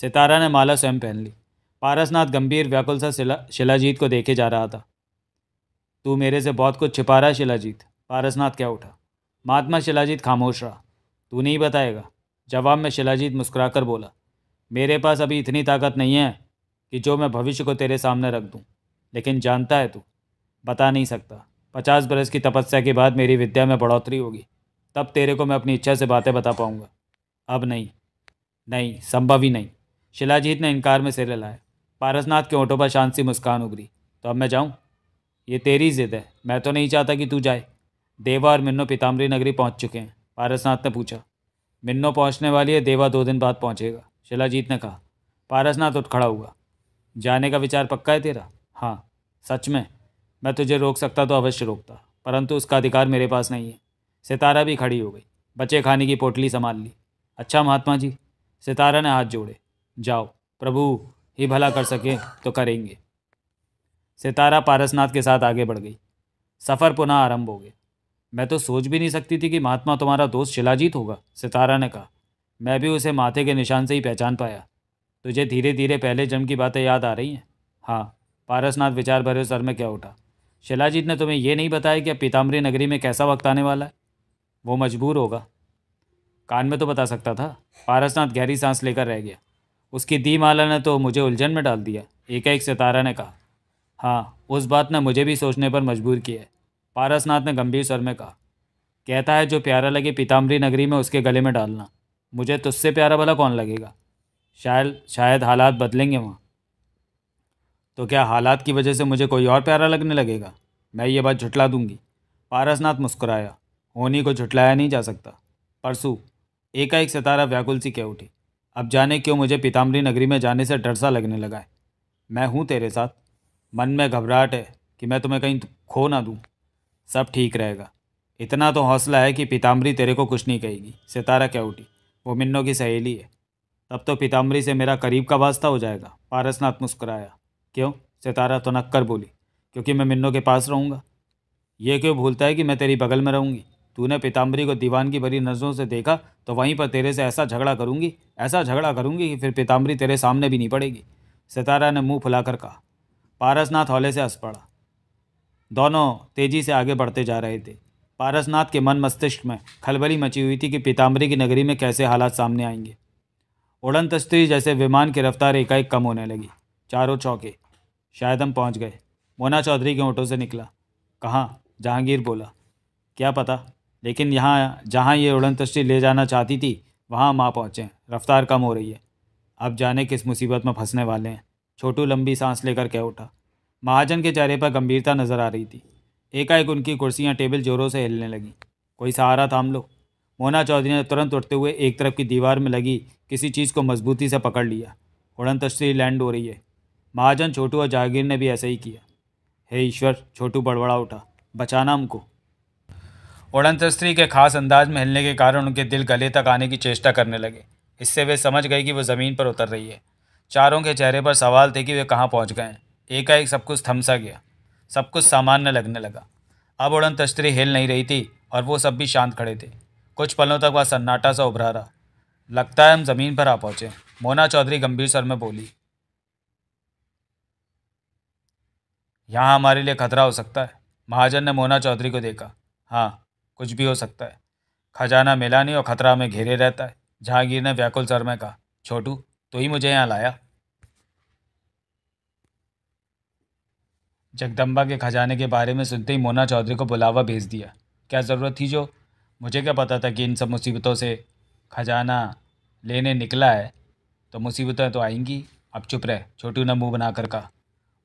सितारा ने माला स्वयं पहन ली पारसनाथ गंभीर व्याकुल सा शिला शिलाजीत को देखे जा रहा था तू मेरे से बहुत कुछ छिपा रहा है शिलाजीत पारसनाथ क्या उठा महात्मा शिलाजीत खामोश रहा तू नहीं बताएगा जवाब में शिलाजीत मुस्कुराकर बोला मेरे पास अभी इतनी ताकत नहीं है कि जो मैं भविष्य को तेरे सामने रख दूँ लेकिन जानता है तू बता नहीं सकता पचास बरस की तपस्या के बाद मेरी विद्या में बढ़ोतरी होगी तब तेरे को मैं अपनी इच्छा से बातें बता पाऊँगा अब नहीं नहीं संभव ही नहीं शिलाजीत ने इनकार में सिर लाया पारसनाथ के ऑटो पर शांत सी मुस्कान उभरी तो अब मैं जाऊँ ये तेरी ज़िद है मैं तो नहीं चाहता कि तू जाए देवा और मिन्नो पीताम्बरी नगरी पहुंच चुके हैं पारसनाथ ने पूछा मिन्नो पहुंचने वाली है देवा दो दिन बाद पहुंचेगा शिलाजीत ने कहा पारसनाथ उठ खड़ा हुआ जाने का विचार पक्का है तेरा हाँ सच में मैं तुझे रोक सकता तो अवश्य रोकता परंतु उसका अधिकार मेरे पास नहीं है सितारा भी खड़ी हो गई बच्चे खाने की पोटली संभाल ली अच्छा महात्मा जी सितारा ने हाथ जोड़े जाओ प्रभु ही भला कर सके तो करेंगे सितारा पारसनाथ के साथ आगे बढ़ गई सफ़र पुनः आरंभ हो गया मैं तो सोच भी नहीं सकती थी कि महात्मा तुम्हारा दोस्त शिलाजीत होगा सितारा ने कहा मैं भी उसे माथे के निशान से ही पहचान पाया तुझे धीरे धीरे पहले जन्म की बातें याद आ रही हैं हाँ पारसनाथ विचार भरे सर में क्या उठा शिलाजीत ने तुम्हें यह नहीं बताया कि अब पीताम्बरी नगरी में कैसा वक्त आने वाला है वो मजबूर होगा कान में तो बता सकता था पारसनाथ गहरी सांस लेकर रह गया उसकी दी माला ने तो मुझे उलझन में डाल दिया एकाएक सितारा ने कहा हाँ उस बात ने मुझे भी सोचने पर मजबूर किया है पारसनाथ ने गंभीर स्वर में कहा कहता है जो प्यारा लगे पीताम्बरी नगरी में उसके गले में डालना मुझे तुझसे प्यारा भला कौन लगेगा शायद शायद हालात बदलेंगे वहाँ तो क्या हालात की वजह से मुझे कोई और प्यारा लगने लगेगा मैं ये बात झुटला दूंगी पारसनाथ मुस्कुराया होनी को झुटलाया नहीं जा सकता परसू एकाएक सितारा व्याकुल सी कह उठी अब जाने क्यों मुझे पीताम्बरी नगरी में जाने से डर सा लगने लगा है मैं हूँ तेरे साथ मन में घबराहट है कि मैं तुम्हें कहीं खो ना दूँ सब ठीक रहेगा इतना तो हौसला है कि पीताम्बरी तेरे को कुछ नहीं कहेगी सितारा क्या उठी वो मिन्नो की सहेली है तब तो पीताम्बरी से मेरा करीब का वास्ता हो जाएगा पारसनाथ मुस्कुराया क्यों सितारा तो नक्कर बोली क्योंकि मैं मिन्नो के पास रहूँगा ये क्यों भूलता है कि मैं तेरी बगल में रहूँगी तूने पीताम्बरी को दीवान की भरी नज़रों से देखा तो वहीं पर तेरे से ऐसा झगड़ा करूँगी ऐसा झगड़ा करूँगी कि फिर पीताम्बरी तेरे सामने भी नहीं पड़ेगी सितारा ने मुंह फुलाकर कहा पारसनाथ हौले से हंस पड़ा दोनों तेज़ी से आगे बढ़ते जा रहे थे पारसनाथ के मन मस्तिष्क में खलबली मची हुई थी कि पीताम्बरी की नगरी में कैसे हालात सामने आएंगे उड़न तस्तरी जैसे विमान की रफ्तार एकाएक कम होने लगी चारों चौके शायद हम पहुँच गए मोना चौधरी के ऑटो से निकला कहाँ जहांगीर बोला क्या पता लेकिन यहाँ जहाँ ये उड़न तस्तरी ले जाना चाहती थी वहाँ हम आ पहुँचे रफ्तार कम हो रही है अब जाने किस मुसीबत में फंसने वाले हैं छोटू लंबी सांस लेकर कह उठा महाजन के चेहरे पर गंभीरता नजर आ रही थी एकाएक उनकी कुर्सियाँ टेबल जोरों से हिलने लगी कोई सहारा थाम लो मोना चौधरी ने तुरंत उठते हुए एक तरफ की दीवार में लगी किसी चीज़ को मजबूती से पकड़ लिया उड़न तश्री लैंड हो रही है महाजन छोटू और जागीर ने भी ऐसा ही किया हे ईश्वर छोटू बड़बड़ा उठा बचाना हमको उड़न तस्त्री के खास अंदाज में हिलने के कारण उनके दिल गले तक आने की चेष्टा करने लगे इससे वे समझ गए कि वो ज़मीन पर उतर रही है चारों के चेहरे पर सवाल थे कि वे कहाँ पहुँच गए हैं एकाएक सब कुछ थमसा गया सब कुछ सामान्य लगने लगा अब उड़न तस्तरी हिल नहीं रही थी और वो सब भी शांत खड़े थे कुछ पलों तक वह सन्नाटा सा उभरा रहा लगता है हम ज़मीन पर आ पहुंचे मोना चौधरी गंभीर स्वर में बोली यहाँ हमारे लिए खतरा हो सकता है महाजन ने मोना चौधरी को देखा हाँ कुछ भी हो सकता है खजाना मिला नहीं और खतरा में घेरे रहता है जहांगीर ने व्याकुल सर में कहा छोटू तो ही मुझे यहाँ लाया जगदम्बा के खजाने के बारे में सुनते ही मोना चौधरी को बुलावा भेज दिया क्या ज़रूरत थी जो मुझे क्या पता था कि इन सब मुसीबतों से खजाना लेने निकला है तो मुसीबतें तो आएंगी अब चुप रह छोटू ने मुँह बनाकर कहा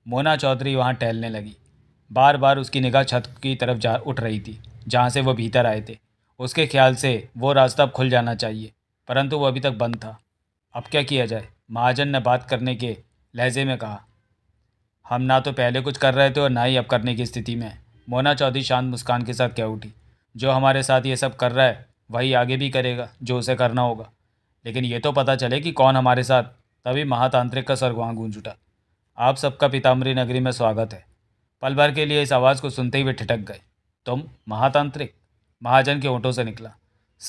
मोना चौधरी वहाँ टहलने लगी बार बार उसकी निगाह छत की तरफ जा उठ रही थी जहाँ से वो भीतर आए थे उसके ख्याल से वो रास्ता अब खुल जाना चाहिए परंतु वो अभी तक बंद था अब क्या किया जाए महाजन ने बात करने के लहजे में कहा हम ना तो पहले कुछ कर रहे थे और ना ही अब करने की स्थिति में मोना चौधरी शांत मुस्कान के साथ क्या उठी जो हमारे साथ ये सब कर रहा है वही आगे भी करेगा जो उसे करना होगा लेकिन ये तो पता चले कि कौन हमारे साथ तभी महातांत्रिक का स्वर्ग वहाँ गूंज उठा आप सबका पीताम्बरी नगरी में स्वागत है पल भर के लिए इस आवाज़ को सुनते ही वे ठिटक गए तुम महातांत्रिक महाजन के ओंठों से निकला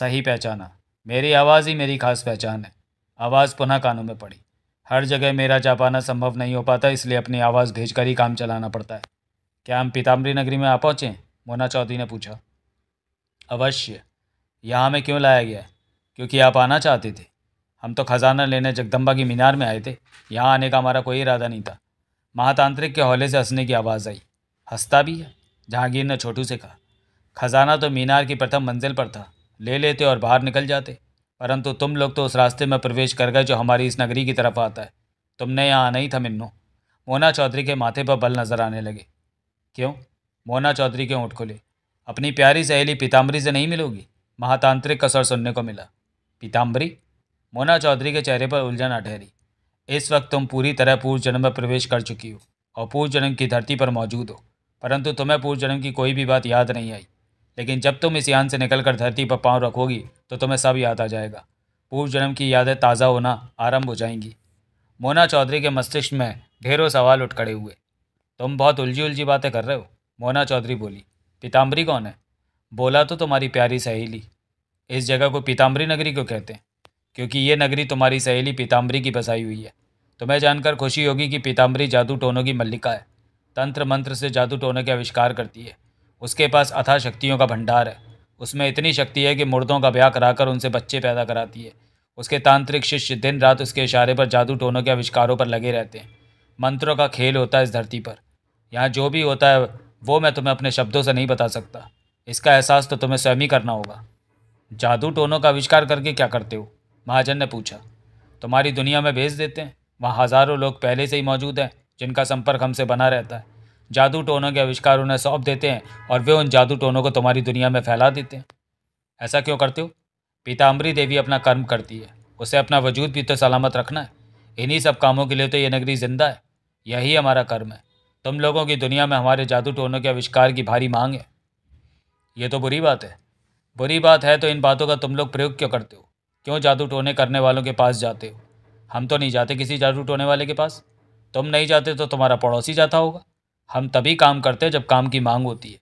सही पहचाना मेरी आवाज़ ही मेरी खास पहचान है आवाज़ पुनः कानों में पड़ी हर जगह मेरा जा पाना संभव नहीं हो पाता इसलिए अपनी आवाज़ भेज ही काम चलाना पड़ता है क्या हम पीताम्बरी नगरी में आ पहुँचे मोना चौधरी ने पूछा अवश्य यहाँ में क्यों लाया गया क्योंकि आप आना चाहते थे हम तो खजाना लेने जगदम्बा की मीनार में आए थे यहाँ आने का हमारा कोई इरादा नहीं था महातांत्रिक के हौले से हंसने की आवाज़ आई हंसता भी है जहांगीर ने छोटू से कहा खजाना तो मीनार की प्रथम मंजिल पर था ले लेते और बाहर निकल जाते परंतु तुम लोग तो उस रास्ते में प्रवेश कर गए जो हमारी इस नगरी की तरफ आता है तुमने यहाँ आना ही था मिन्नू मोना चौधरी के माथे पर बल नजर आने लगे क्यों मोना चौधरी के ऊँट खुले अपनी प्यारी सहेली पीताम्बरी से नहीं मिलोगी महातांत्रिक कसर सुनने को मिला पीताम्बरी मोना चौधरी के चेहरे पर उलझन आ ठहरी इस वक्त तुम पूरी तरह पूर्व जन्म में प्रवेश कर चुकी हो और पूर्व जन्म की धरती पर मौजूद हो परंतु तुम्हें पूर्व जन्म की कोई भी बात याद नहीं आई लेकिन जब तुम इस यान से निकल कर धरती पर पाँव रखोगी तो तुम्हें सब याद आ जाएगा पूर्व जन्म की यादें ताज़ा होना आरंभ हो जाएंगी मोना चौधरी के मस्तिष्क में ढेरों सवाल उठ खड़े हुए तुम बहुत उलझी उलझी बातें कर रहे हो मोना चौधरी बोली पीताम्बरी कौन है बोला तो तुम्हारी प्यारी सहेली इस जगह को पीताम्बरी नगरी क्यों कहते हैं क्योंकि ये नगरी तुम्हारी सहेली पीताम्बरी की बसाई हुई है तुम्हें जानकर खुशी होगी कि पीताम्बरी जादू टोनों की मल्लिका है तंत्र मंत्र से जादू टोनों के आविष्कार करती है उसके पास अथा शक्तियों का भंडार है उसमें इतनी शक्ति है कि मुर्दों का ब्याह कराकर उनसे बच्चे पैदा कराती है उसके तांत्रिक शिष्य दिन रात उसके इशारे पर जादू टोनों के आविष्कारों पर लगे रहते हैं मंत्रों का खेल होता है इस धरती पर यहाँ जो भी होता है वो मैं तुम्हें अपने शब्दों से नहीं बता सकता इसका एहसास तो तुम्हें स्वयं ही करना होगा जादू टोनों का आविष्कार करके क्या करते हो महाजन ने पूछा तुम्हारी दुनिया में भेज देते हैं वहाँ हज़ारों लोग पहले से ही मौजूद हैं जिनका संपर्क हमसे बना रहता है जादू टोनों के आविष्कार उन्हें सौंप देते हैं और वे उन जादू टोनों को तुम्हारी दुनिया में फैला देते हैं ऐसा क्यों करते हो पीताम्बरी देवी अपना कर्म करती है उसे अपना वजूद भी तो सलामत रखना है इन्हीं सब कामों के लिए तो ये नगरी जिंदा है यही हमारा कर्म है तुम लोगों की दुनिया में हमारे जादू टोनों के आविष्कार की भारी मांग है ये तो बुरी बात है बुरी बात है तो इन बातों का तुम लोग प्रयोग क्यों करते हो क्यों जादू टोने करने वालों के पास जाते हो हम तो नहीं जाते किसी जादू टोने वाले के पास तुम नहीं जाते तो तुम्हारा पड़ोसी जाता होगा हम तभी काम करते हैं जब काम की मांग होती है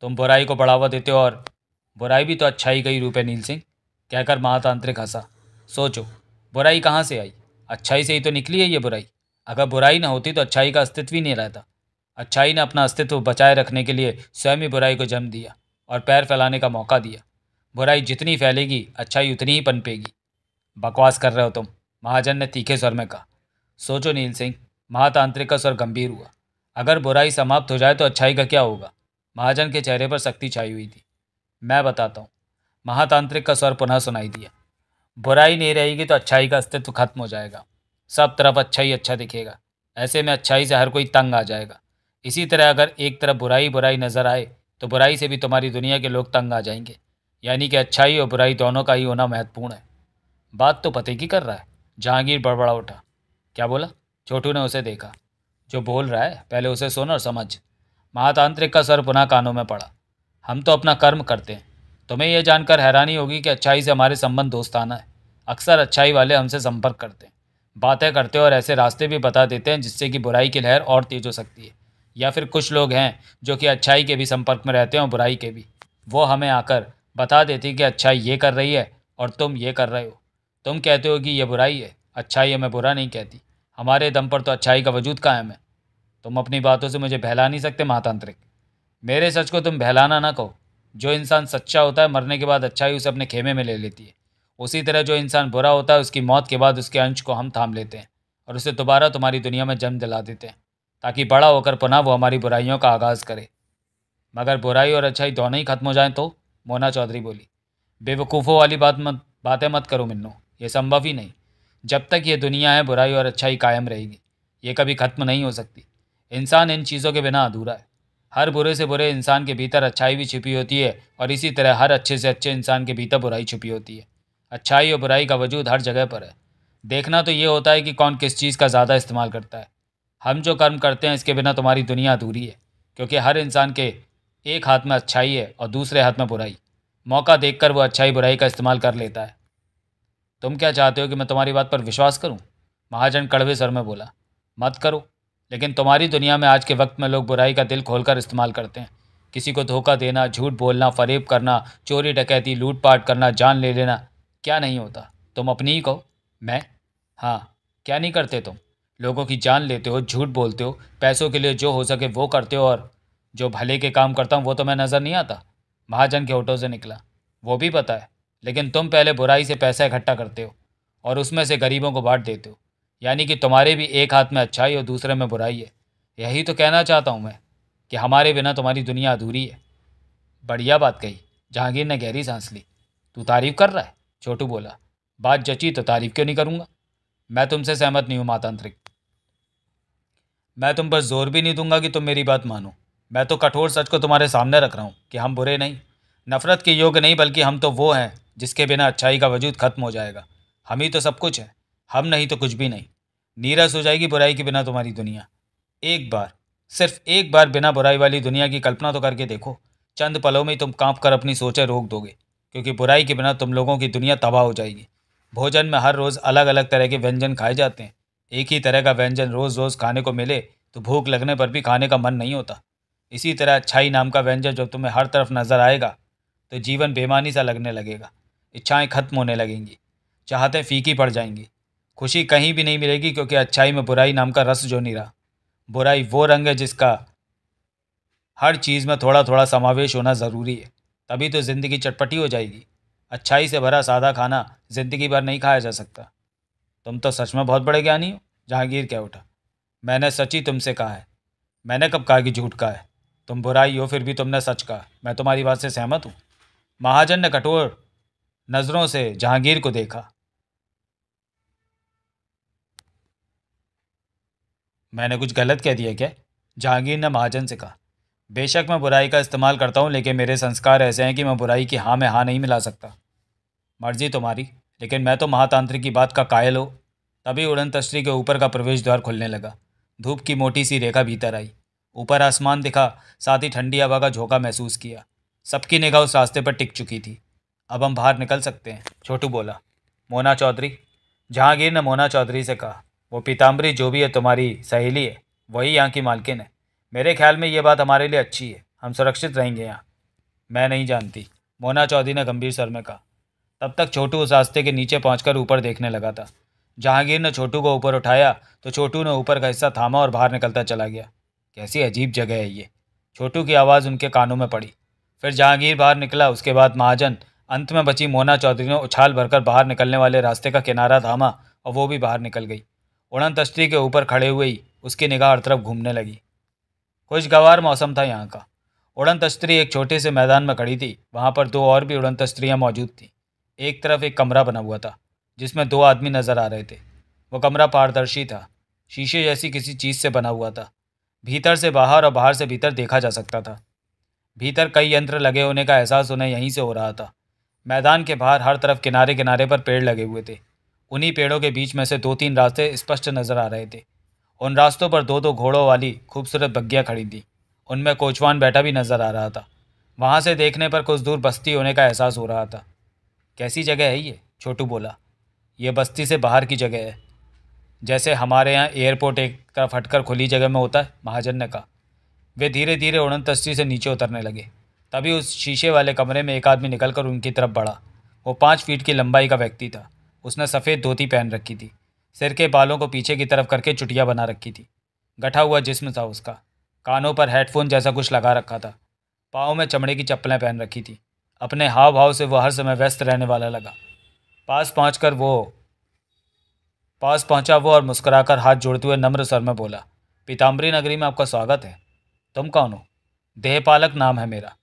तुम बुराई को बढ़ावा देते हो और बुराई भी तो अच्छाई गई रूप है नील सिंह कहकर महातांत्रिक हंसा सोचो बुराई कहाँ से आई अच्छाई से ही तो निकली है ये बुराई अगर बुराई ना होती तो अच्छाई का अस्तित्व ही नहीं रहता अच्छाई ने अपना अस्तित्व बचाए रखने के लिए स्वयं ही बुराई को जन्म दिया और पैर फैलाने का मौका दिया बुराई जितनी फैलेगी अच्छाई उतनी ही पनपेगी बकवास कर रहे हो तुम महाजन ने तीखे स्वर में कहा सोचो नील सिंह महातांत्रिक का स्वर गंभीर हुआ अगर बुराई समाप्त हो जाए तो अच्छाई का क्या होगा महाजन के चेहरे पर सख्ती छाई हुई थी मैं बताता हूँ महातांत्रिक का स्वर पुनः सुनाई दिया बुराई नहीं रहेगी तो अच्छाई का अस्तित्व खत्म हो जाएगा सब तरफ अच्छा ही अच्छा दिखेगा ऐसे में अच्छाई से हर कोई तंग आ जाएगा इसी तरह अगर एक तरफ बुराई बुराई नज़र आए तो बुराई से भी तुम्हारी दुनिया के लोग तंग आ जाएंगे यानी कि अच्छाई और बुराई दोनों का ही होना महत्वपूर्ण है बात तो पते की कर रहा है जहांगीर बड़बड़ा उठा क्या बोला छोटू ने उसे देखा जो बोल रहा है पहले उसे सुन और समझ महातांत्रिक का सर पुनः कानों में पड़ा हम तो अपना कर्म करते हैं तुम्हें यह जानकर हैरानी होगी कि अच्छाई से हमारे संबंध दोस्ताना है अक्सर अच्छाई वाले हमसे संपर्क करते हैं बातें करते और ऐसे रास्ते भी बता देते हैं जिससे कि बुराई की लहर और तेज हो सकती है या फिर कुछ लोग हैं जो कि अच्छाई के भी संपर्क में रहते हैं और बुराई के भी वो हमें आकर बता देती कि अच्छाई ये कर रही है और तुम ये कर रहे हो तुम कहते हो कि यह बुराई है अच्छाई हमें बुरा नहीं कहती हमारे दम पर तो अच्छाई का वजूद कायम है तुम अपनी बातों से मुझे बहला नहीं सकते महातांत्रिक मेरे सच को तुम बहलाना ना कहो जो इंसान सच्चा होता है मरने के बाद अच्छाई उसे अपने खेमे में ले लेती है उसी तरह जो इंसान बुरा होता है उसकी मौत के बाद उसके अंश को हम थाम लेते हैं और उसे दोबारा तुम्हारी दुनिया में जन्म दिला देते हैं ताकि बड़ा होकर पुनः वो हमारी बुराइयों का आगाज़ करे मगर बुराई और अच्छाई दोनों ही खत्म हो जाएं तो मोना चौधरी बोली बेवकूफ़ों वाली बात मत बातें मत करो मिन्नू ये संभव ही नहीं जब तक ये दुनिया है बुराई और अच्छाई कायम रहेगी ये कभी ख़त्म नहीं हो सकती इंसान इन चीज़ों के बिना अधूरा है हर बुरे से बुरे इंसान के भीतर अच्छाई भी छिपी होती है और इसी तरह हर अच्छे से अच्छे इंसान के भीतर बुराई छिपी होती है अच्छाई और बुराई का वजूद हर जगह पर है देखना तो ये होता है कि कौन किस चीज़ का ज़्यादा इस्तेमाल करता है हम जो कर्म करते हैं इसके बिना तुम्हारी दुनिया अधूरी है क्योंकि हर इंसान के एक हाथ में अच्छाई है और दूसरे हाथ में बुराई मौका देखकर वो अच्छाई बुराई का इस्तेमाल कर लेता है तुम क्या चाहते हो कि मैं तुम्हारी बात पर विश्वास करूं? महाजन कड़वे सर में बोला मत करो लेकिन तुम्हारी दुनिया में आज के वक्त में लोग बुराई का दिल खोलकर इस्तेमाल करते हैं किसी को धोखा देना झूठ बोलना फरेब करना चोरी डकैती लूटपाट करना जान ले लेना क्या नहीं होता तुम अपनी ही कहो मैं हाँ क्या नहीं करते तुम लोगों की जान लेते हो झूठ बोलते हो पैसों के लिए जो हो सके वो करते हो और जो भले के काम करता हूँ वो तो मैं नज़र नहीं आता महाजन के होटों से निकला वो भी पता है लेकिन तुम पहले बुराई से पैसा इकट्ठा करते हो और उसमें से गरीबों को बांट देते हो यानी कि तुम्हारे भी एक हाथ में अच्छाई और दूसरे में बुराई है यही तो कहना चाहता हूँ मैं कि हमारे बिना तुम्हारी दुनिया अधूरी है बढ़िया बात कही जहांगीर ने गहरी सांस ली तू तारीफ कर रहा है छोटू बोला बात जची तो तारीफ क्यों नहीं करूँगा मैं तुमसे सहमत नहीं हूँ मातांत्रिक मैं तुम पर जोर भी नहीं दूंगा कि तुम मेरी बात मानो मैं तो कठोर सच को तुम्हारे सामने रख रहा हूँ कि हम बुरे नहीं नफरत के योग्य नहीं बल्कि हम तो वो हैं जिसके बिना अच्छाई का वजूद ख़त्म हो जाएगा हम ही तो सब कुछ है हम नहीं तो कुछ भी नहीं नीरस हो जाएगी बुराई के बिना तुम्हारी दुनिया एक बार सिर्फ एक बार बिना बुराई वाली दुनिया की कल्पना तो करके देखो चंद पलों में तुम कांप कर अपनी सोचें रोक दोगे क्योंकि बुराई के बिना तुम लोगों की दुनिया तबाह हो जाएगी भोजन में हर रोज़ अलग अलग तरह के व्यंजन खाए जाते हैं एक ही तरह का व्यंजन रोज़ रोज़ खाने को मिले तो भूख लगने पर भी खाने का मन नहीं होता इसी तरह अच्छाई नाम का व्यंजन जब तुम्हें हर तरफ नज़र आएगा तो जीवन बेमानी सा लगने लगेगा इच्छाएं ख़त्म होने लगेंगी चाहते फीकी पड़ जाएंगी खुशी कहीं भी नहीं मिलेगी क्योंकि अच्छाई में बुराई नाम का रस जो नहीं रहा बुराई वो रंग है जिसका हर चीज़ में थोड़ा थोड़ा समावेश होना ज़रूरी है तभी तो ज़िंदगी चटपटी हो जाएगी अच्छाई से भरा सादा खाना ज़िंदगी भर नहीं खाया जा सकता तुम तो सच में बहुत बड़े ज्ञानी हो जहांगीर क्या उठा मैंने सच ही तुमसे कहा है मैंने कब कहा कि झूठ कहा है तुम बुराई हो फिर भी तुमने सच कहा मैं तुम्हारी बात से सहमत हूँ महाजन ने कठोर नज़रों से जहांगीर को देखा मैंने कुछ गलत कह दिया क्या जहांगीर ने महाजन से कहा बेशक मैं बुराई का इस्तेमाल करता हूँ लेकिन मेरे संस्कार ऐसे हैं कि मैं बुराई की हाँ में हाँ नहीं मिला सकता मर्जी तुम्हारी लेकिन मैं तो महातांत्रिक की बात का कायल हो तभी उड़न तश्री के ऊपर का प्रवेश द्वार खुलने लगा धूप की मोटी सी रेखा भीतर आई ऊपर आसमान दिखा साथ ही ठंडी हवा का झोंका महसूस किया सबकी निगाह उस रास्ते पर टिक चुकी थी अब हम बाहर निकल सकते हैं छोटू बोला मोना चौधरी जहांगीर ने मोना चौधरी से कहा वो पीताम्बरी जो भी है तुम्हारी सहेली है वही यहाँ की मालकिन है मेरे ख्याल में ये बात हमारे लिए अच्छी है हम सुरक्षित रहेंगे यहाँ मैं नहीं जानती मोना चौधरी ने गंभीर सर में कहा तब तक छोटू उस रास्ते के नीचे पहुँच ऊपर देखने लगा था जहांगीर ने छोटू को ऊपर उठाया तो छोटू ने ऊपर का हिस्सा थामा और बाहर निकलता चला गया कैसी अजीब जगह है ये छोटू की आवाज़ उनके कानों में पड़ी फिर जहांगीर बाहर निकला उसके बाद महाजन अंत में बची मोना चौधरी ने उछाल भरकर बाहर निकलने वाले रास्ते का किनारा थामा और वो भी बाहर निकल गई उड़न तश्ती के ऊपर खड़े हुए ही उसकी निगाह हर तरफ घूमने लगी खुशगवार मौसम था यहाँ का उड़न तश्तरी एक छोटे से मैदान में खड़ी थी वहाँ पर दो और भी उड़न तश्तरियाँ मौजूद थीं एक तरफ एक कमरा बना हुआ था जिसमें दो आदमी नज़र आ रहे थे वो कमरा पारदर्शी था शीशे जैसी किसी चीज़ से बना हुआ था भीतर से बाहर और बाहर से भीतर देखा जा सकता था भीतर कई यंत्र लगे होने का एहसास उन्हें यहीं से हो रहा था मैदान के बाहर हर तरफ किनारे किनारे पर पेड़ लगे हुए थे उन्हीं पेड़ों के बीच में से दो तीन रास्ते स्पष्ट नजर आ रहे थे उन रास्तों पर दो दो घोड़ों वाली खूबसूरत बग्घियाँ खड़ी थीं उनमें कोचवान बैठा भी नजर आ रहा था वहाँ से देखने पर कुछ दूर बस्ती होने का एहसास हो रहा था कैसी जगह है ये छोटू बोला ये बस्ती से बाहर की जगह है जैसे हमारे यहाँ एयरपोर्ट एक तरफ हटकर खुली जगह में होता है महाजन ने कहा वे धीरे धीरे उड़न तस्ती से नीचे उतरने लगे तभी उस शीशे वाले कमरे में एक आदमी निकलकर उनकी तरफ बढ़ा वो पाँच फीट की लंबाई का व्यक्ति था उसने सफ़ेद धोती पहन रखी थी सिर के बालों को पीछे की तरफ करके चुटिया बना रखी थी गठा हुआ जिस्म था उसका कानों पर हेडफोन जैसा कुछ लगा रखा था पाँव में चमड़े की चप्पलें पहन रखी थी अपने हाव भाव से वो हर समय व्यस्त रहने वाला लगा पास पहुँच वो पास पहुँचा वो और मुस्कुराकर हाथ जोड़ते हुए नम्र स्वर में बोला पीताम्बरी नगरी में आपका स्वागत है तुम कौन हो देहपालक नाम है मेरा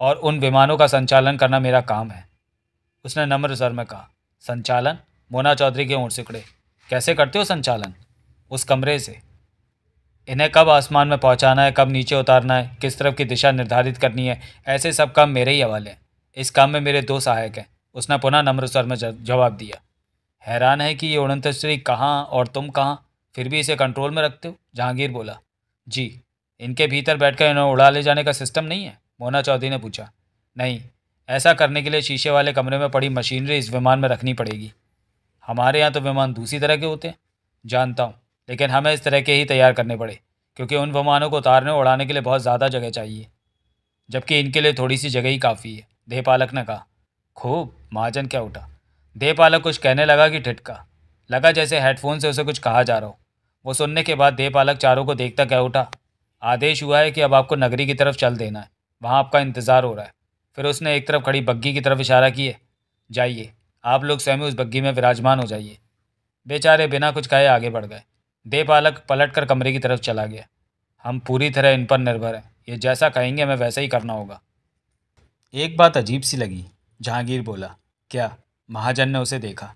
और उन विमानों का संचालन करना मेरा काम है उसने नम्र स्वर में कहा संचालन मोना चौधरी के ओर सिकड़े कैसे करते हो संचालन उस कमरे से इन्हें कब आसमान में पहुंचाना है कब नीचे उतारना है किस तरफ की दिशा निर्धारित करनी है ऐसे सब काम मेरे ही हवाले हैं इस काम में मेरे दो सहायक हैं उसने पुनः नम्र स्वर में जवाब दिया हैरान है कि ये उड़नतश्री कहाँ और तुम कहाँ फिर भी इसे कंट्रोल में रखते हो जहांगीर बोला जी इनके भीतर बैठकर इन्हें उड़ा ले जाने का सिस्टम नहीं है मोना चौधरी ने पूछा नहीं ऐसा करने के लिए शीशे वाले कमरे में पड़ी मशीनरी इस विमान में रखनी पड़ेगी हमारे यहाँ तो विमान दूसरी तरह के होते हैं जानता हूँ लेकिन हमें इस तरह के ही तैयार करने पड़े क्योंकि उन विमानों को उतारने और उड़ाने के लिए बहुत ज़्यादा जगह चाहिए जबकि इनके लिए थोड़ी सी जगह ही काफ़ी है देह पालक ने कहा खूब महाजन क्या उठा देह पालक कुछ कहने लगा कि ठिटका लगा जैसे हेडफोन से उसे कुछ कहा जा रहा हो वो सुनने के बाद देह पालक चारों को देखता क्या उठा आदेश हुआ है कि अब आपको नगरी की तरफ चल देना है वहाँ आपका इंतज़ार हो रहा है फिर उसने एक तरफ खड़ी बग्घी की तरफ इशारा किए जाइए आप लोग स्वयं उस बग्घी में विराजमान हो जाइए बेचारे बिना कुछ कहे आगे बढ़ गए दे पालक पलट कर कमरे की तरफ चला गया हम पूरी तरह इन पर निर्भर हैं ये जैसा कहेंगे हमें वैसा ही करना होगा एक बात अजीब सी लगी जहांगीर बोला क्या महाजन ने उसे देखा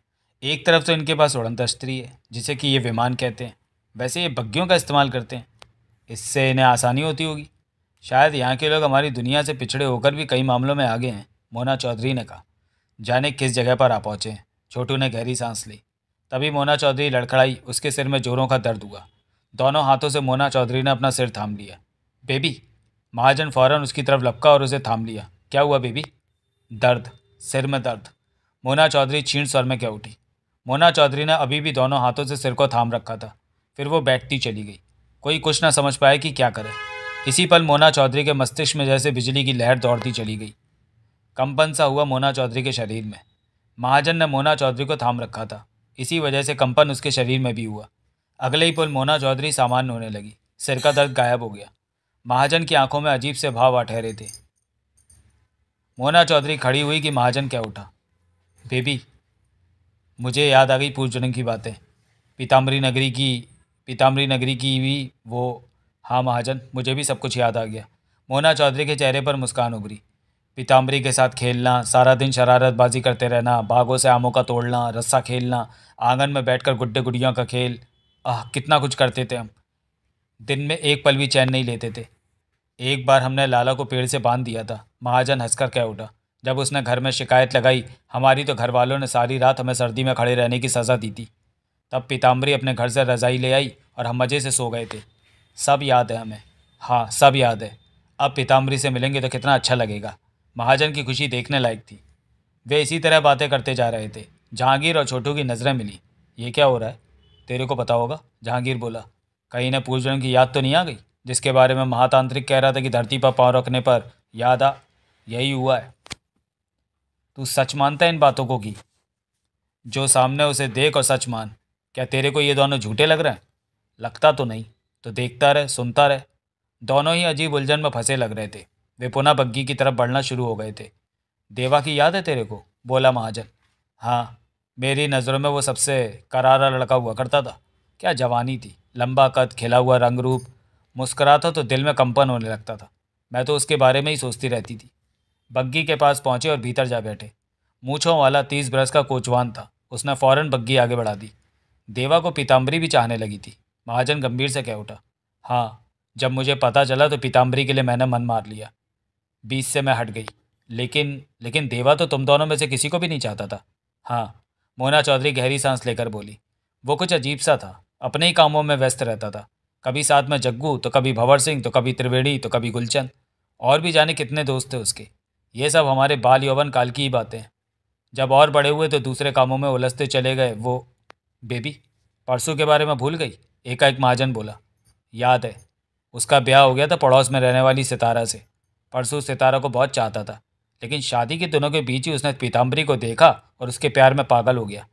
एक तरफ तो इनके पास उड़न तस्त्री है जिसे कि ये विमान कहते हैं वैसे ये बग्घियों का इस्तेमाल करते हैं इससे इन्हें आसानी होती होगी शायद यहाँ के लोग हमारी दुनिया से पिछड़े होकर भी कई मामलों में आगे हैं मोना चौधरी ने कहा जाने किस जगह पर आ पहुँचे छोटू ने गहरी सांस ली तभी मोना चौधरी लड़खड़ाई उसके सिर में जोरों का दर्द हुआ दोनों हाथों से मोना चौधरी ने अपना सिर थाम लिया बेबी महाजन फौरन उसकी तरफ लपका और उसे थाम लिया क्या हुआ बेबी दर्द सिर में दर्द मोना चौधरी छीण स्वर में क्या उठी मोना चौधरी ने अभी भी दोनों हाथों से सिर को थाम रखा था फिर वो बैठती चली गई कोई कुछ ना समझ पाया कि क्या करे इसी पल मोना चौधरी के मस्तिष्क में जैसे बिजली की लहर दौड़ती चली गई कंपन सा हुआ मोना चौधरी के शरीर में महाजन ने मोना चौधरी को थाम रखा था इसी वजह से कंपन उसके शरीर में भी हुआ अगले ही पल मोना चौधरी सामान्य होने लगी सिर का दर्द गायब हो गया महाजन की आंखों में अजीब से भाव आ ठहरे थे मोना चौधरी खड़ी हुई कि महाजन क्या उठा बेबी मुझे याद आ गई पूर्व जन्म की बातें पीताम्बरी नगरी की पीताम्बरी नगरी की भी वो हाँ महाजन मुझे भी सब कुछ याद आ गया मोना चौधरी के चेहरे पर मुस्कान उभरी पीताम्बरी के साथ खेलना सारा दिन शरारतबाजी करते रहना बागों से आमों का तोड़ना रस्सा खेलना आंगन में बैठकर गुड्डे गुडियों का खेल आह कितना कुछ करते थे हम दिन में एक पल भी चैन नहीं लेते थे एक बार हमने लाला को पेड़ से बांध दिया था महाजन हंसकर कह उठा जब उसने घर में शिकायत लगाई हमारी तो घर वालों ने सारी रात हमें सर्दी में खड़े रहने की सज़ा दी थी तब पीताम्बरी अपने घर से रज़ाई ले आई और हम मज़े से सो गए थे सब याद है हमें हाँ सब याद है अब पीताम्बरी से मिलेंगे तो कितना अच्छा लगेगा महाजन की खुशी देखने लायक थी वे इसी तरह बातें करते जा रहे थे जहांगीर और छोटू की नज़रें मिली ये क्या हो रहा है तेरे को पता होगा जहांगीर बोला कहीं ना पूजन की याद तो नहीं आ गई जिसके बारे में महातांत्रिक कह रहा था कि धरती पर पाँव रखने पर याद आ यही हुआ है तू सच मानता है इन बातों को कि जो सामने उसे देख और सच मान क्या तेरे को ये दोनों झूठे लग रहे हैं लगता तो नहीं तो देखता रहे सुनता रहे दोनों ही अजीब उलझन में फंसे लग रहे थे वे पुनः बग्घी की तरफ बढ़ना शुरू हो गए थे देवा की याद है तेरे को बोला महाजन हाँ मेरी नज़रों में वो सबसे करारा लड़का हुआ करता था क्या जवानी थी लंबा कद खिला हुआ रंग रूप मुस्कराता तो दिल में कंपन होने लगता था मैं तो उसके बारे में ही सोचती रहती थी बग्गी के पास पहुँचे और भीतर जा बैठे मूछों वाला तीस बरस का कोचवान था उसने फ़ौरन बग्गी आगे बढ़ा दी देवा को पीताम्बरी भी चाहने लगी थी महाजन गंभीर से कह उठा हाँ जब मुझे पता चला तो पीताम्बरी के लिए मैंने मन मार लिया बीच से मैं हट गई लेकिन लेकिन देवा तो तुम दोनों में से किसी को भी नहीं चाहता था हाँ मोना चौधरी गहरी सांस लेकर बोली वो कुछ अजीब सा था अपने ही कामों में व्यस्त रहता था कभी साथ में जग्गू तो कभी भंवर सिंह तो कभी त्रिवेणी तो कभी गुलचंद और भी जाने कितने दोस्त थे उसके ये सब हमारे बाल यौवन काल की ही बातें हैं जब और बड़े हुए तो दूसरे कामों में उलझते चले गए वो बेबी परसों के बारे में भूल गई एकाएक महाजन बोला याद है उसका ब्याह हो गया था पड़ोस में रहने वाली सितारा से परसों सितारा को बहुत चाहता था लेकिन शादी के दिनों के बीच ही उसने पीताम्बरी को देखा और उसके प्यार में पागल हो गया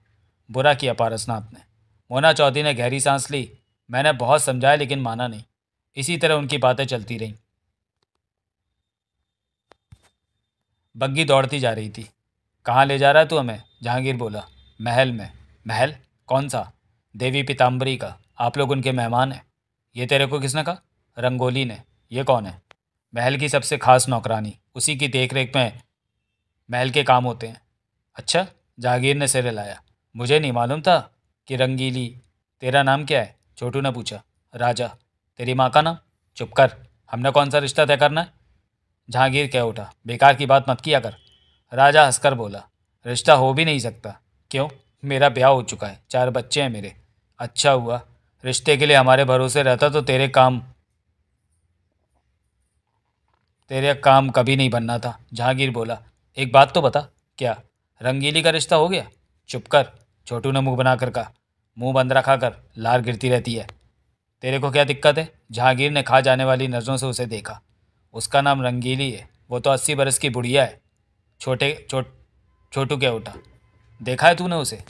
बुरा किया पारसनाथ ने मोना चौधरी ने गहरी सांस ली मैंने बहुत समझाया लेकिन माना नहीं इसी तरह उनकी बातें चलती रहीं बग्गी दौड़ती जा रही थी कहाँ ले जा रहा है तू हमें जहांगीर बोला महल में महल कौन सा देवी पीताम्बरी का आप लोग उनके मेहमान हैं ये तेरे को किसने कहा रंगोली ने ये कौन है महल की सबसे खास नौकरानी उसी की देख रेख में महल के काम होते हैं अच्छा जागीर ने सिर हिलाया मुझे नहीं मालूम था कि रंगीली तेरा नाम क्या है छोटू ने पूछा राजा तेरी माँ का नाम चुप कर हमने कौन सा रिश्ता तय करना है जहांगीर कह उठा बेकार की बात मत किया कर राजा हंसकर बोला रिश्ता हो भी नहीं सकता क्यों मेरा ब्याह हो चुका है चार बच्चे हैं मेरे अच्छा हुआ रिश्ते के लिए हमारे भरोसे रहता तो तेरे काम तेरे काम कभी नहीं बनना था जहांगीर बोला एक बात तो बता क्या रंगीली का रिश्ता हो गया चुप कर छोटू ने मुंह बनाकर कहा मुंह बंद रखा कर लार गिरती रहती है तेरे को क्या दिक्कत है जहांगीर ने खा जाने वाली नज़रों से उसे देखा उसका नाम रंगीली है वो तो अस्सी बरस की बुढ़िया है छोटे छोटू क्या उठा देखा है तूने उसे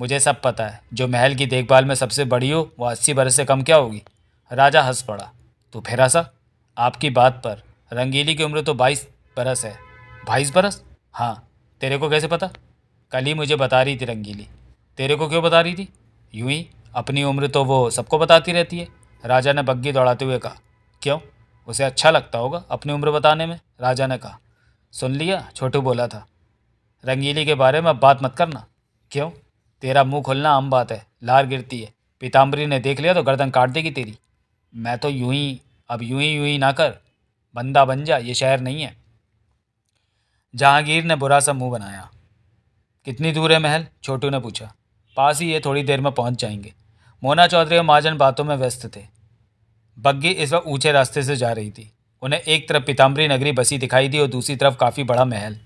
मुझे सब पता है जो महल की देखभाल में सबसे बड़ी हो वह अस्सी बरस से कम क्या होगी राजा हंस पड़ा तो फिर ऐसा आपकी बात पर रंगीली की उम्र तो बाईस बरस है बाईस बरस हाँ तेरे को कैसे पता कल ही मुझे बता रही थी रंगीली तेरे को क्यों बता रही थी यूं ही अपनी उम्र तो वो सबको बताती रहती है राजा ने बग्घी दौड़ाते हुए कहा क्यों उसे अच्छा लगता होगा अपनी उम्र बताने में राजा ने कहा सुन लिया छोटू बोला था रंगीली के बारे में अब बात मत करना क्यों तेरा मुंह खोलना आम बात है लार गिरती है पीताम्बरी ने देख लिया तो गर्दन काट देगी तेरी मैं तो यूं ही अब यूं ही यूं ही ना कर बंदा बन जा ये शहर नहीं है जहांगीर ने बुरा सा मुंह बनाया कितनी दूर है महल छोटू ने पूछा पास ही ये थोड़ी देर में पहुंच जाएंगे मोना चौधरी और महाजन बातों में व्यस्त थे बग्गी इस वक्त ऊँचे रास्ते से जा रही थी उन्हें एक तरफ पीताम्बरी नगरी बसी दिखाई दी और दूसरी तरफ काफ़ी बड़ा महल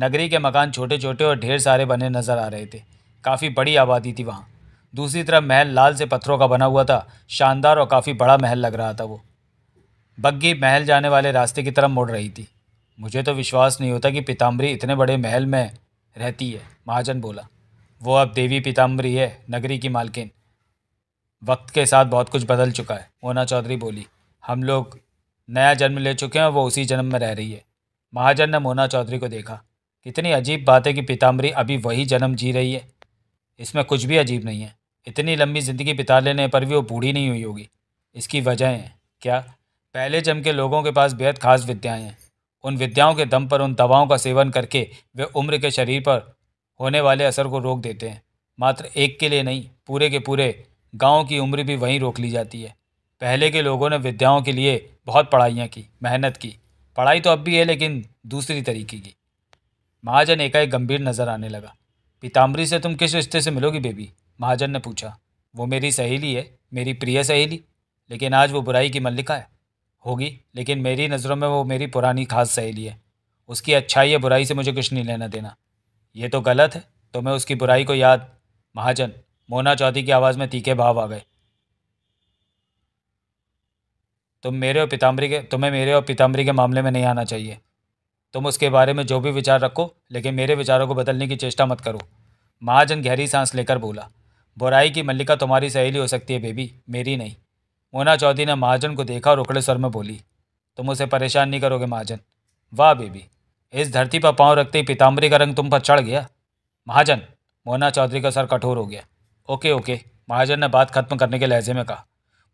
नगरी के मकान छोटे छोटे और ढेर सारे बने नजर आ रहे थे काफ़ी बड़ी आबादी थी वहाँ दूसरी तरफ महल लाल से पत्थरों का बना हुआ था शानदार और काफ़ी बड़ा महल लग रहा था वो बग्गी महल जाने वाले रास्ते की तरफ मुड़ रही थी मुझे तो विश्वास नहीं होता कि पीताम्बरी इतने बड़े महल में रहती है महाजन बोला वो अब देवी पीताम्बरी है नगरी की मालकिन वक्त के साथ बहुत कुछ बदल चुका है मोना चौधरी बोली हम लोग नया जन्म ले चुके हैं और वो उसी जन्म में रह रही है महाजन ने मोना चौधरी को देखा कितनी अजीब बात है कि पीताम्बरी अभी वही जन्म जी रही है इसमें कुछ भी अजीब नहीं है इतनी लंबी ज़िंदगी बिता लेने पर भी वो बूढ़ी नहीं हुई होगी इसकी वजह हैं क्या पहले जम के लोगों के पास बेहद खास विद्याएँ हैं उन विद्याओं के दम पर उन दवाओं का सेवन करके वे उम्र के शरीर पर होने वाले असर को रोक देते हैं मात्र एक के लिए नहीं पूरे के पूरे गाँव की उम्र भी वहीं रोक ली जाती है पहले के लोगों ने विद्याओं के लिए बहुत पढ़ाइयाँ की मेहनत की पढ़ाई तो अब भी है लेकिन दूसरी तरीके की महाजन एकाएक गंभीर नजर आने लगा पीताम्बरी से तुम किस रिश्ते से मिलोगी बेबी महाजन ने पूछा वो मेरी सहेली है मेरी प्रिय सहेली लेकिन आज वो बुराई की मल्लिका है होगी लेकिन मेरी नज़रों में वो मेरी पुरानी खास सहेली है उसकी अच्छाई या बुराई से मुझे कुछ नहीं लेना देना ये तो गलत है तो मैं उसकी बुराई को याद महाजन मोना चौधरी की आवाज़ में तीखे भाव आ गए तुम मेरे और पिताम्बरी के तुम्हें मेरे और पिताम्बरी के मामले में नहीं आना चाहिए तुम उसके बारे में जो भी विचार रखो लेकिन मेरे विचारों को बदलने की चेष्टा मत करो महाजन गहरी सांस लेकर बोला बुराई की मल्लिका तुम्हारी सहेली हो सकती है बेबी मेरी नहीं मोना चौधरी ने महाजन को देखा और उकड़े स्वर में बोली तुम उसे परेशान नहीं करोगे महाजन वाह बेबी इस धरती पर पाँव रखते ही पीताम्बरी का रंग तुम पर चढ़ गया महाजन मोना चौधरी का सर कठोर हो गया ओके ओके महाजन ने बात खत्म करने के लहजे में कहा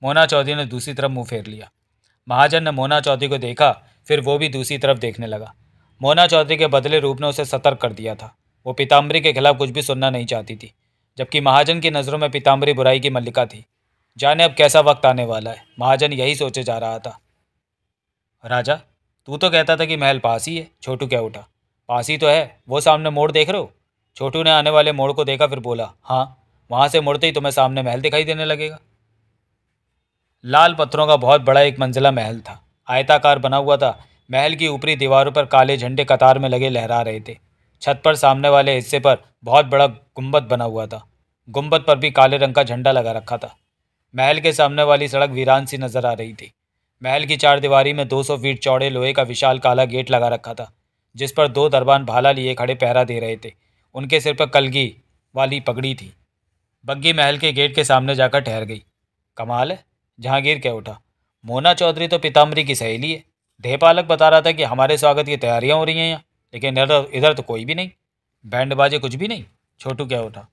मोना चौधरी ने दूसरी तरफ मुंह फेर लिया महाजन ने मोना चौधरी को देखा फिर वो भी दूसरी तरफ देखने लगा मोना चौधरी के बदले रूप ने उसे सतर्क कर दिया था वो पीताम्बरी के खिलाफ कुछ भी सुनना नहीं चाहती थी जबकि महाजन की नज़रों में पीताम्बरी बुराई की मल्लिका थी जाने अब कैसा वक्त आने वाला है महाजन यही सोचे जा रहा था राजा तू तो कहता था कि महल पास ही है छोटू क्या उठा पास ही तो है वो सामने मोड़ देख रहे हो छोटू ने आने वाले मोड़ को देखा फिर बोला हाँ वहाँ से मुड़ते ही तुम्हें सामने महल दिखाई देने लगेगा लाल पत्थरों का बहुत बड़ा एक मंजिला महल था आयताकार बना हुआ था महल की ऊपरी दीवारों पर काले झंडे कतार में लगे लहरा रहे थे छत पर सामने वाले हिस्से पर बहुत बड़ा गुम्बद बना हुआ था गुम्बद पर भी काले रंग का झंडा लगा रखा था महल के सामने वाली सड़क वीरान सी नजर आ रही थी महल की चार दीवारी में 200 फीट चौड़े लोहे का विशाल काला गेट लगा रखा था जिस पर दो दरबान भाला लिए खड़े पहरा दे रहे थे उनके सिर पर कलगी वाली पगड़ी थी बग्गी महल के गेट के सामने जाकर ठहर गई कमाल है जहांगीर कह उठा मोना चौधरी तो पीताम्बरी की सहेली है ढेपालक बता रहा था कि हमारे स्वागत की तैयारियां हो रही हैं यहाँ लेकिन इधर तो- इधर तो कोई भी नहीं बैंड बाजे कुछ भी नहीं छोटू क्या उठा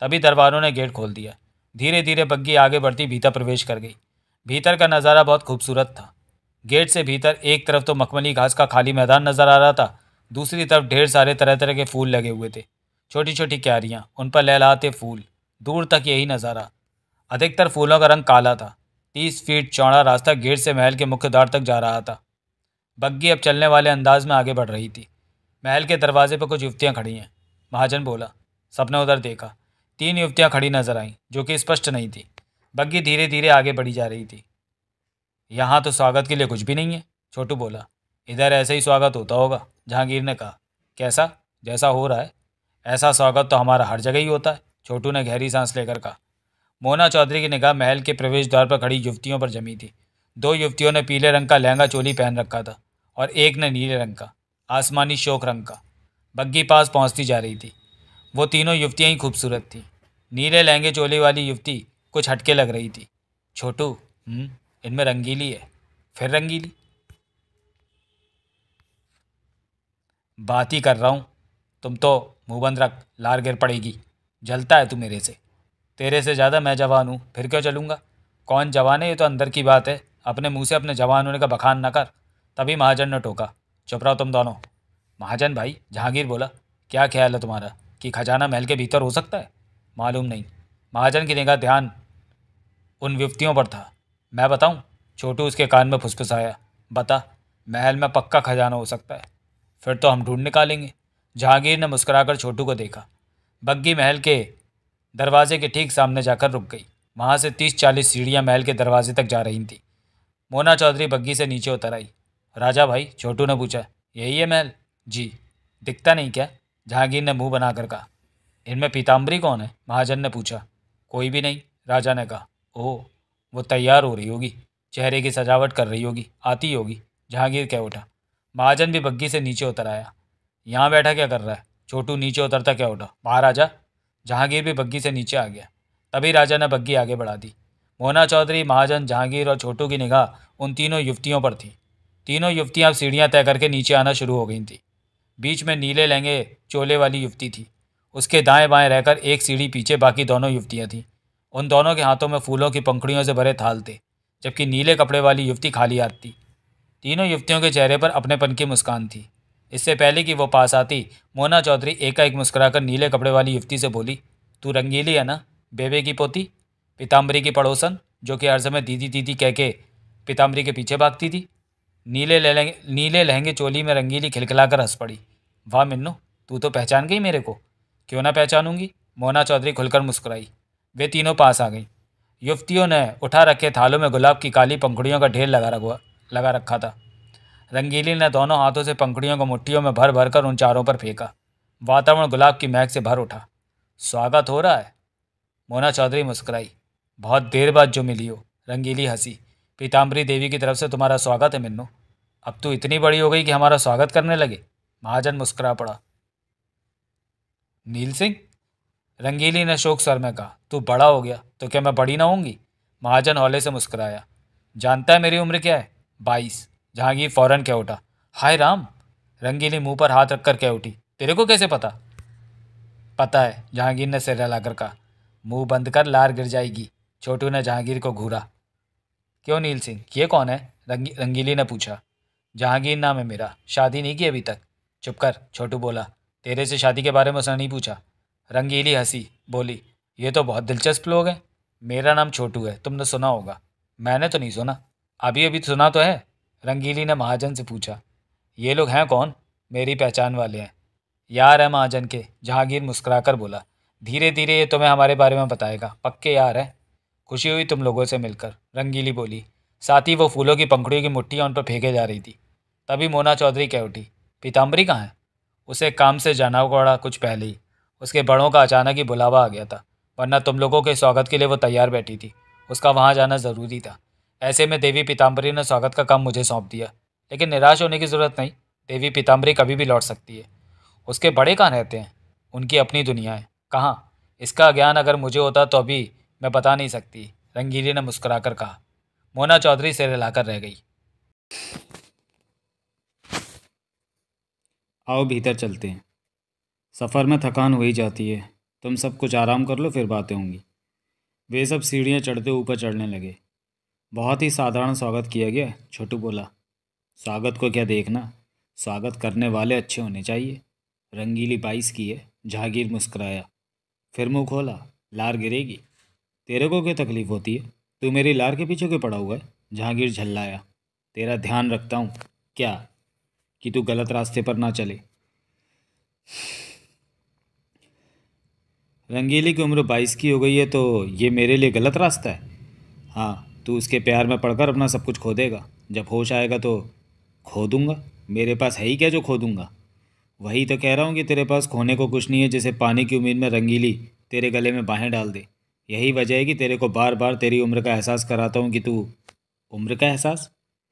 तभी दरबारों ने गेट खोल दिया धीरे धीरे बग्गी आगे बढ़ती भीतर प्रवेश कर गई भीतर का नज़ारा बहुत खूबसूरत था गेट से भीतर एक तरफ तो मखमली घास का खाली मैदान नज़र आ रहा था दूसरी तरफ ढेर सारे तरह तरह के फूल लगे हुए थे छोटी छोटी क्यारियाँ उन पर लहलाते फूल दूर तक यही नज़ारा अधिकतर फूलों का रंग काला था तीस फीट चौड़ा रास्ता गेट से महल के मुख्य द्वार तक जा रहा था बग्गी अब चलने वाले अंदाज में आगे बढ़ रही थी महल के दरवाजे पर कुछ युवतियाँ खड़ी हैं महाजन बोला सबने उधर देखा तीन युवतियाँ खड़ी नजर आईं जो कि स्पष्ट नहीं थी बग्गी धीरे धीरे आगे बढ़ी जा रही थी यहाँ तो स्वागत के लिए कुछ भी नहीं है छोटू बोला इधर ऐसे ही स्वागत होता होगा जहांगीर ने कहा कैसा जैसा हो रहा है ऐसा स्वागत तो हमारा हर जगह ही होता है छोटू ने गहरी सांस लेकर कहा मोना चौधरी की निगाह महल के प्रवेश द्वार पर खड़ी युवतियों पर जमी थी दो युवतियों ने पीले रंग का लहंगा चोली पहन रखा था और एक ने नीले रंग का आसमानी शोक रंग का बग्घी पास पहुंचती जा रही थी वो तीनों युवतियाँ ही खूबसूरत थीं नीले लहंगे चोली वाली युवती कुछ हटके लग रही थी छोटू हम्म, इनमें रंगीली है फिर रंगीली बात ही कर रहा हूँ तुम तो मुँह बंद रख लार गिर पड़ेगी जलता है तू मेरे से तेरे से ज़्यादा मैं जवान हूँ फिर क्यों चलूँगा कौन जवान है ये तो अंदर की बात है अपने मुँह से अपने जवान होने का बखान न कर तभी महाजन ने टोका चुप रहो तुम दोनों महाजन भाई जहांगीर बोला क्या ख्याल है तुम्हारा कि खजाना महल के भीतर हो सकता है मालूम नहीं महाजन की निगाह ध्यान उन विपत्तियों पर था मैं बताऊं छोटू उसके कान में फुसफुसाया बता महल में पक्का खजाना हो सकता है फिर तो हम ढूंढ निकालेंगे जहांगीर ने मुस्कुराकर छोटू को देखा बग्गी महल के दरवाजे के ठीक सामने जाकर रुक गई वहाँ से तीस चालीस सीढ़ियाँ महल के दरवाजे तक जा रही थी मोना चौधरी बग्घी से नीचे उतर आई राजा भाई छोटू ने पूछा यही है महल जी दिखता नहीं क्या जहांगीर ने मुंह बनाकर कहा इनमें पीताम्बरी कौन है महाजन ने पूछा कोई भी नहीं राजा ने कहा ओह वो तैयार हो रही होगी चेहरे की सजावट कर रही होगी आती होगी जहांगीर कह उठा महाजन भी बग्घी से नीचे उतर आया यहाँ बैठा क्या कर रहा है छोटू नीचे उतरता क्या उठा महाराजा जहांगीर भी बग्घी से नीचे आ गया तभी राजा ने बग्घी आगे बढ़ा दी मोहना चौधरी महाजन जहांगीर और छोटू की निगाह उन तीनों युवतियों पर थी तीनों युवतियाँ अब सीढ़ियाँ तय करके नीचे आना शुरू हो गई थी बीच में नीले लहंगे चोले वाली युवती थी उसके दाएं बाएं रहकर एक सीढ़ी पीछे बाकी दोनों युवतियाँ थीं उन दोनों के हाथों में फूलों की पंखड़ियों से भरे थाल थे जबकि नीले कपड़े वाली युवती खाली हाथ थी तीनों युवतियों के चेहरे पर अपनेपन की मुस्कान थी इससे पहले कि वो पास आती मोना चौधरी एकाएक मुस्कुराकर नीले कपड़े वाली युवती से बोली तू रंगीली है ना बेबे की पोती पिताम्बरी की पड़ोसन जो कि हर समय दीदी दीदी कह के पिताम्बरी के पीछे भागती थी नीले लहंगे नीले लहंगे चोली में रंगीली खिलखिलाकर हंस पड़ी वाह मिन्नू तू तो पहचान गई मेरे को क्यों ना पहचानूंगी मोना चौधरी खुलकर मुस्कुराई वे तीनों पास आ गईं युवतियों ने उठा रखे थालों में गुलाब की काली पंखुड़ियों का ढेर लगा रखा लगा रखा था रंगीली ने दोनों हाथों से पंखड़ियों को मुठ्ठियों में भर भर कर उन चारों पर फेंका वातावरण गुलाब की महक से भर उठा स्वागत हो रहा है मोना चौधरी मुस्कुराई बहुत देर बाद जो मिली हो रंगीली हंसी पीताम्बरी देवी की तरफ से तुम्हारा स्वागत है मिन्नू अब तू इतनी बड़ी हो गई कि हमारा स्वागत करने लगे महाजन मुस्कुरा पड़ा नील सिंह रंगीली ने शोक सर में कहा तू बड़ा हो गया तो क्या मैं बड़ी ना होंगी महाजन हौले से मुस्कुराया जानता है मेरी उम्र क्या है बाईस जहांगीर फ़ौरन कह उठा हाय राम रंगीली मुंह पर हाथ रखकर कह उठी तेरे को कैसे पता पता है जहांगीर ने सिर हिलाकर कहा मुंह बंद कर लार गिर जाएगी छोटू ने जहांगीर को घूरा क्यों नील सिंह ये कौन है रंगी रंगीली ने पूछा जहांगीर नाम है मेरा शादी नहीं की अभी तक चुप कर छोटू बोला तेरे से शादी के बारे में उसने नहीं पूछा रंगीली हंसी बोली ये तो बहुत दिलचस्प लोग हैं मेरा नाम छोटू है तुमने सुना होगा मैंने तो नहीं सुना अभी अभी तो सुना तो है रंगीली ने महाजन से पूछा ये लोग हैं कौन मेरी पहचान वाले हैं यार है महाजन के जहांगीर मुस्कुराकर बोला धीरे धीरे ये तुम्हें हमारे बारे में बताएगा पक्के यार है खुशी हुई तुम लोगों से मिलकर रंगीली बोली साथ ही वो फूलों की पंखड़ियों की मुट्ठी उन पर फेंके जा रही थी तभी मोना चौधरी कह उठी पीताम्बरी कहाँ है उसे काम से जाना पड़ा कुछ पहले ही उसके बड़ों का अचानक ही बुलावा आ गया था वरना तुम लोगों के स्वागत के लिए वो तैयार बैठी थी उसका वहाँ जाना ज़रूरी था ऐसे में देवी पीताम्बरी ने स्वागत का काम मुझे सौंप दिया लेकिन निराश होने की ज़रूरत नहीं देवी पीताम्बरी कभी भी लौट सकती है उसके बड़े कहाँ रहते हैं उनकी अपनी दुनिया है कहाँ इसका ज्ञान अगर मुझे होता तो अभी मैं बता नहीं सकती रंगीली ने मुस्कुराकर कहा मोना चौधरी सिर हिलाकर रह गई आओ भीतर चलते हैं सफ़र में थकान हो ही जाती है तुम सब कुछ आराम कर लो फिर बातें होंगी वे सब सीढ़ियाँ चढ़ते ऊपर चढ़ने लगे बहुत ही साधारण स्वागत किया गया छोटू बोला स्वागत को क्या देखना स्वागत करने वाले अच्छे होने चाहिए रंगीली बाईस की है जहागीर मुस्कराया फिर मुँह खोला लार गिरेगी तेरे को क्या तकलीफ़ होती है तू मेरी लार के पीछे क्यों पड़ा हुआ है जहांगीर झल्लाया तेरा ध्यान रखता हूँ क्या कि तू गलत रास्ते पर ना चले रंगीली की उम्र बाईस की हो गई है तो ये मेरे लिए गलत रास्ता है हाँ तू उसके प्यार में पढ़कर अपना सब कुछ खो देगा जब होश आएगा तो खो दूँगा मेरे पास है ही क्या जो खो दूँगा वही तो कह रहा हूँ कि तेरे पास खोने को कुछ नहीं है जैसे पानी की उम्मीद में रंगीली तेरे गले में बाहें डाल दे यही वजह है कि तेरे को बार बार तेरी उम्र का एहसास कराता हूँ कि तू उम्र का एहसास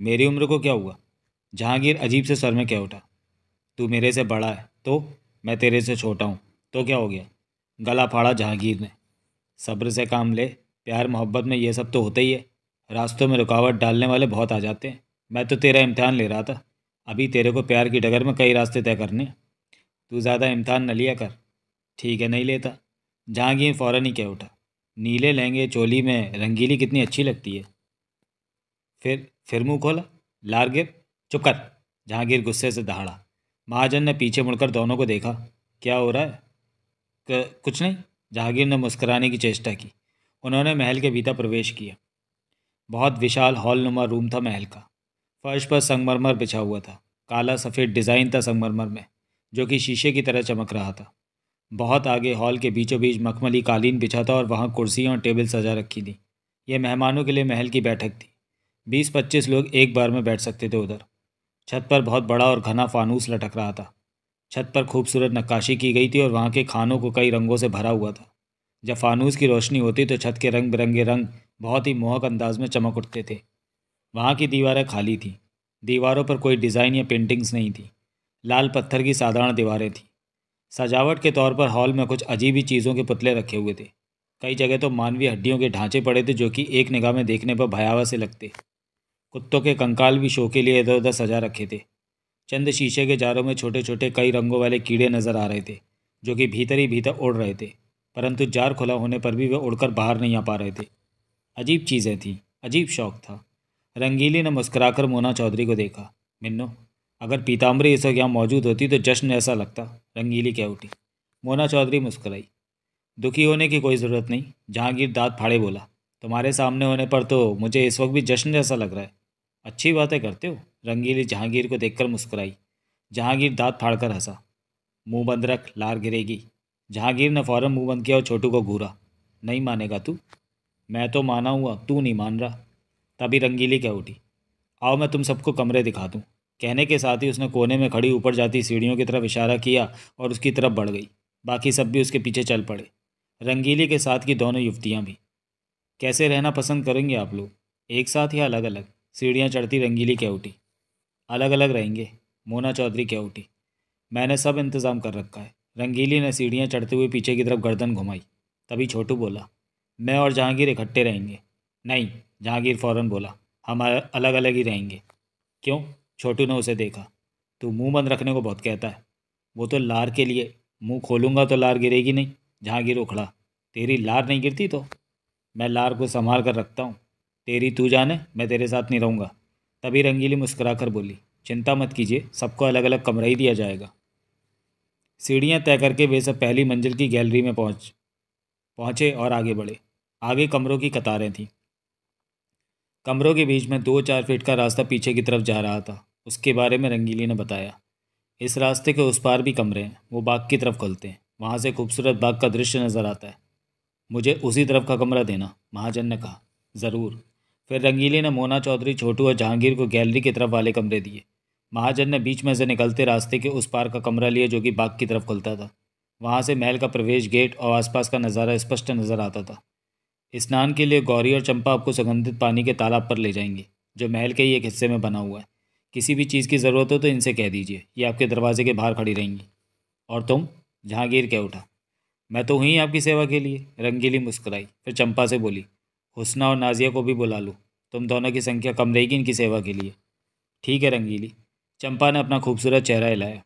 मेरी उम्र को क्या हुआ जहांगीर अजीब से सर में क्या उठा तू मेरे से बड़ा है तो मैं तेरे से छोटा हूँ तो क्या हो गया गला फाड़ा जहांगीर ने सब्र से काम ले प्यार मोहब्बत में ये सब तो होता ही है रास्तों में रुकावट डालने वाले बहुत आ जाते हैं मैं तो तेरा इम्तहान ले रहा था अभी तेरे को प्यार की डगर में कई रास्ते तय करने तू ज़्यादा इम्तहान न लिया कर ठीक है नहीं लेता जहाँगी फ़ौर ही कह उठा नीले लहंगे चोली में रंगीली कितनी अच्छी लगती है फिर फिर मुँह खोला लारगिर चुप कर जहाँगीर गुस्से से दहाड़ा महाजन ने पीछे मुड़कर दोनों को देखा क्या हो रहा है क, कुछ नहीं जहाँगीर ने मुस्कराने की चेष्टा की उन्होंने महल के भीतर प्रवेश किया बहुत विशाल हॉल नुमा रूम था महल का फर्श पर संगमरमर बिछा हुआ था काला सफ़ेद डिज़ाइन था संगमरमर में जो कि शीशे की तरह चमक रहा था बहुत आगे हॉल के बीचों बीच मखमली कालीन बिछा था और वहाँ कुर्सियाँ और टेबल सजा रखी थी यह मेहमानों के लिए महल की बैठक थी बीस पच्चीस लोग एक बार में बैठ सकते थे उधर छत पर बहुत बड़ा और घना फानूस लटक रहा था छत पर खूबसूरत नक्काशी की गई थी और वहाँ के खानों को कई रंगों से भरा हुआ था जब फानूस की रोशनी होती तो छत के रंग बिरंगे रंग बहुत ही मोहक अंदाज में चमक उठते थे वहाँ की दीवारें खाली थीं दीवारों पर कोई डिज़ाइन या पेंटिंग्स नहीं थी लाल पत्थर की साधारण दीवारें थीं सजावट के तौर पर हॉल में कुछ अजीब ही चीज़ों के पुतले रखे हुए थे कई जगह तो मानवीय हड्डियों के ढांचे पड़े थे जो कि एक निगाह में देखने पर भयावह से लगते कुत्तों के कंकाल भी शो के लिए इधर उधर सजा रखे थे चंद शीशे के जारों में छोटे छोटे कई रंगों वाले कीड़े नज़र आ रहे थे जो कि भीतर ही भीतर उड़ रहे थे परंतु जार खुला होने पर भी वे उड़कर बाहर नहीं आ पा रहे थे अजीब चीज़ें थीं अजीब शौक था रंगीली ने मुस्कुराकर मोना चौधरी को देखा मिन्नो अगर पीताम्बरी इस वक्त यहाँ मौजूद होती तो जश्न ऐसा लगता रंगीली कह उठी मोना चौधरी मुस्कुराई दुखी होने की कोई ज़रूरत नहीं जहांगीर दांत फाड़े बोला तुम्हारे सामने होने पर तो मुझे इस वक्त भी जश्न जैसा लग रहा है अच्छी बातें करते हो रंगीली जहांगीर को देखकर मुस्कुराई जहांगीर दांत फाड़कर हंसा मुंह बंद रख लार गिरेगी जहांगीर ने फ़ौरन मुंह बंद किया और छोटू को घूरा नहीं मानेगा तू मैं तो माना हुआ तू नहीं मान रहा तभी रंगीली कह उठी आओ मैं तुम सबको कमरे दिखा दूँ कहने के साथ ही उसने कोने में खड़ी ऊपर जाती सीढ़ियों की तरफ इशारा किया और उसकी तरफ बढ़ गई बाकी सब भी उसके पीछे चल पड़े रंगीली के साथ की दोनों युवतियाँ भी कैसे रहना पसंद करेंगे आप लोग एक साथ या अलग अलग सीढ़ियाँ चढ़ती रंगीली कह उठी अलग अलग रहेंगे मोना चौधरी कह उठी मैंने सब इंतज़ाम कर रखा है रंगीली ने सीढ़ियाँ चढ़ते हुए पीछे की तरफ गर्दन घुमाई तभी छोटू बोला मैं और जहांगीर इकट्ठे रहेंगे नहीं जहांगीर फ़ौरन बोला हम अलग अलग ही रहेंगे क्यों छोटू ने उसे देखा तू मुंह बंद रखने को बहुत कहता है वो तो लार के लिए मुंह खोलूंगा तो लार गिरेगी नहीं जहांगीर उखड़ा तेरी लार नहीं गिरती तो मैं लार को संभाल कर रखता हूँ तेरी तू जाने मैं तेरे साथ नहीं रहूँगा तभी रंगीली मुस्करा कर बोली चिंता मत कीजिए सबको अलग अलग कमरा ही दिया जाएगा सीढ़ियाँ तय करके वे सब पहली मंजिल की गैलरी में पहुँच पहुँचे और आगे बढ़े आगे कमरों की कतारें थीं कमरों के बीच में दो चार फीट का रास्ता पीछे की तरफ जा रहा था उसके बारे में रंगीली ने बताया इस रास्ते के उस पार भी कमरे हैं वो बाग की तरफ खुलते हैं वहाँ से खूबसूरत बाग का दृश्य नज़र आता है मुझे उसी तरफ का कमरा देना महाजन ने कहा ज़रूर फिर रंगीली ने मोना चौधरी छोटू और जहांगीर को गैलरी की तरफ वाले कमरे दिए महाजन ने बीच में से निकलते रास्ते के उस पार का कमरा लिया जो कि बाग की तरफ खुलता था वहाँ से महल का प्रवेश गेट और आसपास का नज़ारा स्पष्ट नज़र आता था स्नान के लिए गौरी और चंपा आपको सुगंधित पानी के तालाब पर ले जाएंगे जो महल के ही एक हिस्से में बना हुआ है किसी भी चीज़ की ज़रूरत हो तो इनसे कह दीजिए ये आपके दरवाजे के बाहर खड़ी रहेंगी और तुम जहांगीर कह उठा मैं तो हुई आपकी सेवा के लिए रंगीली मुस्कुराई फिर चंपा से बोली हुसना और नाजिया को भी बुला लो तुम दोनों की संख्या कम रहेगी इनकी सेवा के लिए ठीक है रंगीली चंपा ने अपना खूबसूरत चेहरा हिलाया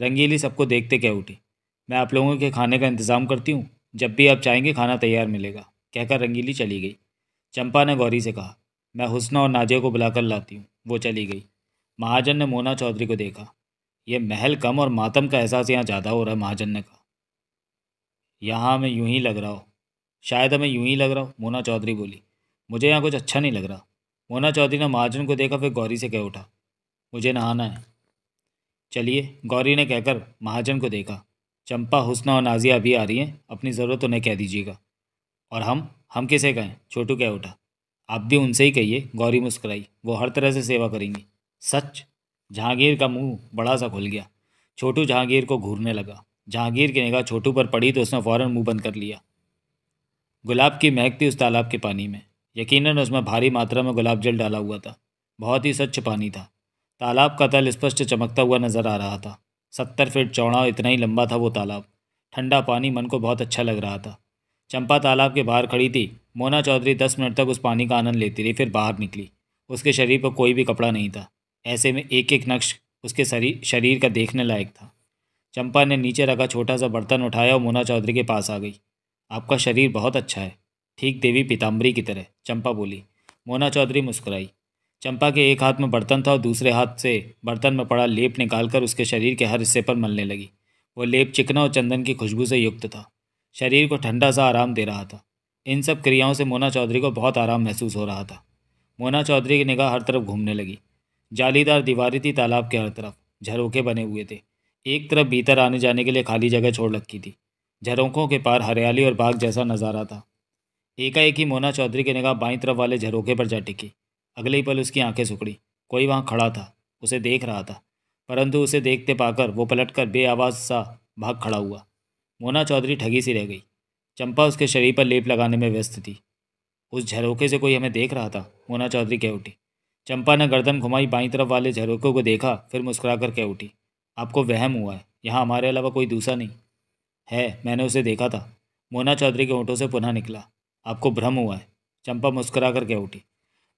रंगीली सबको देखते कह उठी मैं आप लोगों के खाने का इंतज़ाम करती हूँ जब भी आप चाहेंगे खाना तैयार मिलेगा कहकर रंगीली चली गई चंपा ने गौरी से कहा मैं हुसना और नाजिया को बुलाकर लाती हूँ वो चली गई महाजन ने मोना चौधरी को देखा यह महल कम और मातम का एहसास यहाँ ज़्यादा हो रहा है महाजन ने कहा यहाँ हमें यूं ही लग रहा हो शायद हमें यूं ही लग रहा हो मोना चौधरी बोली मुझे यहाँ कुछ अच्छा नहीं लग रहा मोना चौधरी ने महाजन को देखा फिर गौरी से कह उठा मुझे नहाना है चलिए गौरी ने कहकर महाजन को देखा चंपा हुसना और नाजिया अभी आ रही हैं अपनी ज़रूरत उन्हें कह दीजिएगा और हम हम किसे कहें छोटू कह उठा आप भी उनसे ही कहिए गौरी मुस्कुराई वो हर तरह से सेवा करेंगी सच जहांगीर का मुंह बड़ा सा खुल गया छोटू जहांगीर को घूरने लगा जहांगीर की निगाह छोटू पर पड़ी तो उसने फ़ौरन मुंह बंद कर लिया गुलाब की महक थी उस तालाब के पानी में यकीनन उसमें भारी मात्रा में गुलाब जल डाला हुआ था बहुत ही स्वच्छ पानी था तालाब का तल स्पष्ट चमकता हुआ नजर आ रहा था सत्तर फीट चौड़ा इतना ही लंबा था वो तालाब ठंडा पानी मन को बहुत अच्छा लग रहा था चंपा तालाब के बाहर खड़ी थी मोना चौधरी दस मिनट तक उस पानी का आनंद लेती रही फिर बाहर निकली उसके शरीर पर कोई भी कपड़ा नहीं था ऐसे में एक एक नक्श उसके शरीर शरीर का देखने लायक था चंपा ने नीचे रखा छोटा सा बर्तन उठाया और मोना चौधरी के पास आ गई आपका शरीर बहुत अच्छा है ठीक देवी पीताम्बरी की तरह चंपा बोली मोना चौधरी मुस्कुराई चंपा के एक हाथ में बर्तन था और दूसरे हाथ से बर्तन में पड़ा लेप निकालकर उसके शरीर के हर हिस्से पर मलने लगी वो लेप चिकना और चंदन की खुशबू से युक्त था शरीर को ठंडा सा आराम दे रहा था इन सब क्रियाओं से मोना चौधरी को बहुत आराम महसूस हो रहा था मोना चौधरी की निगाह हर तरफ घूमने लगी जालीदार दीवारें थी तालाब के हर तरफ झरोखे बने हुए थे एक तरफ भीतर आने जाने के लिए खाली जगह छोड़ रखी थी झरोखों के पार हरियाली और बाग जैसा नज़ारा था एकाएक ही मोना चौधरी की निगाह बाईं तरफ वाले झरोखे पर जा टिकी अगले ही पल उसकी आंखें सुखड़ी कोई वहाँ खड़ा था उसे देख रहा था परंतु उसे देखते पाकर वो पलटकर बेआवाज सा भाग खड़ा हुआ मोना चौधरी ठगी सी रह गई चंपा उसके शरीर पर लेप लगाने में व्यस्त थी उस झरोके से कोई हमें देख रहा था मोना चौधरी कह उठी चंपा ने गर्दन घुमाई बाई तरफ वाले झरोखे को देखा फिर मुस्कुरा कर कह उठी आपको वहम हुआ है यहाँ हमारे अलावा कोई दूसरा नहीं है मैंने उसे देखा था मोना चौधरी के ऊँटों से पुनः निकला आपको भ्रम हुआ है चंपा मुस्कुरा कर कह उठी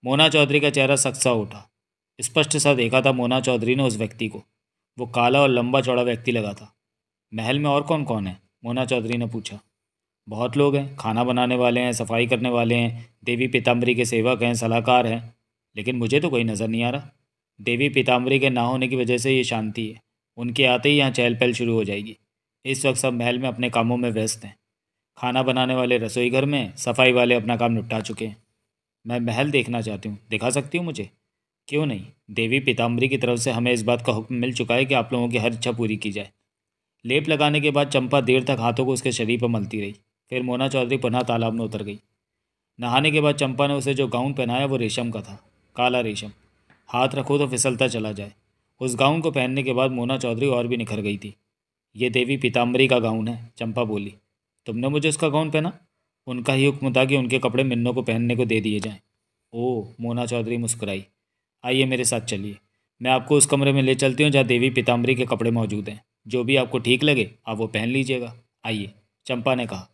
मोना चौधरी का चेहरा सख्सा उठा स्पष्ट सा देखा था मोना चौधरी ने उस व्यक्ति को वो काला और लंबा चौड़ा व्यक्ति लगा था महल में और कौन कौन है मोना चौधरी ने पूछा बहुत लोग हैं खाना बनाने वाले हैं सफाई करने वाले हैं देवी पीताम्बरी के सेवक हैं सलाहकार हैं लेकिन मुझे तो कोई नज़र नहीं आ रहा देवी पीताम्बरी के ना होने की वजह से ये शांति है उनके आते ही यहाँ चहल पहल शुरू हो जाएगी इस वक्त सब महल में अपने कामों में व्यस्त हैं खाना बनाने वाले रसोई घर में सफाई वाले अपना काम निपटा चुके हैं मैं महल देखना चाहती हूँ दिखा सकती हूँ मुझे क्यों नहीं देवी पीताम्बरी की तरफ से हमें इस बात का हुक्म मिल चुका है कि आप लोगों की हर इच्छा पूरी की जाए लेप लगाने के बाद चंपा देर तक हाथों को उसके शरीर पर मलती रही फिर मोना चौधरी पुनः तालाब में उतर गई नहाने के बाद चंपा ने उसे जो गाउन पहनाया वो रेशम का था काला रेशम हाथ रखो तो फिसलता चला जाए उस गाउन को पहनने के बाद मोना चौधरी और भी निखर गई थी ये देवी पीताम्बरी का गाउन है चंपा बोली तुमने मुझे उसका गाउन पहना उनका ही हुक्म था कि उनके कपड़े मिन्नों को पहनने को दे दिए जाएं ओह मोना चौधरी मुस्कुराई आइए मेरे साथ चलिए मैं आपको उस कमरे में ले चलती हूँ जहाँ देवी पीताम्बरी के कपड़े मौजूद हैं जो भी आपको ठीक लगे आप वो पहन लीजिएगा आइए चंपा ने कहा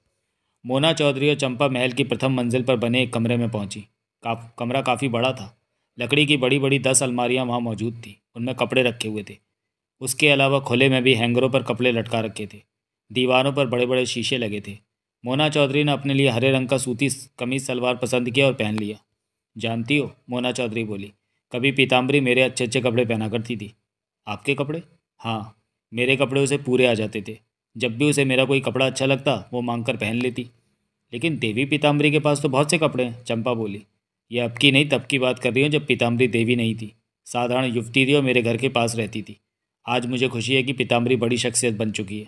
मोना चौधरी और चंपा महल की प्रथम मंजिल पर बने एक कमरे में पहुंची का, कमरा काफ़ी बड़ा था लकड़ी की बड़ी बड़ी दस अलमारियां वहां मौजूद थीं उनमें कपड़े रखे हुए थे उसके अलावा खुले में भी हैंगरों पर कपड़े लटका रखे थे दीवारों पर बड़े बड़े शीशे लगे थे मोना चौधरी ने अपने लिए हरे रंग का सूती कमीज सलवार पसंद किया और पहन लिया जानती हो मोना चौधरी बोली कभी पीताम्बरी मेरे अच्छे अच्छे कपड़े पहना करती थी आपके कपड़े हाँ मेरे कपड़े उसे पूरे आ जाते थे जब भी उसे मेरा कोई कपड़ा अच्छा लगता वो मांग कर पहन लेती लेकिन देवी पीताम्बरी के पास तो बहुत से कपड़े हैं चंपा बोली ये अब की नहीं तब की बात कर रही हूँ जब पीताम्बरी देवी नहीं थी साधारण युवती थी और मेरे घर के पास रहती थी आज मुझे खुशी है कि पीताम्बरी बड़ी शख्सियत बन चुकी है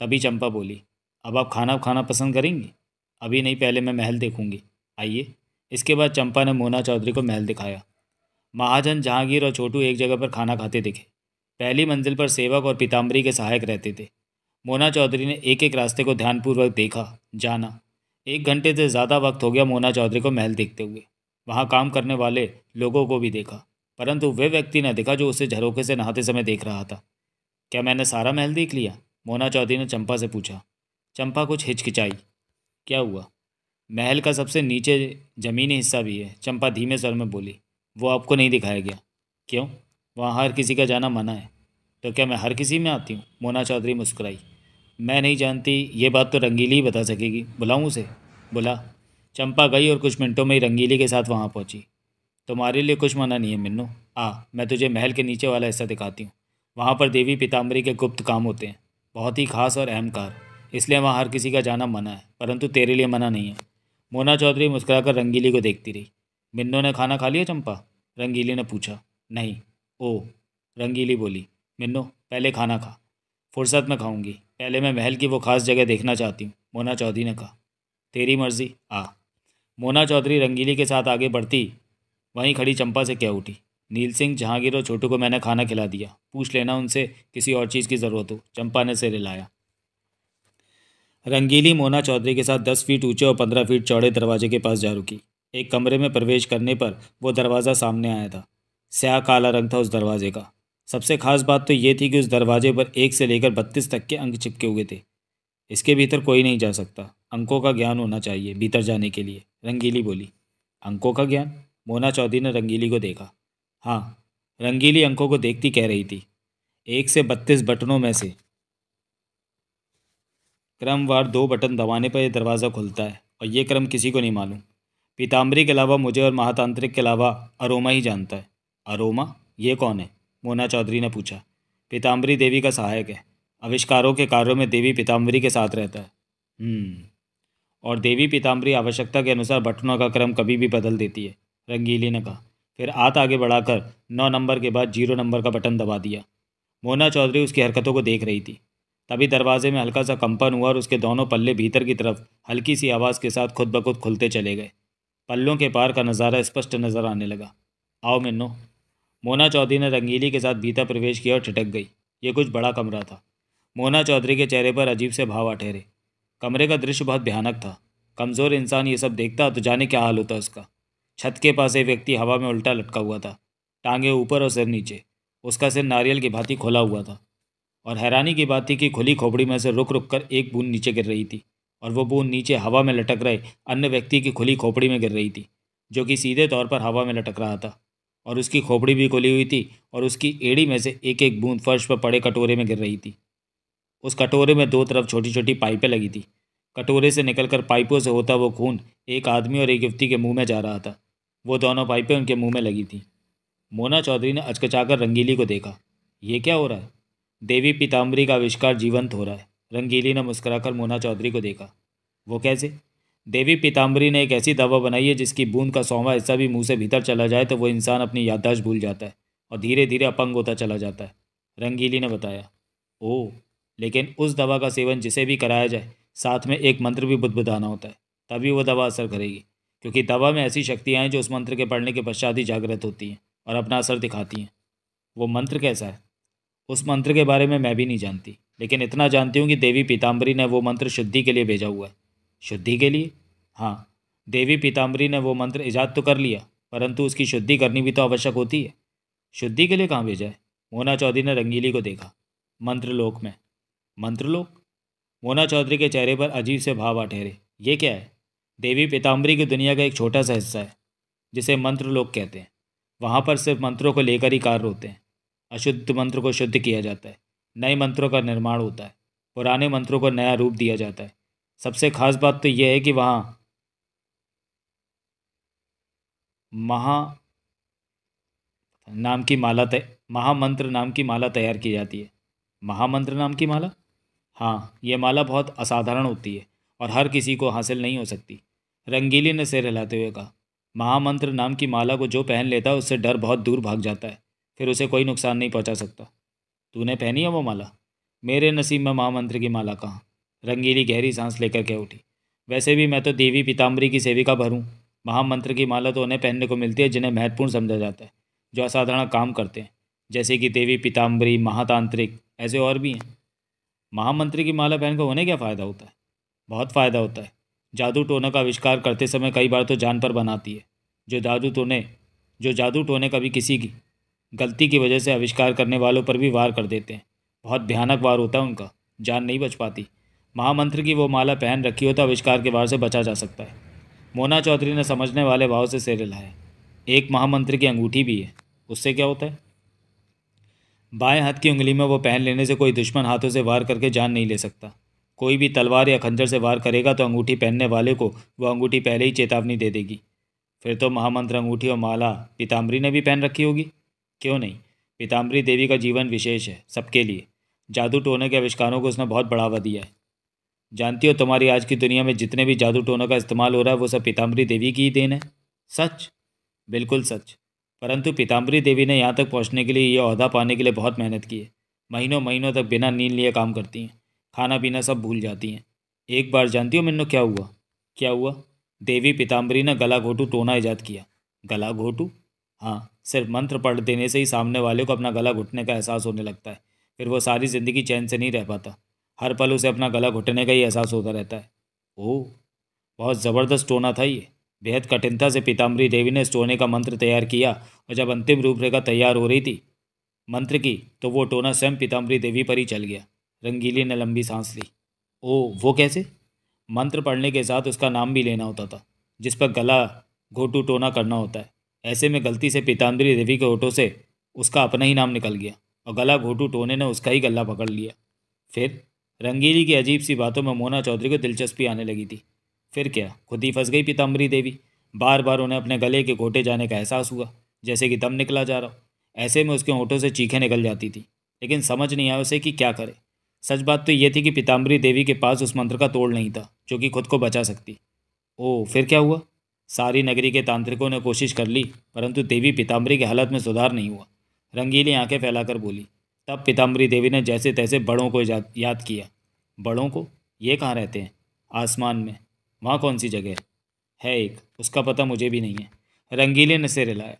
तभी चंपा बोली अब आप खाना खाना पसंद करेंगी अभी नहीं पहले मैं महल देखूंगी आइए इसके बाद चंपा ने मोना चौधरी को महल दिखाया महाजन जहांगीर और छोटू एक जगह पर खाना खाते दिखे पहली मंजिल पर सेवक और पीताम्बरी के सहायक रहते थे मोना चौधरी ने एक एक रास्ते को ध्यानपूर्वक देखा जाना एक घंटे से ज़्यादा वक्त हो गया मोना चौधरी को महल देखते हुए वहाँ काम करने वाले लोगों को भी देखा परंतु वह व्यक्ति न दिखा जो उसे झरोखे से नहाते समय देख रहा था क्या मैंने सारा महल देख लिया मोना चौधरी ने चंपा से पूछा चंपा कुछ हिचकिचाई क्या हुआ महल का सबसे नीचे ज़मीनी हिस्सा भी है चंपा धीमे स्वर में बोली वो आपको नहीं दिखाया गया क्यों वहाँ हर किसी का जाना मना है तो क्या मैं हर किसी में आती हूँ मोना चौधरी मुस्कुराई मैं नहीं जानती ये बात तो रंगीली ही बता सकेगी बुलाऊँ उसे बुला चंपा गई और कुछ मिनटों में ही रंगीली के साथ वहाँ पहुँची तुम्हारे लिए कुछ मना नहीं है मिन्नू आ मैं तुझे महल के नीचे वाला हिस्सा दिखाती हूँ वहाँ पर देवी पीताम्बरी के गुप्त काम होते हैं बहुत ही खास और अहम कार इसलिए वहाँ हर किसी का जाना मना है परंतु तेरे लिए मना नहीं है मोना चौधरी मुस्कुराकर रंगीली को देखती रही मिन्नू ने खाना खा लिया चंपा रंगीली ने पूछा नहीं ओ रंगीली बोली मिन्नो पहले खाना खा फुर्सत में खाऊंगी पहले मैं महल की वो ख़ास जगह देखना चाहती हूँ मोना चौधरी ने कहा तेरी मर्जी आ मोना चौधरी रंगीली के साथ आगे बढ़ती वहीं खड़ी चंपा से कह उठी नील सिंह जहांगीर और छोटू को मैंने खाना खिला दिया पूछ लेना उनसे किसी और चीज़ की ज़रूरत हो चंपा ने सिर हिलाया रंगीली मोना चौधरी के साथ दस फीट ऊंचे और पंद्रह फीट चौड़े दरवाजे के पास जा रुकी एक कमरे में प्रवेश करने पर वो दरवाज़ा सामने आया था स्या काला रंग था उस दरवाजे का सबसे खास बात तो ये थी कि उस दरवाजे पर एक से लेकर बत्तीस तक के अंक चिपके हुए थे इसके भीतर कोई नहीं जा सकता अंकों का ज्ञान होना चाहिए भीतर जाने के लिए रंगीली बोली अंकों का ज्ञान मोना चौधरी ने रंगीली को देखा हाँ रंगीली अंकों को देखती कह रही थी एक से बत्तीस बटनों में से क्रमवार दो बटन दबाने पर यह दरवाज़ा खुलता है और ये क्रम किसी को नहीं मालूम पीताम्बरी के अलावा मुझे और महातांत्रिक के अलावा अरोमा ही जानता है अरोमा ये कौन है मोना चौधरी ने पूछा पीताम्बरी देवी का सहायक है आविष्कारों के कार्यों में देवी पीताम्बरी के साथ रहता है हम्म। और देवी पीताम्बरी आवश्यकता के अनुसार बटनों का क्रम कभी भी बदल देती है रंगीली ने कहा फिर हाथ आगे बढ़ाकर नौ नंबर के बाद जीरो नंबर का बटन दबा दिया मोना चौधरी उसकी हरकतों को देख रही थी तभी दरवाजे में हल्का सा कंपन हुआ और उसके दोनों पल्ले भीतर की तरफ हल्की सी आवाज़ के साथ खुद ब खुद खुलते चले गए पल्लों के पार का नज़ारा स्पष्ट नज़र आने लगा आओ मिन्नो मोना चौधरी ने रंगीली के साथ भीतर प्रवेश किया और ठिटक गई ये कुछ बड़ा कमरा था मोना चौधरी के चेहरे पर अजीब से भाव अठहरे कमरे का दृश्य बहुत भयानक था कमज़ोर इंसान ये सब देखता तो जाने क्या हाल होता उसका छत के पास एक व्यक्ति हवा में उल्टा लटका हुआ था टांगे ऊपर और सिर नीचे उसका सिर नारियल की भांति खोला हुआ था और हैरानी की बात थी कि खुली खोपड़ी में से रुक रुक कर एक बूंद नीचे गिर रही थी और वो बूंद नीचे हवा में लटक रहे अन्य व्यक्ति की खुली खोपड़ी में गिर रही थी जो कि सीधे तौर पर हवा में लटक रहा था और उसकी खोपड़ी भी खुली हुई थी और उसकी एड़ी में से एक एक बूंद फर्श पर पड़े कटोरे में गिर रही थी उस कटोरे में दो तरफ छोटी छोटी पाइपें लगी थी कटोरे से निकलकर पाइपों से होता वो खून एक आदमी और एक युवती के मुंह में जा रहा था वो दोनों पाइपें उनके मुंह में लगी थी मोना चौधरी ने अचकचाकर रंगीली को देखा ये क्या हो रहा है देवी पीताम्बरी का आविष्कार जीवंत हो रहा है रंगीली ने मुस्कुराकर मोना चौधरी को देखा वो कैसे देवी पीताम्बरी ने एक ऐसी दवा बनाई है जिसकी बूंद का सौवा हिस्सा भी मुंह से भीतर चला जाए तो वो इंसान अपनी याददाश्त भूल जाता है और धीरे धीरे अपंग होता चला जाता है रंगीली ने बताया ओ लेकिन उस दवा का सेवन जिसे भी कराया जाए साथ में एक मंत्र भी बुदबुदाना होता है तभी वो दवा असर करेगी क्योंकि दवा में ऐसी शक्तियाँ हैं जो उस मंत्र के पढ़ने के पश्चात ही जागृत होती हैं और अपना असर दिखाती हैं वो मंत्र कैसा है उस मंत्र के बारे में मैं भी नहीं जानती लेकिन इतना जानती हूँ कि देवी पीताम्बरी ने वो मंत्र शुद्धि के लिए भेजा हुआ है शुद्धि के लिए हाँ देवी पीताम्बरी ने वो मंत्र ईजाद तो कर लिया परंतु उसकी शुद्धि करनी भी तो आवश्यक होती है शुद्धि के लिए कहाँ भेजा है मोना चौधरी ने रंगीली को देखा मंत्रलोक में मंत्रलोक मोना चौधरी के चेहरे पर अजीब से भाव आ ठहरे ये क्या है देवी पीताम्बरी की दुनिया का एक छोटा सा हिस्सा है जिसे मंत्र कहते हैं वहाँ पर सिर्फ मंत्रों को लेकर ही कार्य होते हैं अशुद्ध मंत्र को शुद्ध किया जाता है नए मंत्रों का निर्माण होता है पुराने मंत्रों को नया रूप दिया जाता है सबसे ख़ास बात तो यह है कि वहाँ महा नाम की माला तय महामंत्र नाम की माला तैयार की जाती है महामंत्र नाम की माला हाँ यह माला बहुत असाधारण होती है और हर किसी को हासिल नहीं हो सकती रंगीली ने सिर हिलाते हुए कहा महामंत्र नाम की माला को जो पहन लेता है उससे डर बहुत दूर भाग जाता है फिर उसे कोई नुकसान नहीं पहुंचा सकता तूने पहनी है वो माला मेरे नसीब में महामंत्र की माला कहाँ रंगीली गहरी सांस लेकर के उठी वैसे भी मैं तो देवी पीताम्बरी की सेविका हूँ महामंत्र की माला तो उन्हें पहनने को मिलती है जिन्हें महत्वपूर्ण समझा जाता है जो असाधारण काम करते हैं जैसे कि देवी पीताम्बरी महातांत्रिक ऐसे और भी हैं महामंत्री की माला पहनकर उन्हें क्या फ़ायदा होता है बहुत फ़ायदा होता है जादू टोने का आविष्कार करते समय कई बार तो जान पर बनाती है जो जादू टोने जो जादू टोने कभी किसी की गलती की वजह से आविष्कार करने वालों पर भी वार कर देते हैं बहुत भयानक वार होता है उनका जान नहीं बच पाती महामंत्र की वो माला पहन रखी हो तो आविष्कार के वार से बचा जा सकता है मोना चौधरी ने समझने वाले भाव से सिर हिलाया एक महामंत्र की अंगूठी भी है उससे क्या होता है बाएं हाथ की उंगली में वो पहन लेने से कोई दुश्मन हाथों से वार करके जान नहीं ले सकता कोई भी तलवार या खंजर से वार करेगा तो अंगूठी पहनने वाले को वह अंगूठी पहले ही चेतावनी दे देगी फिर तो महामंत्र अंगूठी और माला पीताम्बरी ने भी पहन रखी होगी क्यों नहीं पीताम्बरी देवी का जीवन विशेष है सबके लिए जादू टोने के आविष्कारों को उसने बहुत बढ़ावा दिया है जानती हो तुम्हारी आज की दुनिया में जितने भी जादू टोनों का इस्तेमाल हो रहा है वो सब पीताम्बरी देवी की ही देन है सच बिल्कुल सच परंतु पीताम्बरी देवी ने यहाँ तक पहुँचने के लिए ये अहदा पाने के लिए बहुत मेहनत की है महीनों महीनों तक बिना नींद लिए काम करती हैं खाना पीना सब भूल जाती हैं एक बार जानती हो मैंने क्या हुआ क्या हुआ देवी पीताम्बरी ने गला घोटू टोना ईजाद किया गला घोटू हाँ सिर्फ मंत्र पढ़ देने से ही सामने वाले को अपना गला घुटने का एहसास होने लगता है फिर वो सारी ज़िंदगी चैन से नहीं रह पाता हर पल उसे अपना गला घुटने का ही एहसास होता रहता है ओह बहुत ज़बरदस्त टोना था ये बेहद कठिनता से पीताम्बरी देवी ने इस टोने का मंत्र तैयार किया और जब अंतिम रूपरेखा तैयार हो रही थी मंत्र की तो वो टोना स्वयं पीताम्बरी देवी पर ही चल गया रंगीली ने लंबी सांस ली ओ वो कैसे मंत्र पढ़ने के साथ उसका नाम भी लेना होता था जिस पर गला घोटू टोना करना होता है ऐसे में गलती से पीताम्बरी देवी के होठों से उसका अपना ही नाम निकल गया और गला घोटू टोने ने उसका ही गला पकड़ लिया फिर रंगीली की अजीब सी बातों में मोना चौधरी को दिलचस्पी आने लगी थी फिर क्या खुद ही फंस गई पीताम्बरी देवी बार बार उन्हें अपने गले के घोटे जाने का एहसास हुआ जैसे कि दम निकला जा रहा हो ऐसे में उसके ओंटों से चीखें निकल जाती थी लेकिन समझ नहीं आया उसे कि क्या करे सच बात तो ये थी कि पीताम्बरी देवी के पास उस मंत्र का तोड़ नहीं था जो कि खुद को बचा सकती ओ फिर क्या हुआ सारी नगरी के तांत्रिकों ने कोशिश कर ली परंतु देवी पीताम्बरी की हालत में सुधार नहीं हुआ रंगीली आंखें फैलाकर बोली तब पीताम्बरी देवी ने जैसे तैसे बड़ों को याद किया बड़ों को ये कहाँ रहते हैं आसमान में वहाँ कौन सी जगह है एक उसका पता मुझे भी नहीं है रंगीले ने सिर हिलाया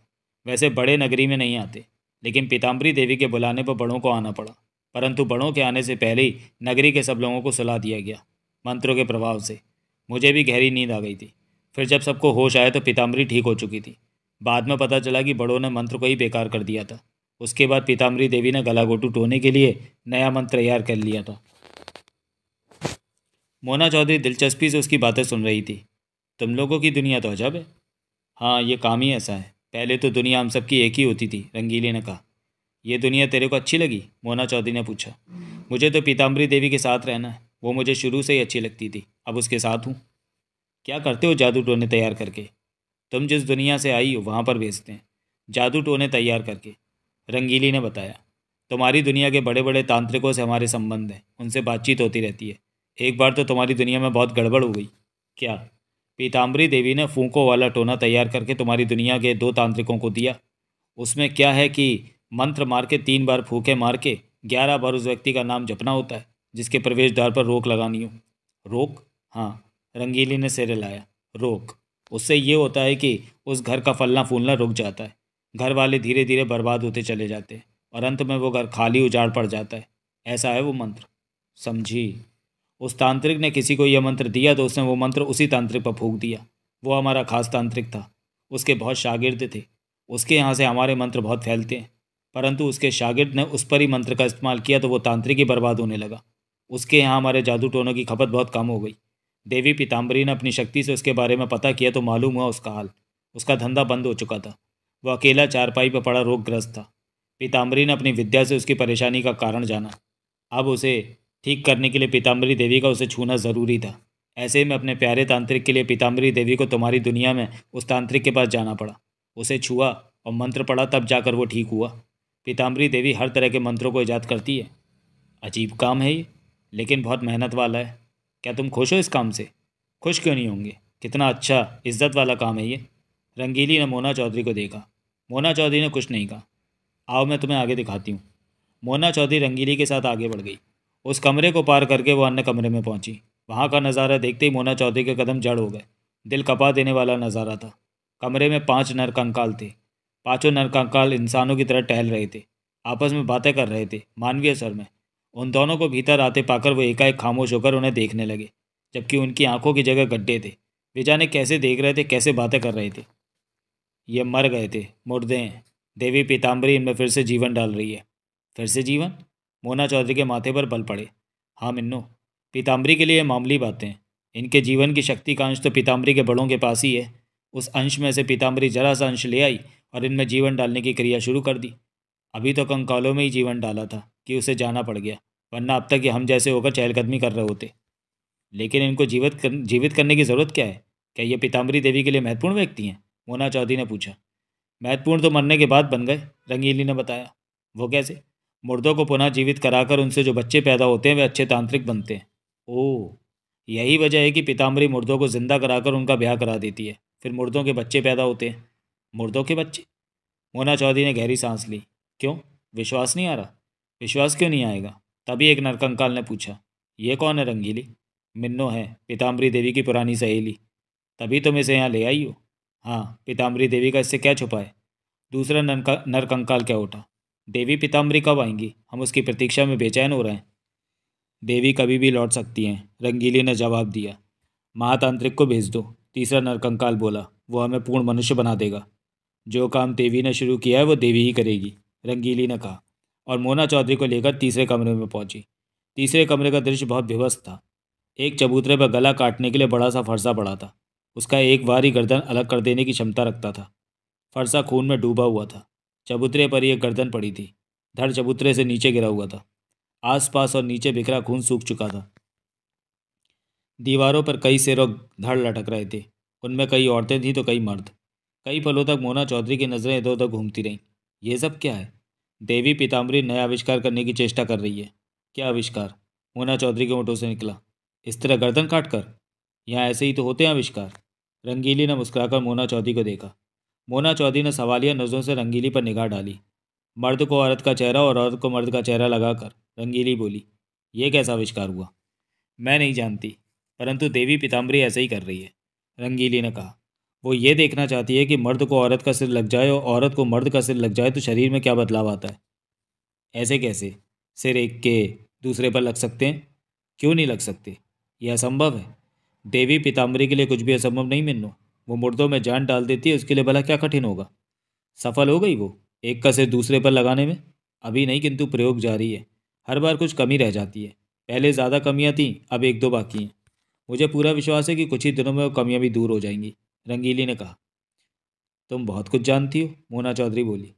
वैसे बड़े नगरी में नहीं आते लेकिन पीताम्बरी देवी के बुलाने पर बड़ों को आना पड़ा परंतु बड़ों के आने से पहले ही नगरी के सब लोगों को सलाह दिया गया मंत्रों के प्रभाव से मुझे भी गहरी नींद आ गई थी फिर जब सबको होश आया तो पीताम्बरी ठीक हो चुकी थी बाद में पता चला कि बड़ों ने मंत्र को ही बेकार कर दिया था उसके बाद पीताम्बरी देवी ने गला गोटू टोने के लिए नया मंत्र तैयार कर लिया था मोना चौधरी दिलचस्पी से उसकी बातें सुन रही थी तुम लोगों की दुनिया तो अजब है हाँ ये काम ही ऐसा है पहले तो दुनिया हम सबकी एक ही होती थी रंगीले ने कहा ये दुनिया तेरे को अच्छी लगी मोना चौधरी ने पूछा मुझे तो पीताम्बरी देवी के साथ रहना है वो मुझे शुरू से ही अच्छी लगती थी अब उसके साथ हूँ क्या करते हो जादू टोने तैयार करके तुम जिस दुनिया से आई हो वहाँ पर भेजते हैं जादू टोने तैयार करके रंगीली ने बताया तुम्हारी दुनिया के बड़े बड़े तांत्रिकों से हमारे संबंध हैं उनसे बातचीत होती रहती है एक बार तो तुम्हारी दुनिया में बहुत गड़बड़ हो गई क्या पीताम्बरी देवी ने फूकों वाला टोना तैयार करके तुम्हारी दुनिया के दो तांत्रिकों को दिया उसमें क्या है कि मंत्र मार के तीन बार फूके मार के ग्यारह बार उस व्यक्ति का नाम जपना होता है जिसके प्रवेश द्वार पर रोक लगानी हो रोक हाँ रंगीली ने सिर लाया रोक उससे ये होता है कि उस घर का फलना फूलना रुक जाता है घर वाले धीरे धीरे बर्बाद होते चले जाते हैं और अंत में वो घर खाली उजाड़ पड़ जाता है ऐसा है वो मंत्र समझी उस तांत्रिक ने किसी को यह मंत्र दिया तो उसने वो मंत्र उसी तांत्रिक पर फूक दिया वो हमारा खास तांत्रिक था उसके बहुत शागिर्द थे उसके यहाँ से हमारे मंत्र बहुत फैलते हैं परंतु उसके शागिर्द ने उस पर ही मंत्र का इस्तेमाल किया तो वो तांत्रिक ही बर्बाद होने लगा उसके यहाँ हमारे जादू टोनों की खपत बहुत कम हो गई देवी पीताम्बरी ने अपनी शक्ति से उसके बारे में पता किया तो मालूम हुआ उसका हाल उसका धंधा बंद हो चुका था वह अकेला चारपाई पर पड़ा रोगग्रस्त था पीताम्बरी ने अपनी विद्या से उसकी परेशानी का कारण जाना अब उसे ठीक करने के लिए पीताम्बरी देवी का उसे छूना ज़रूरी था ऐसे में अपने प्यारे तांत्रिक के लिए पीताम्बरी देवी को तुम्हारी दुनिया में उस तांत्रिक के पास जाना पड़ा उसे छुआ और मंत्र पढ़ा तब जाकर वो ठीक हुआ पीताम्बरी देवी हर तरह के मंत्रों को ईजाद करती है अजीब काम है ये लेकिन बहुत मेहनत वाला है क्या तुम खुश हो इस काम से खुश क्यों नहीं होंगे कितना अच्छा इज्जत वाला काम है ये रंगीली ने मोना चौधरी को देखा मोना चौधरी ने कुछ नहीं कहा आओ मैं तुम्हें आगे दिखाती हूँ मोना चौधरी रंगीली के साथ आगे बढ़ गई उस कमरे को पार करके वो अन्य कमरे में पहुंची वहाँ का नज़ारा देखते ही मोना चौधरी के कदम जड़ हो गए दिल कपा देने वाला नज़ारा था कमरे में पांच नरकंकाल थे पांचों नरकंकाल इंसानों की तरह टहल रहे थे आपस में बातें कर रहे थे मानवीय स्वर में उन दोनों को भीतर आते पाकर वो एकाएक खामोश होकर उन्हें देखने लगे जबकि उनकी आंखों की जगह गड्ढे थे वे जाने कैसे देख रहे थे कैसे बातें कर रहे थे ये मर गए थे मुर्दे हैं देवी पीताम्बरी इनमें फिर से जीवन डाल रही है फिर से जीवन मोना चौधरी के माथे पर बल पड़े हाँ मिन्नू पीताम्बरी के लिए मामूली बातें इनके जीवन की शक्तिकांश तो पीताम्बरी के बड़ों के पास ही है उस अंश में से पीताम्बरी जरा सा अंश ले आई और इनमें जीवन डालने की क्रिया शुरू कर दी अभी तो कंकालों में ही जीवन डाला था कि उसे जाना पड़ गया वरना अब तक हम जैसे होकर चहलकदमी कर रहे होते लेकिन इनको जीवित कर, जीवित करने की ज़रूरत क्या है क्या ये पीताम्बरी देवी के लिए महत्वपूर्ण व्यक्ति हैं मोना चौधरी ने पूछा महत्वपूर्ण तो मरने के बाद बन गए रंगीली ने बताया वो कैसे मुर्दों को पुनः जीवित कराकर उनसे जो बच्चे पैदा होते हैं वे अच्छे तांत्रिक बनते हैं ओह यही वजह है कि पीताम्बरी मुर्दों को ज़िंदा कराकर उनका ब्याह करा देती है फिर मुर्दों के बच्चे पैदा होते हैं मुर्दों के बच्चे मोना चौधरी ने गहरी सांस ली क्यों विश्वास नहीं आ रहा विश्वास क्यों नहीं आएगा तभी एक नरकंकाल ने पूछा ये कौन है रंगीली मिन्नो है पिताम्बरी देवी की पुरानी सहेली तभी तुम इसे यहाँ ले आई हो हाँ पीताम्बरी देवी का इससे क्या छुपा है दूसरा नरकंकाल क्या उठा देवी पीताम्बरी कब आएंगी हम उसकी प्रतीक्षा में बेचैन हो रहे हैं देवी कभी भी लौट सकती हैं रंगीली ने जवाब दिया महातांत्रिक को भेज दो तीसरा नरकंकाल बोला वो हमें पूर्ण मनुष्य बना देगा जो काम देवी ने शुरू किया है वो देवी ही करेगी रंगीली ने कहा और मोना चौधरी को लेकर तीसरे कमरे में पहुंची तीसरे कमरे का दृश्य बहुत विवस्त था एक चबूतरे पर गला काटने के लिए बड़ा सा फरसा पड़ा था उसका एक बार ही गर्दन अलग कर देने की क्षमता रखता था फरसा खून में डूबा हुआ था चबूतरे पर यह गर्दन पड़ी थी धड़ चबूतरे से नीचे गिरा हुआ था आसपास और नीचे बिखरा खून सूख चुका था दीवारों पर कई सिरों धड़ लटक रहे थे उनमें कई औरतें थीं तो कई मर्द कई पलों तक मोना चौधरी की नज़रें इधर उधर घूमती रहीं ये सब क्या है देवी पीताम्बरी नया आविष्कार करने की चेष्टा कर रही है क्या आविष्कार मोना चौधरी के ओटों से निकला इस तरह गर्दन काट कर यहाँ ऐसे ही तो होते हैं आविष्कार रंगीली ने मुस्कुराकर मोना चौधरी को देखा मोना चौधरी ने सवालिया नज़रों से रंगीली पर निगाह डाली मर्द को औरत का चेहरा और औरत को मर्द का चेहरा लगाकर रंगीली बोली ये कैसा आविष्कार हुआ मैं नहीं जानती परंतु देवी पीताम्बरी ऐसे ही कर रही है रंगीली ने कहा वो ये देखना चाहती है कि मर्द को औरत का सिर लग जाए और औरत को मर्द का सिर लग जाए तो शरीर में क्या बदलाव आता है ऐसे कैसे सिर एक के दूसरे पर लग सकते हैं क्यों नहीं लग सकते यह असंभव है देवी पीताम्बरी के लिए कुछ भी असंभव नहीं मिलना वो मुर्दों में जान डाल देती है उसके लिए भला क्या कठिन होगा सफल हो गई वो एक का सिर दूसरे पर लगाने में अभी नहीं किंतु प्रयोग जारी है हर बार कुछ कमी रह जाती है पहले ज़्यादा कमियाँ थीं अब एक दो बाकी हैं मुझे पूरा विश्वास है कि कुछ ही दिनों में वो कमियाँ भी दूर हो जाएंगी रंगीली ने कहा तुम बहुत कुछ जानती हो मोना चौधरी बोली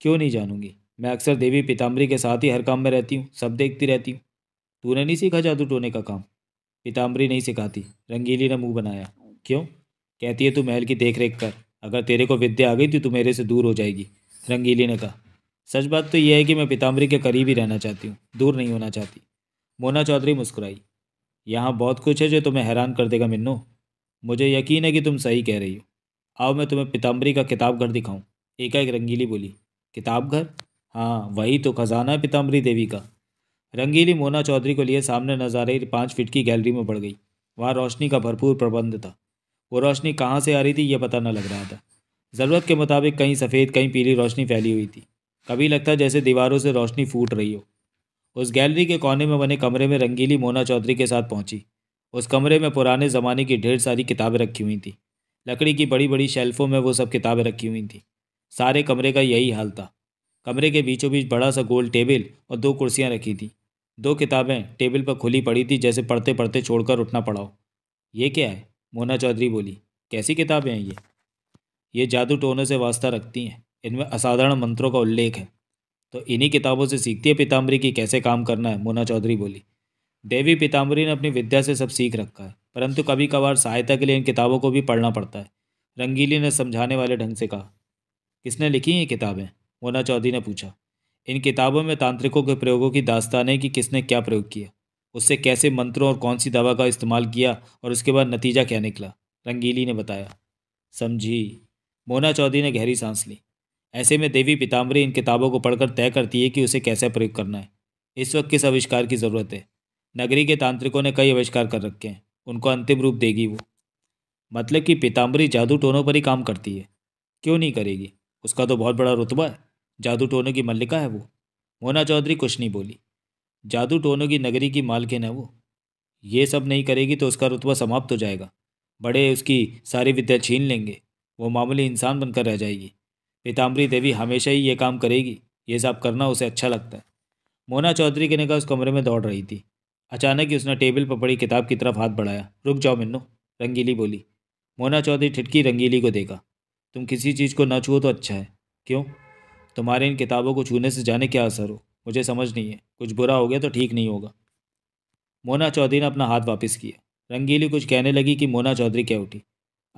क्यों नहीं जानूंगी मैं अक्सर देवी पीताम्बरी के साथ ही हर काम में रहती हूँ सब देखती रहती हूँ तूने नहीं सीखा जादू टोने का काम पीताम्बरी नहीं सिखाती रंगीली ने मुंह बनाया क्यों कहती है तू महल की देख रेख कर अगर तेरे को विद्या आ गई तो तू मेरे से दूर हो जाएगी रंगीली ने कहा सच बात तो यह है कि मैं पिताम्बरी के करीब ही रहना चाहती हूँ दूर नहीं होना चाहती मोना चौधरी मुस्कुराई यहाँ बहुत कुछ है जो तुम्हें हैरान कर देगा मिन्नू मुझे यकीन है कि तुम सही कह रही हो आओ मैं तुम्हें पिताम्बरी का किताब घर दिखाऊँ एकाएक रंगीली बोली किताब घर हाँ वही तो खजाना है पिताम्बरी देवी का रंगीली मोना चौधरी को लिए सामने नजारे पाँच फिट की गैलरी में बढ़ गई वहाँ रोशनी का भरपूर प्रबंध था वो रोशनी कहाँ से आ रही थी ये पता न लग रहा था ज़रूरत के मुताबिक कहीं सफ़ेद कहीं पीली रोशनी फैली हुई थी कभी लगता जैसे दीवारों से रोशनी फूट रही हो उस गैलरी के कोने में बने कमरे में रंगीली मोना चौधरी के साथ पहुंची उस कमरे में पुराने ज़माने की ढेर सारी किताबें रखी हुई थी लकड़ी की बड़ी बड़ी शेल्फ़ों में वो सब किताबें रखी हुई थी सारे कमरे का यही हाल था कमरे के बीचों बीच बड़ा सा गोल टेबल और दो कुर्सियाँ रखी थी दो किताबें टेबल पर खुली पड़ी थी जैसे पढ़ते पढ़ते छोड़कर उठना पड़ा हो ये क्या है मोना चौधरी बोली कैसी किताबें हैं ये ये जादू टोनों से वास्ता रखती हैं इनमें असाधारण मंत्रों का उल्लेख है तो इन्हीं किताबों से सीखती है पीताम्बरी की कैसे काम करना है मोना चौधरी बोली देवी पीताम्बरी ने अपनी विद्या से सब सीख रखा है परंतु कभी कभार सहायता के लिए इन किताबों को भी पढ़ना पड़ता है रंगीली ने समझाने वाले ढंग से कहा किसने लिखी ये किताबें मोना चौधरी ने पूछा इन किताबों में तांत्रिकों के प्रयोगों की दास्तान है कि किसने क्या प्रयोग किया उससे कैसे मंत्रों और कौन सी दवा का इस्तेमाल किया और उसके बाद नतीजा क्या निकला रंगीली ने बताया समझी मोना चौधरी ने गहरी सांस ली ऐसे में देवी पिताम्बरी इन किताबों को पढ़कर तय करती है कि उसे कैसे प्रयोग करना है इस वक्त किस आविष्कार की ज़रूरत है नगरी के तांत्रिकों ने कई आविष्कार कर रखे हैं उनको अंतिम रूप देगी वो मतलब कि पीताम्बरी जादू टोनों पर ही काम करती है क्यों नहीं करेगी उसका तो बहुत बड़ा रुतबा है जादू टोनों की मल्लिका है वो मोना चौधरी कुछ नहीं बोली जादू टोनों की नगरी की मालकिन है वो ये सब नहीं करेगी तो उसका रुतबा समाप्त हो जाएगा बड़े उसकी सारी विद्या छीन लेंगे वो मामूली इंसान बनकर रह जाएगी पीताम्बरी देवी हमेशा ही ये काम करेगी ये सब करना उसे अच्छा लगता है मोना चौधरी के निगाह उस कमरे में दौड़ रही थी अचानक ही उसने टेबल पर पड़ी किताब की तरफ हाथ बढ़ाया रुक जाओ मिन्नो रंगीली बोली मोना चौधरी ठिटकी रंगीली को देखा तुम किसी चीज़ को ना छुओ तो अच्छा है क्यों तुम्हारे इन किताबों को छूने से जाने क्या असर हो मुझे समझ नहीं है कुछ बुरा हो गया तो ठीक नहीं होगा मोना चौधरी ने अपना हाथ वापस किया रंगीली कुछ कहने लगी कि मोना चौधरी कह उठी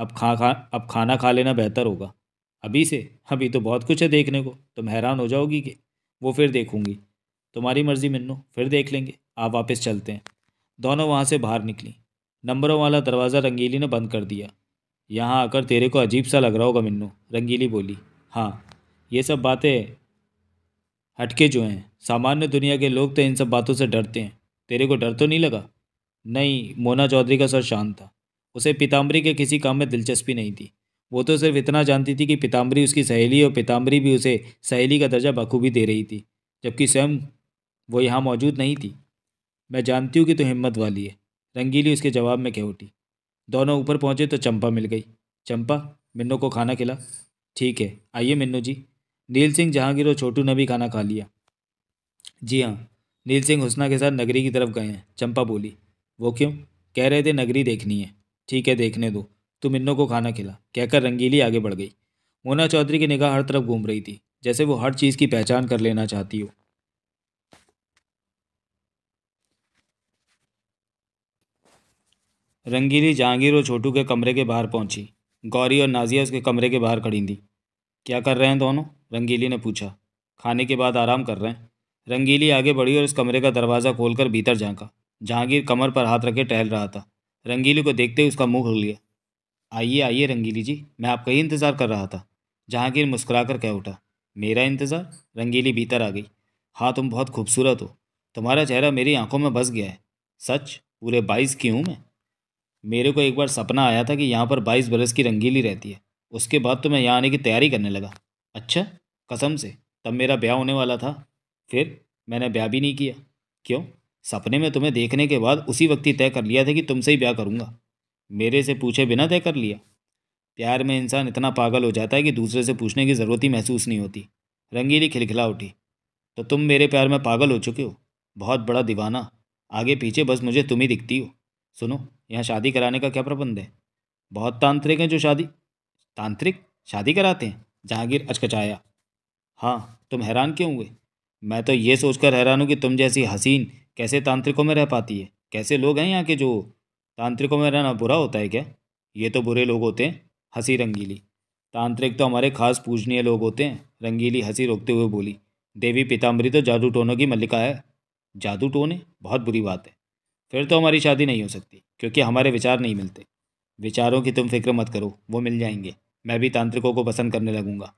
अब खा खा अब खाना खा लेना बेहतर होगा अभी से अभी तो बहुत कुछ है देखने को तुम हैरान हो जाओगी कि वो फिर देखूंगी तुम्हारी मर्ज़ी मिन्नू फिर देख लेंगे आप वापस चलते हैं दोनों वहाँ से बाहर निकली नंबरों वाला दरवाज़ा रंगीली ने बंद कर दिया यहाँ आकर तेरे को अजीब सा लग रहा होगा मिन्नू रंगीली बोली हाँ ये सब बातें हटके जो हैं सामान्य दुनिया के लोग तो इन सब बातों से डरते हैं तेरे को डर तो नहीं लगा नहीं मोना चौधरी का सर शांत था उसे पीताम्बरी के किसी काम में दिलचस्पी नहीं थी वो तो सिर्फ इतना जानती थी कि पीताम्बरी उसकी सहेली और पिताम्बरी भी उसे सहेली का दर्जा बखूबी दे रही थी जबकि स्वयं वो यहाँ मौजूद नहीं थी मैं जानती हूँ कि तू तो हिम्मत वाली है रंगीली उसके जवाब में कह उठी दोनों ऊपर पहुँचे तो चंपा मिल गई चंपा मिन्नू को खाना खिला ठीक है आइए मिन्नू जी नील सिंह जहांगीर और छोटू ने भी खाना खा लिया जी हाँ नील सिंह हुसना के साथ नगरी की तरफ गए हैं चंपा बोली वो क्यों कह रहे थे नगरी देखनी है ठीक है देखने दो तुम इन्नों को खाना खिला कहकर रंगीली आगे बढ़ गई मोना चौधरी की निगाह हर तरफ घूम रही थी जैसे वो हर चीज़ की पहचान कर लेना चाहती हो रंगीली जहांगीर और छोटू के कमरे के बाहर पहुंची गौरी और नाजिया उसके कमरे के बाहर खड़ी थी क्या कर रहे हैं दोनों रंगीली ने पूछा खाने के बाद आराम कर रहे हैं रंगीली आगे बढ़ी और उस कमरे का दरवाज़ा खोलकर भीतर झाँका जहांगीर कमर पर हाथ रखे टहल रहा था रंगीली को देखते ही उसका मुंह खुल गया आइए आइए रंगीली जी मैं आपका ही इंतज़ार कर रहा था जहांगीर मुस्कुरा कर कह उठा मेरा इंतज़ार रंगीली भीतर आ गई हाँ तुम बहुत खूबसूरत हो तुम्हारा चेहरा मेरी आंखों में बस गया है सच पूरे बाईस की हूँ मैं मेरे को एक बार सपना आया था कि यहाँ पर बाईस बरस की रंगीली रहती है उसके बाद तो मैं यहाँ आने की तैयारी करने लगा अच्छा कसम से तब मेरा ब्याह होने वाला था फिर मैंने ब्याह भी नहीं किया क्यों सपने में तुम्हें देखने के बाद उसी वक्त ही तय कर लिया था कि तुमसे ही ब्याह करूँगा मेरे से पूछे बिना तय कर लिया प्यार में इंसान इतना पागल हो जाता है कि दूसरे से पूछने की ज़रूरत ही महसूस नहीं होती रंगीली खिलखिला उठी तो तुम मेरे प्यार में पागल हो चुके हो बहुत बड़ा दीवाना आगे पीछे बस मुझे तुम ही दिखती हो सुनो यहाँ शादी कराने का क्या प्रबंध है बहुत तांत्रिक हैं जो शादी तांत्रिक शादी कराते हैं जहांगीर अचकचाया हाँ तुम हैरान क्यों हुए मैं तो ये सोचकर हैरान हूँ कि तुम जैसी हसीन कैसे तांत्रिकों में रह पाती है कैसे लोग हैं यहाँ के जो तांत्रिकों में रहना बुरा होता है क्या ये तो बुरे लोग होते हैं हंसी रंगीली तांत्रिक तो हमारे खास पूजनीय लोग होते हैं रंगीली हंसी रोकते हुए बोली देवी पीताम्बरी तो जादू टोनों की मल्लिका है जादू टोने बहुत बुरी बात है फिर तो हमारी शादी नहीं हो सकती क्योंकि हमारे विचार नहीं मिलते विचारों की तुम फिक्र मत करो वो मिल जाएंगे मैं भी तांत्रिकों को पसंद करने लगूंगा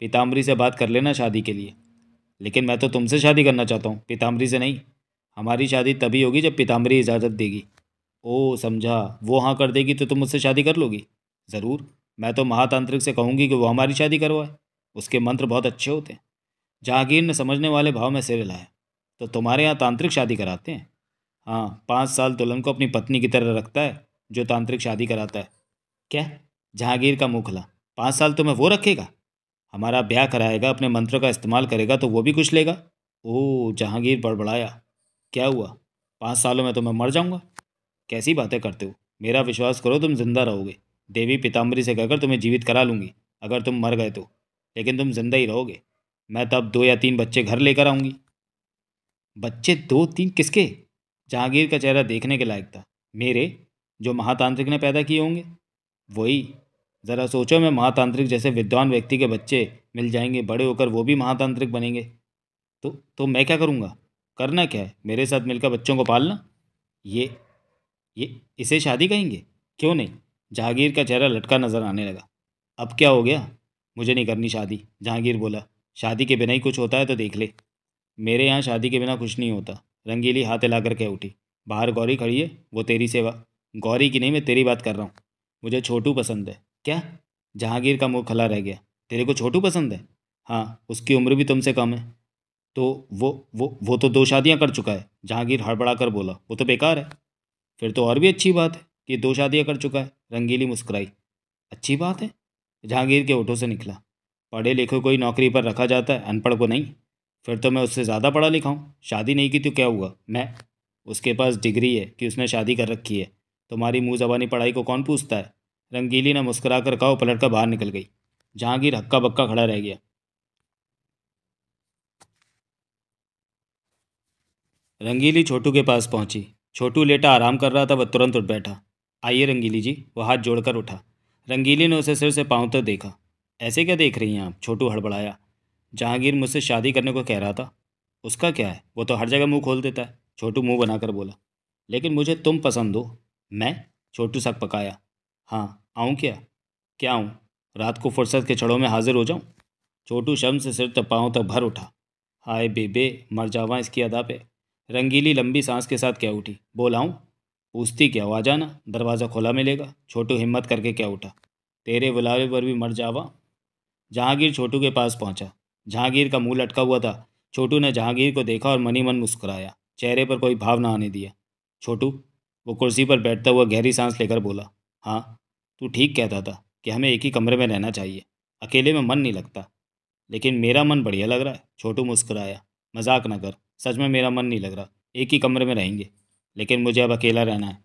पीताम्बरी से बात कर लेना शादी के लिए लेकिन मैं तो तुमसे शादी करना चाहता हूँ पीताम्बरी से नहीं हमारी शादी तभी होगी जब पीताम्बरी इजाज़त देगी ओ समझा वो हाँ कर देगी तो तुम मुझसे शादी कर लोगी ज़रूर मैं तो महातांत्रिक से कहूँगी कि वो हमारी शादी करवाए उसके मंत्र बहुत अच्छे होते हैं जहांगीर ने समझने वाले भाव में सिर लाया तो तुम्हारे यहाँ तांत्रिक शादी कराते हैं हाँ पाँच साल दुल्हन को अपनी पत्नी की तरह रखता है जो तांत्रिक शादी कराता है क्या जहांगीर का मुँह खुला पाँच साल तुम्हें वो रखेगा हमारा ब्याह कराएगा अपने मंत्र का इस्तेमाल करेगा तो वो भी कुछ लेगा ओह जहांगीर बड़बड़ाया क्या हुआ पाँच सालों में तो मैं मर जाऊँगा कैसी बातें करते हो मेरा विश्वास करो तुम जिंदा रहोगे देवी पीताम्बरी से कहकर तुम्हें जीवित करा लूँगी अगर तुम मर गए तो लेकिन तुम जिंदा ही रहोगे मैं तब दो या तीन बच्चे घर लेकर आऊँगी बच्चे दो तीन किसके जहांगीर का चेहरा देखने के लायक था मेरे जो महातांत्रिक ने पैदा किए होंगे वही ज़रा सोचो मैं महातांत्रिक जैसे विद्वान व्यक्ति के बच्चे मिल जाएंगे बड़े होकर वो भी महातांत्रिक बनेंगे तो तो मैं क्या करूँगा करना क्या है मेरे साथ मिलकर बच्चों को पालना ये ये इसे शादी कहेंगे क्यों नहीं जहांगीर का चेहरा लटका नज़र आने लगा अब क्या हो गया मुझे नहीं करनी शादी जहांगीर बोला शादी के बिना ही कुछ होता है तो देख ले मेरे यहाँ शादी के बिना कुछ नहीं होता रंगीली हाथ हिला कर कह उठी बाहर गौरी खड़ी है वो तेरी सेवा गौरी की नहीं मैं तेरी बात कर रहा हूँ मुझे छोटू पसंद है क्या जहांगीर का मुँह खला रह गया तेरे को छोटू पसंद है हाँ उसकी उम्र भी तुमसे कम है तो वो वो वो तो दो शादियाँ कर चुका है जहांगीर हड़बड़ा कर बोला वो तो बेकार है फिर तो और भी अच्छी बात है कि दो शादियाँ कर चुका है रंगीली मुस्कुराई अच्छी बात है जहांगीर के ओठों से निकला पढ़े लिखे कोई नौकरी पर रखा जाता है अनपढ़ को नहीं फिर तो मैं उससे ज़्यादा पढ़ा लिखा हूँ शादी नहीं की तो क्या हुआ मैं उसके पास डिग्री है कि उसने शादी कर रखी है तुम्हारी मुँह जबानी पढ़ाई को कौन पूछता है रंगीली ने मुस्कुरा कर कहा पलट कर बाहर निकल गई जहांगीर हक्का बक्का खड़ा रह गया रंगीली छोटू के पास पहुंची छोटू लेटा आराम कर रहा था वह तुरंत उठ बैठा आइए रंगीली जी वह हाथ जोड़कर उठा रंगीली ने उसे सिर से पाँव तक देखा ऐसे क्या देख रही हैं आप छोटू हड़बड़ाया जहांगीर मुझसे शादी करने को कह रहा था उसका क्या है वो तो हर जगह मुंह खोल देता है छोटू मुंह बनाकर बोला लेकिन मुझे तुम पसंद हो मैं छोटू सक पकाया हाँ आऊँ क्या क्या आऊँ रात को फुर्सत के छड़ों में हाजिर हो जाऊँ छोटू शम से सिर तपाओं तक तो भर उठा हाय बेबे मर जावा इसकी अदा पे रंगीली लंबी सांस के साथ क्या उठी बोल आऊँ पूछती क्या आ जाना दरवाज़ा खोला मिलेगा छोटू हिम्मत करके क्या उठा तेरे बुलावे पर भी मर जावा जहांगीर छोटू के पास पहुंचा जहांगीर का मुंह लटका हुआ था छोटू ने जहांगीर को देखा और मनी मन मुस्कुराया चेहरे पर कोई भाव ना आने दिया छोटू वो कुर्सी पर बैठता हुआ गहरी सांस लेकर बोला हाँ तू ठीक कहता था कि हमें एक ही कमरे में रहना चाहिए अकेले में मन नहीं लगता लेकिन मेरा मन बढ़िया लग रहा है छोटू मुस्कुराया मजाक न कर सच में मेरा मन नहीं लग रहा एक ही कमरे में रहेंगे लेकिन मुझे अब अकेला रहना है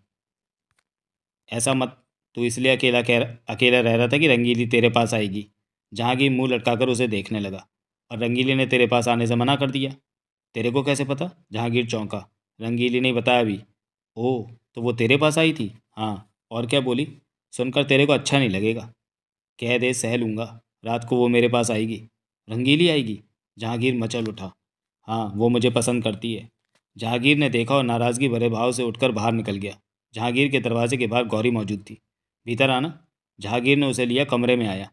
ऐसा मत तू इसलिए अकेला कह अकेला रह रहा था कि रंगीली तेरे पास आएगी जहाँ की मुँह लटकाकर उसे देखने लगा और रंगीली ने तेरे पास आने से मना कर दिया तेरे को कैसे पता जहांगीर चौंका रंगीली ने बताया अभी ओ तो वो तेरे पास आई थी हाँ और क्या बोली सुनकर तेरे को अच्छा नहीं लगेगा कह दे सह लूँगा रात को वो मेरे पास आएगी रंगीली आएगी जहांगीर मचल उठा हाँ वो मुझे पसंद करती है जहांगीर ने देखा और नाराज़गी भरे भाव से उठकर बाहर निकल गया जहांगीर के दरवाजे के बाहर गौरी मौजूद थी भीतर आना जहांगीर ने उसे लिया कमरे में आया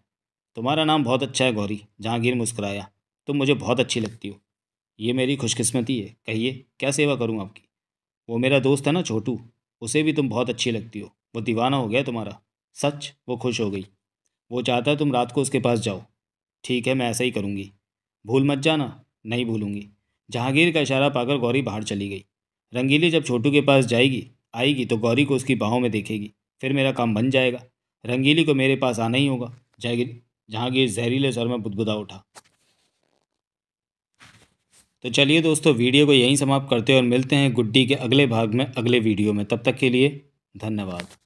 तुम्हारा नाम बहुत अच्छा है गौरी जहांगीर मुस्कराया तुम मुझे बहुत अच्छी लगती हो ये मेरी खुशकिस्मती है कहिए क्या सेवा करूँ आपकी वो मेरा दोस्त है ना छोटू उसे भी तुम बहुत अच्छी लगती हो वो दीवाना हो गया तुम्हारा सच वो खुश हो गई वो चाहता है तुम रात को उसके पास जाओ ठीक है मैं ऐसा ही करूँगी भूल मत जाना नहीं भूलूँगी जहांगीर का इशारा पाकर गौरी बाहर चली गई रंगीली जब छोटू के पास जाएगी आएगी तो गौरी को उसकी बाहों में देखेगी फिर मेरा काम बन जाएगा रंगीली को मेरे पास आना ही होगा जहांगीर जहांगीर जहरीले स्वर में बुदबुदा उठा तो चलिए दोस्तों वीडियो को यहीं समाप्त करते हैं और मिलते हैं गुड्डी के अगले भाग में अगले वीडियो में तब तक के लिए धन्यवाद